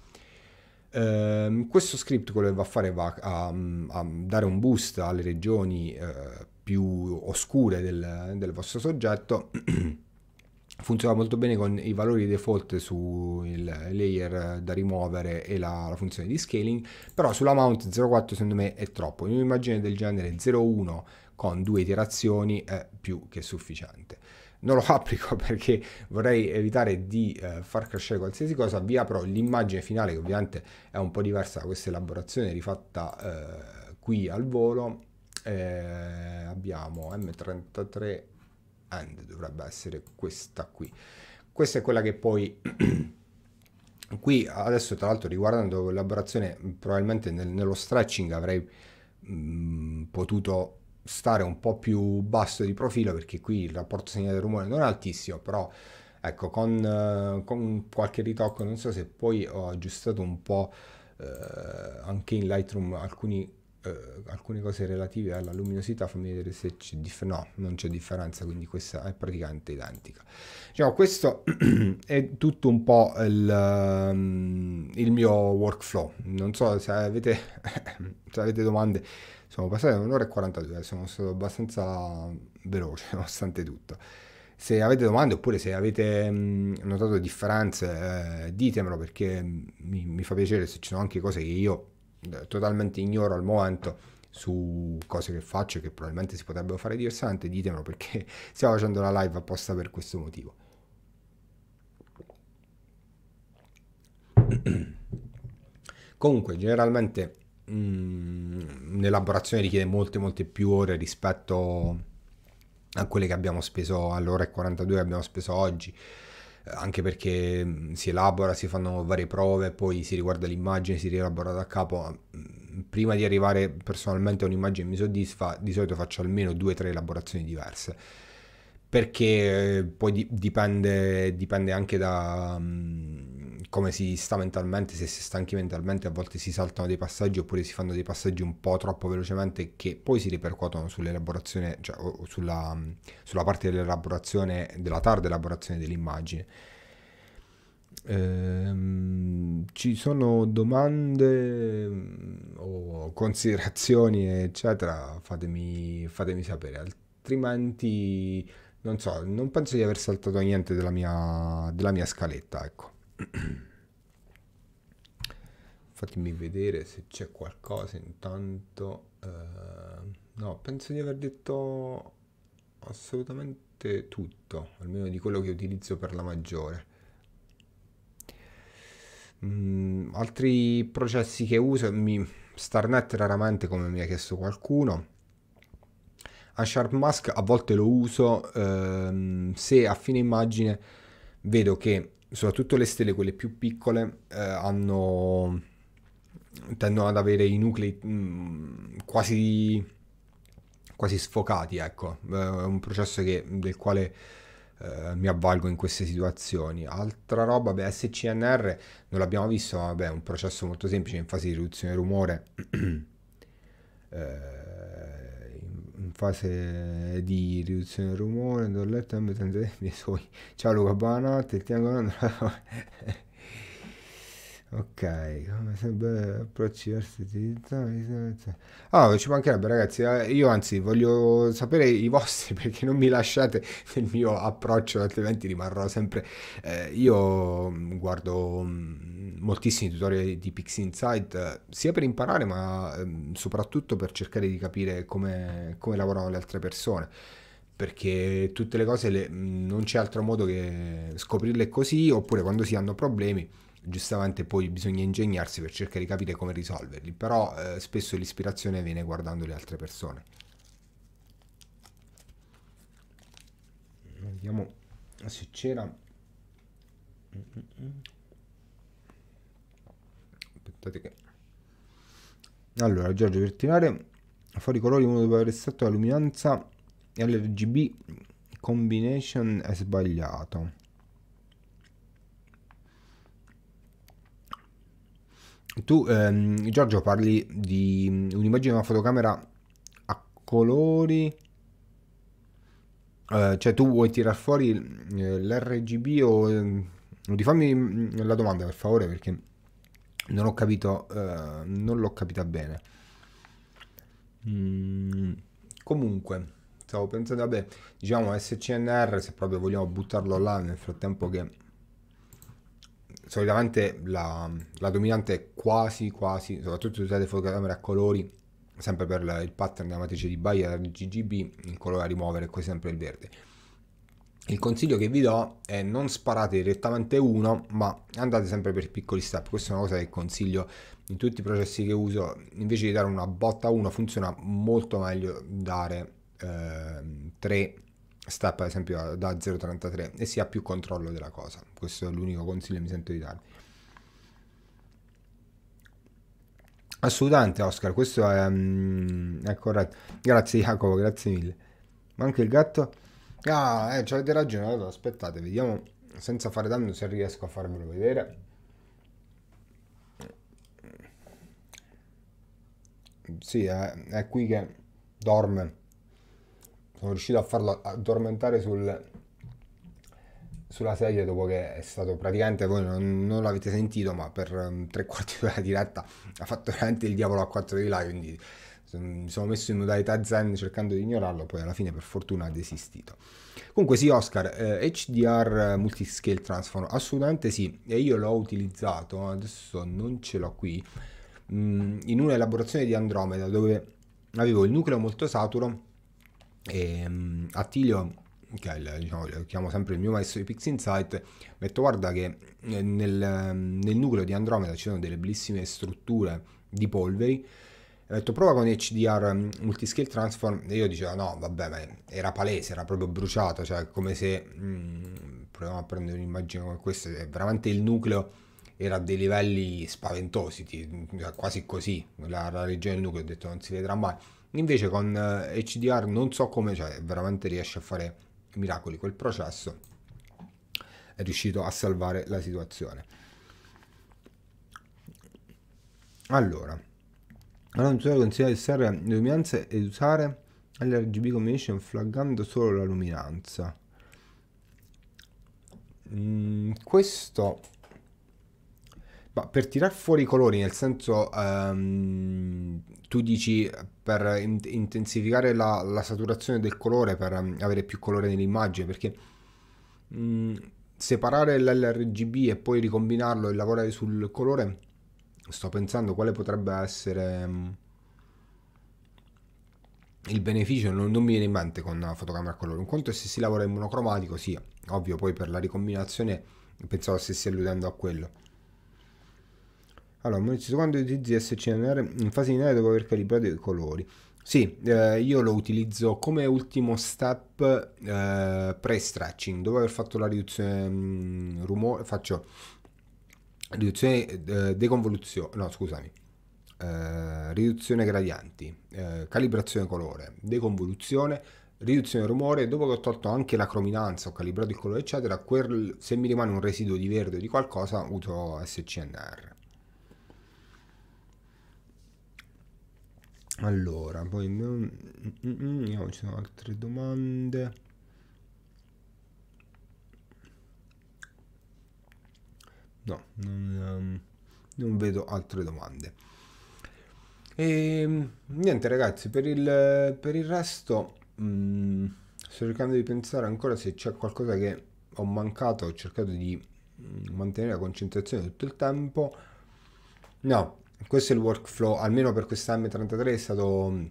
eh, questo script quello che va a fare va a, a dare un boost alle regioni eh, più oscure del, del vostro soggetto. Funziona molto bene con i valori default sul layer da rimuovere e la, la, funzione di scaling, però sulla mount 04 secondo me è troppo. In un'immagine del genere 01 con due iterazioni è più che sufficiente non lo applico perché vorrei evitare di eh, far crescere qualsiasi cosa, vi apro l'immagine finale che ovviamente è un po' diversa da questa elaborazione rifatta eh, qui al volo, eh, abbiamo M33 and dovrebbe essere questa qui, questa è quella che poi qui adesso tra l'altro riguardando l'elaborazione probabilmente nel, nello stretching avrei mh, mm, potuto stare un po' più basso di profilo perché qui il rapporto segnale rumore non è altissimo, però ecco con, eh, con, qualche ritocco non so se poi ho aggiustato un po' eh, anche in Lightroom alcuni, eh, alcune cose relative alla luminosità, fammi vedere se c'è differenza, no non c'è differenza quindi questa è praticamente identica. Diciamo questo è tutto un po' il, ehm, il mio workflow, non so se avete, se avete domande siamo passati all'ora e 42, sono stato abbastanza veloce nonostante tutto. Se avete domande oppure se avete mm, notato differenze, eh, ditemelo perché mm, mi, mi, fa piacere se ci sono anche cose che io eh, totalmente ignoro al momento su cose che faccio e che probabilmente si potrebbero fare diversamente, ditemelo perché stiamo facendo la live apposta per questo motivo. Comunque, generalmente mh, mm, un'elaborazione richiede molte molte più ore rispetto a quelle che abbiamo speso all'ora e 42 che abbiamo speso oggi eh, anche perché mm, si elabora, si fanno varie prove, poi si riguarda l'immagine, si rielabora da capo. Mm, prima di arrivare personalmente a un'immagine che mi soddisfa, di solito faccio almeno due o tre elaborazioni diverse perché eh, poi dipende, dipende anche da mm, come si sta mentalmente, se si è stanchi mentalmente a volte si saltano dei passaggi oppure si fanno dei passaggi un po' troppo velocemente che poi si ripercuotono sull'elaborazione, cioè sulla, mm, sulla parte dell'elaborazione, della tarda elaborazione dell'immagine. Ehm, ci sono domande mm, o considerazioni eccetera fatemi, fatemi sapere altrimenti non so, non penso di aver saltato niente della mia, della mia scaletta, ecco. Fatemi vedere se c'è qualcosa intanto. Uh, no, penso di aver detto assolutamente tutto, almeno di quello che utilizzo per la maggiore. Mm, altri processi che uso, mi, Starnet raramente come mi ha chiesto qualcuno a Sharp Mask a volte lo uso ehm, se a fine immagine vedo che soprattutto le stelle, quelle più piccole, eh, hanno, tendono ad avere i nuclei mh, mm, quasi, quasi, sfocati, ecco, è un processo che, del quale eh, mi avvalgo in queste situazioni. Altra roba, beh, SCNR non l'abbiamo visto, ma vabbè, è un processo molto semplice in fase di riduzione rumore. eh, fase di riduzione del rumore, andò a letto e mi sentì i miei sogni. Ciao Luca, buonanotte, ti tengo Ok, come sempre approcciarsi Ah, oh, ci mancherebbe ragazzi, eh, io anzi voglio sapere i vostri perché non mi lasciate nel mio approccio, altrimenti rimarrò sempre... Eh, io mm, guardo mm, moltissimi tutorial di Pixinsight, eh, sia per imparare ma ehm, soprattutto per cercare di capire come, come lavorano le altre persone perché tutte le cose le, mm, non c'è altro modo che scoprirle così oppure quando si hanno problemi giustamente poi bisogna ingegnarsi per cercare di capire come risolverli, però eh, spesso l'ispirazione viene guardando le altre persone. Vediamo se c'era... Aspettate che... Allora, Giorgio, per tirare fuori i colori uno deve aver estratto la luminanza LRGB combination è sbagliato. Tu, ehm, Giorgio, parli di mm, un'immagine di una fotocamera a colori. Eh, cioè, tu vuoi tirar fuori mm, l'RGB o... ti mm, fammi la domanda, per favore, perché non ho capito... Eh, non l'ho capita bene. Mm, comunque, stavo pensando, vabbè, diciamo SCNR, se proprio vogliamo buttarlo là nel frattempo che solitamente la, la, dominante è quasi quasi, soprattutto usate fotocamere a colori, sempre per il pattern della matrice di Bayer GGB, il colore a rimuovere è ecco, quasi sempre il verde. Il consiglio che vi do è non sparate direttamente uno, ma andate sempre per piccoli step. Questa è una cosa che consiglio in tutti i processi che uso. Invece di dare una botta a uno, funziona molto meglio dare eh, tre sta per esempio da 0,33 e si ha più controllo della cosa. Questo è l'unico consiglio che mi sento di darvi. Assolutamente Oscar, questo è, um, è corretto. Grazie Jacopo, grazie mille. Ma anche il gatto... Ah, eh, ci avete ragione, allora aspettate, vediamo senza fare danno se riesco a farvelo vedere. sì, è, è, qui che dorme sono riuscito a farlo addormentare sul, sulla sedia dopo che è stato praticamente, voi non, non l'avete sentito, ma per um, tre quarti d'ora diretta ha fatto veramente il diavolo a quattro di là, quindi mi sono messo in modalità zen cercando di ignorarlo, poi alla fine per fortuna ha desistito. Comunque sì Oscar, eh, HDR Multiscale Transform, assolutamente sì, e io l'ho utilizzato, adesso non ce l'ho qui, mh, mm, in elaborazione di Andromeda dove avevo il nucleo molto saturo e, um, Attilio che il, diciamo, chiamo sempre il mio maestro di Pix Insight, detto guarda che eh, nel, ehm, nel, nucleo di Andromeda ci sono delle bellissime strutture di polveri, ho detto prova con HDR ehm, Multiscale Transform e io dicevo no vabbè ma era palese, era proprio bruciato, cioè come se mh, mm, proviamo a prendere un'immagine come questa, veramente il nucleo era a dei livelli spaventosi, cioè, quasi così, la, la regione del nucleo ho detto non si vedrà mai Invece con HDR eh, non so come, cioè veramente riesce a fare miracoli quel processo, è riuscito a salvare la situazione. Allora, allora bisogna consigliare di stare luminanze ed usare l'RGB combination flaggando solo la luminanza. Mm, questo per tirar fuori i colori, nel senso, um, tu dici per in- intensificare la, la, saturazione del colore, per ehm, avere più colore nell'immagine, perché um, separare l'LRGB e poi ricombinarlo e lavorare sul colore, sto pensando quale potrebbe essere mm, il beneficio non, non, mi viene in mente con una fotocamera a colore. Un conto è se si lavora in monocromatico, sì, ovvio, poi per la ricombinazione pensavo stessi alludendo a quello. Allora, monetizzo quando utilizzi SCNR in fase lineare dopo aver calibrato i colori. Sì, eh, io lo utilizzo come ultimo step eh, pre-stretching, dopo aver fatto la riduzione mh, mm, rumore, faccio riduzione eh, deconvoluzione, no scusami, eh, riduzione gradienti, eh, calibrazione colore, deconvoluzione, riduzione rumore, dopo che ho tolto anche la crominanza, ho calibrato il colore eccetera, quel, se mi rimane un residuo di verde o di qualcosa uso SCNR. Allora, poi mm, mm, mm, vediamo, mm, ci sono altre domande. No, non, ehm, non vedo altre domande. E ehm, niente ragazzi, per il, per il resto mm, sto cercando di pensare ancora se c'è qualcosa che ho mancato, ho cercato di mantenere la concentrazione tutto il tempo. No, questo è il workflow, almeno per questa M33 è stato,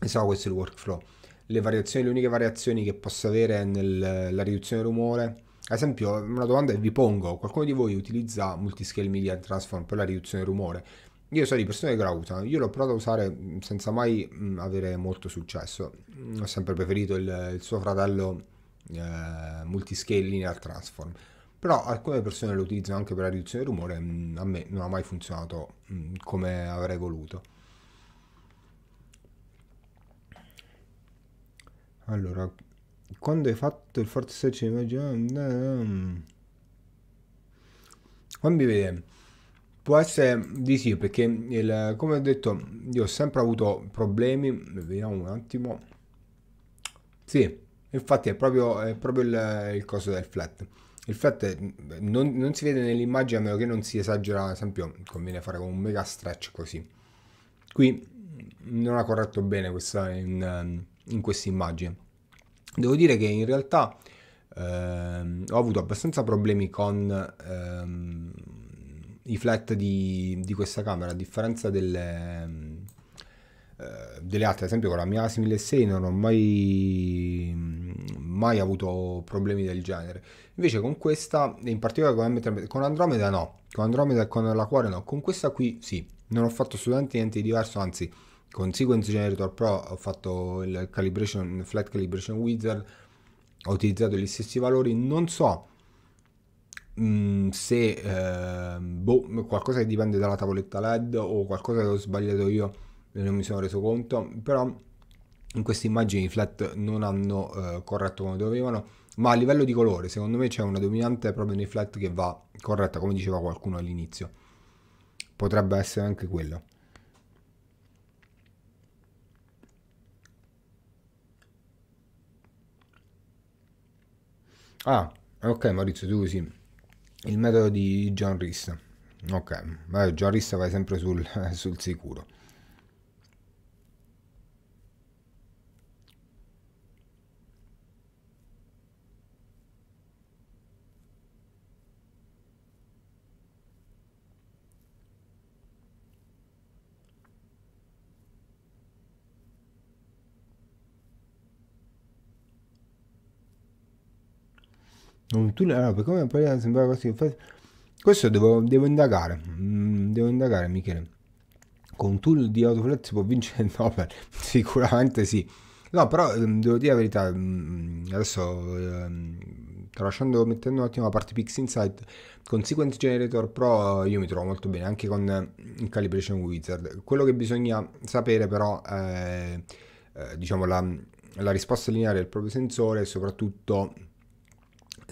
insomma, questo è il workflow. Le variazioni, le uniche variazioni che posso avere è nella riduzione del rumore. Ad esempio, una domanda che vi pongo, qualcuno di voi utilizza Multiscale Media Transform per la riduzione del rumore? Io so di persone che la usano, io l'ho provato a usare mm, senza mai mm, avere molto successo. Mm, ho sempre preferito il, il suo fratello eh, Multiscale Linear Transform però alcune persone lo utilizzano anche per la riduzione del rumore, mm, a me non ha mai funzionato mm, come avrei voluto. Allora, quando hai fatto il forte search immagino... Mm, fammi vedere. Può essere di sì, perché il, come ho detto, io ho sempre avuto problemi. Vediamo un attimo. Sì, infatti è proprio, è proprio il, il coso del flat. Il fatto è, non, non, si vede nell'immagine a meno che non si esagera, ad esempio conviene fare con un mega stretch così. Qui non ha corretto bene questa, in, in questa immagine. Devo dire che in realtà ehm, ho avuto abbastanza problemi con ehm, i flat di, di, questa camera, a differenza delle, ehm, eh, delle altre, ad esempio con la mia ASI 1006 non ho mai, mai avuto problemi del genere Invece con questa, in particolare con Andromeda no, con Andromeda e con la cuore no, con questa qui sì, non ho fatto assolutamente niente di diverso, anzi con Sequence Generator Pro ho fatto il calibration, Flat Calibration Wizard, ho utilizzato gli stessi valori, non so mh, mm, se eh, boh, qualcosa che dipende dalla tavoletta LED o qualcosa che ho sbagliato io e non mi sono reso conto, però in queste immagini i flat non hanno eh, corretto come dovevano ma a livello di colore secondo me c'è una dominante proprio nei flat che va corretta come diceva qualcuno all'inizio potrebbe essere anche quella ah ok Maurizio tu sì il metodo di John Rhys ok Beh, John Rhys vai sempre sul, sul sicuro non tu no, perché mi pareva sembrava così questo devo, devo indagare mm, devo indagare Michele con un tool di autoflex può vincere il Nobel sicuramente sì no però mm, devo dire la verità mm, adesso ehm, tralasciando mettendo un attimo la parte Pix Insight con Sequence Generator Pro io mi trovo molto bene anche con eh, il Calibration Wizard quello che bisogna sapere però è eh, diciamo la, la risposta lineare del proprio sensore e soprattutto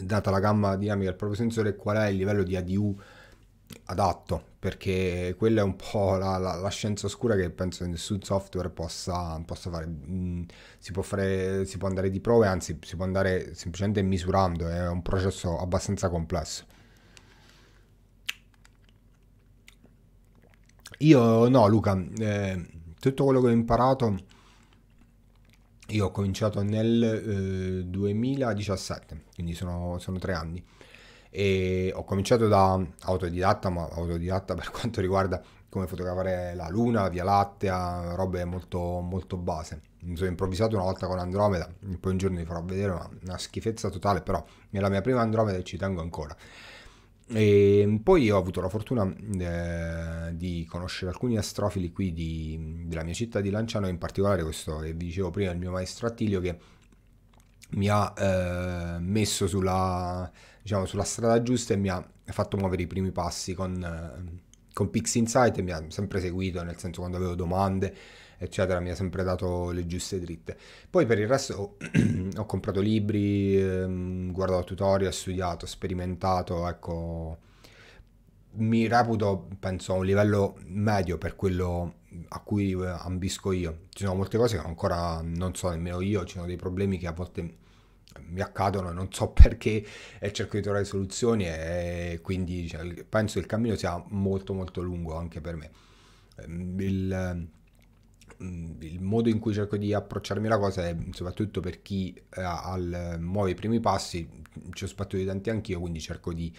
data la gamma dinamica del proprio sensore, qual è il livello di ADU adatto, perché quella è un po' la, la, la scienza oscura che penso che nessun software possa, possa fare. Mm, si può fare. Si può andare di prove, anzi si può andare semplicemente misurando, è un processo abbastanza complesso. Io no Luca, eh, tutto quello che ho imparato io ho cominciato nel eh, 2017, quindi sono, sono, tre anni. E ho cominciato da autodidatta, ma autodidatta per quanto riguarda come fotografare la Luna, la Via Lattea, robe molto, molto base. Mi sono improvvisato una volta con Andromeda, poi un giorno vi farò vedere una, una schifezza totale, però nella mia prima Andromeda ci tengo ancora. E ehm, poi ho avuto la fortuna eh, di conoscere alcuni astrofili qui di, della mia città di Lanciano, in particolare questo che vi dicevo prima, il mio maestro Attilio, che mi ha eh, messo sulla, diciamo, sulla, strada giusta e mi ha fatto muovere i primi passi con, eh, con Pix Insight e mi ha sempre seguito, nel senso quando avevo domande eccetera, mi ha sempre dato le giuste dritte. Poi per il resto ho comprato libri, ehm, guardato tutorial, studiato, sperimentato, ecco, mi reputo, penso, a un livello medio per quello a cui eh, ambisco io. Ci sono molte cose che ancora non so nemmeno io, ci sono dei problemi che a volte mi accadono, non so perché e cerco di trovare soluzioni e quindi cioè, penso il cammino sia molto molto lungo anche per me. Ehm, il, il modo in cui cerco di approcciarmi alla cosa è soprattutto per chi eh, al, muove i primi passi, ci ho di tanti anch'io, quindi cerco di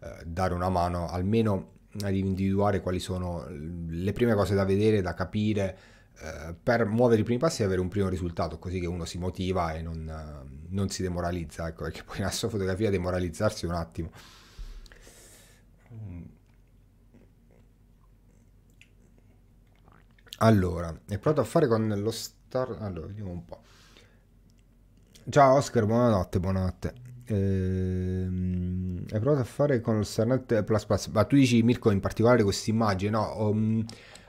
eh, dare una mano almeno ad individuare quali sono le prime cose da vedere, da capire, eh, per muovere i primi passi e avere un primo risultato, così che uno si motiva e non, eh, non si demoralizza, ecco, perché poi la sua fotografia demoralizzarsi un attimo. Mm. Allora, è provato a fare con lo Star... Allora, vediamo un po'. Ciao Oscar, buonanotte, buonanotte. Ehm, hai provato a fare con lo Starnet Plus Plus, ma tu dici Mirko in particolare questa immagine, no? Ho, mm,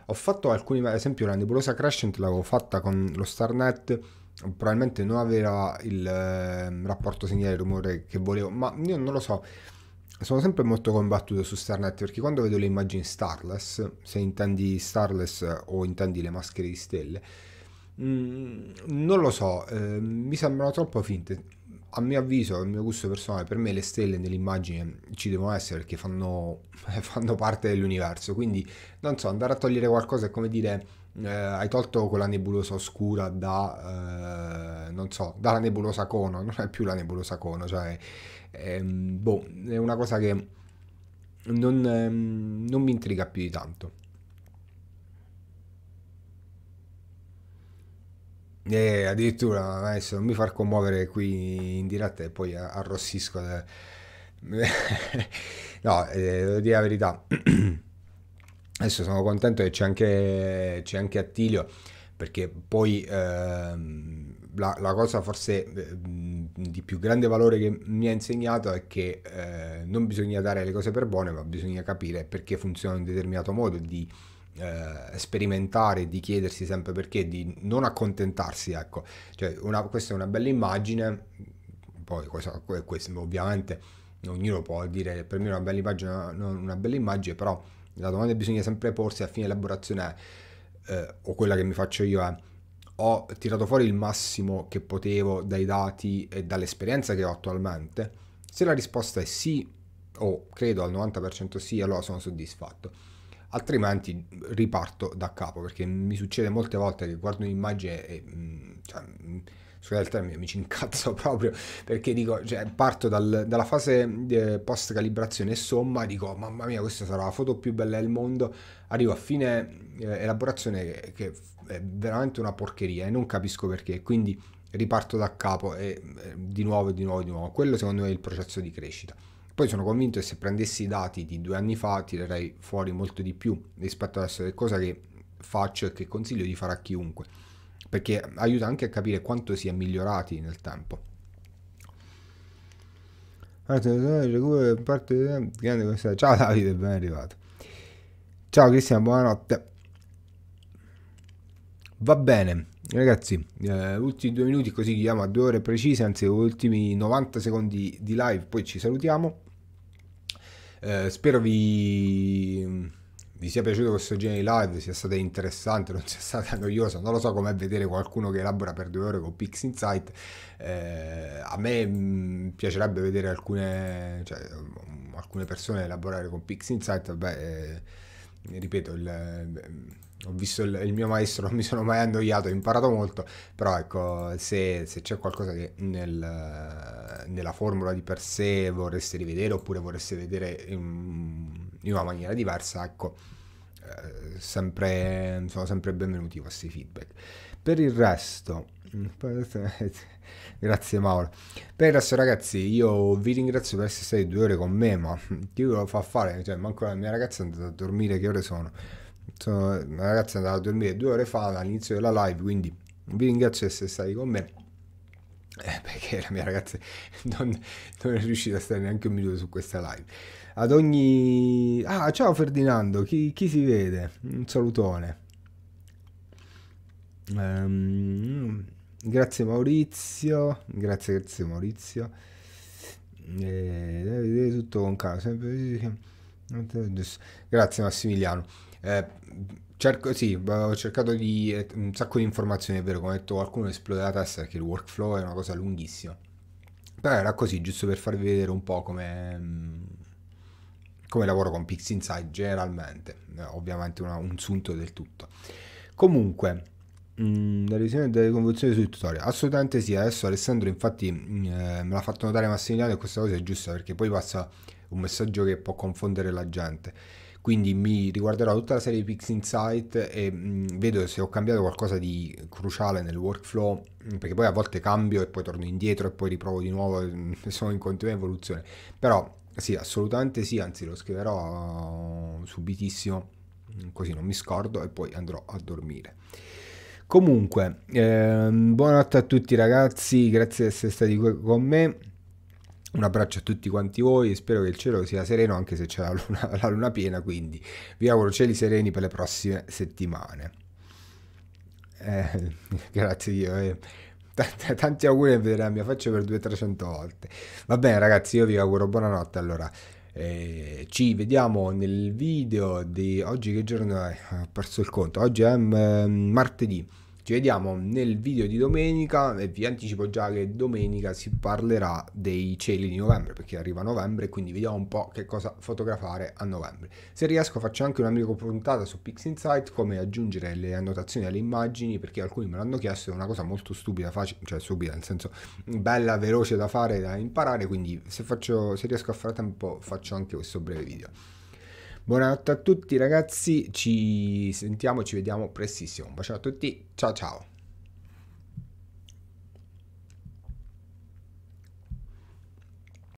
ho, fatto alcuni, ad esempio la nebulosa Crescent l'avevo fatta con lo Starnet, probabilmente non aveva il eh, rapporto segnale rumore che volevo, ma io non lo so sono sempre molto combattuto su Star Net perché quando vedo le immagini starless, se intendi starless o intendi le maschere di stelle, mh, mm, non lo so, eh, mi sembrano troppo finte. A mio avviso, a mio gusto personale, per me le stelle nell'immagine ci devono essere perché fanno, fanno parte dell'universo. Quindi, non so, andare a togliere qualcosa è come dire eh, hai tolto quella nebulosa oscura da, eh, non so, dalla nebulosa Cono, non è più la nebulosa Cono, cioè Ehm, boh, è una cosa che non, ehm, non mi intriga più di tanto. E addirittura adesso non mi far commuovere qui in diretta e poi arrossisco. De... no, eh, devo dire la verità. adesso sono contento che c'è anche, c'è anche Attilio perché poi eh, la, la cosa forse eh, di più grande valore che mi ha insegnato è che eh, non bisogna dare le cose per buone, ma bisogna capire perché funziona in un determinato modo, di eh, sperimentare, di chiedersi sempre perché, di non accontentarsi. Ecco, cioè, una, questa è una bella immagine, poi cosa, questo, ovviamente ognuno può dire per me è una bella immagine, non una bella immagine, però la domanda che bisogna sempre porsi a fine elaborazione è, eh, o quella che mi faccio io è ho tirato fuori il massimo che potevo dai dati e dall'esperienza che ho attualmente? Se la risposta è sì, o credo al 90% sì, allora sono soddisfatto. Altrimenti riparto da capo, perché mi succede molte volte che guardo un'immagine e... Mm, cioè, mm, scusate il termine, mi ci incazzo proprio perché dico, cioè, parto dal, dalla fase eh, post calibrazione e somma, dico mamma mia questa sarà la foto più bella del mondo, arrivo a fine eh, elaborazione che, che è veramente una porcheria e non capisco perché. Quindi riparto da capo e eh, di nuovo, di nuovo, di nuovo. Quello secondo me è il processo di crescita. Poi sono convinto che se prendessi i dati di due anni fa tirerei fuori molto di più rispetto adesso, che cosa che faccio e che consiglio di fare a chiunque, perché aiuta anche a capire quanto si è migliorati nel tempo. Ciao Davide, ben arrivato. Ciao Cristian, buonanotte. Va bene, ragazzi, eh, ultimi due minuti così diamo a due ore precise, anzi ultimi 90 secondi di live, poi ci salutiamo. Eh, spero vi, vi, sia piaciuto questo genere di live, sia stata interessante, non sia stata noiosa, non lo so com'è vedere qualcuno che elabora per due ore con Pix Insight. Eh, a me mh, mm, piacerebbe vedere alcune, cioè, mh, alcune persone elaborare con Pix Insight, vabbè, eh, ripeto, il eh, ho visto il, il, mio maestro, non mi sono mai annoiato, ho imparato molto, però ecco, se, se c'è qualcosa che nel, nella formula di per sé vorreste rivedere oppure vorreste vedere in, in una maniera diversa, ecco, eh, sempre, sono sempre benvenuti i vostri feedback. Per il resto, grazie Mauro. Per il resto, ragazzi, io vi ringrazio per essere stati due ore con me, ma chi lo fa fare? Cioè, manco la mia ragazza è andata a dormire, che ore sono? sono, ragazzi è andata a dormire due ore fa all'inizio della live, quindi vi ringrazio di essere stati con me. Eh, perché la mia ragazza non, non, è riuscita a stare neanche un minuto su questa live. Ad ogni... Ah, ciao Ferdinando, chi, chi si vede? Un salutone. Um, grazie Maurizio, grazie, grazie Maurizio. Eh, deve vedere tutto con calma. Sempre... Grazie Massimiliano. Eh, cerco, sì, ho cercato di eh, un sacco di informazioni, è vero, come ho detto qualcuno esplode la testa perché il workflow è una cosa lunghissima. Però era così, giusto per farvi vedere un po' come, mm, come lavoro con PixInsight generalmente, eh, ovviamente una, un sunto del tutto. Comunque, Mm, la revisione delle convenzioni sui tutorial assolutamente sì adesso Alessandro infatti mm, eh, me l'ha fatto notare Massimiliano e questa cosa è giusta perché poi passa un messaggio che può confondere la gente quindi mi riguarderò tutta la serie di Pix Insight e mh, vedo se ho cambiato qualcosa di cruciale nel workflow, perché poi a volte cambio e poi torno indietro e poi riprovo di nuovo, e sono in continua evoluzione. Però sì, assolutamente sì, anzi lo scriverò subitissimo, così non mi scordo e poi andrò a dormire. Comunque, ehm, buonanotte a tutti ragazzi, grazie di essere stati qui con me. Un abbraccio a tutti quanti voi, e spero che il cielo sia sereno anche se c'è la luna, la luna piena, quindi vi auguro cieli sereni per le prossime settimane. Eh, grazie io. Eh. tanti auguri e vedere la mia faccia per 200-300 volte. Va bene ragazzi, io vi auguro buonanotte allora. Eh, ci vediamo nel video di oggi che giorno è? Ho perso il conto. Oggi è mm, martedì. Ci vediamo nel video di domenica e vi anticipo già che domenica si parlerà dei cieli di novembre perché arriva novembre quindi vediamo un po' che cosa fotografare a novembre. Se riesco faccio anche una micro puntata su PixInsight come aggiungere le annotazioni alle immagini perché alcuni me l'hanno chiesto è una cosa molto stupida, facile, cioè stupida nel senso bella, veloce da fare, da imparare quindi se, faccio, se riesco a fare tempo faccio anche questo breve video. Buonanotte a tutti ragazzi, ci sentiamo, ci vediamo prestissimo. Un bacio a tutti, ciao ciao.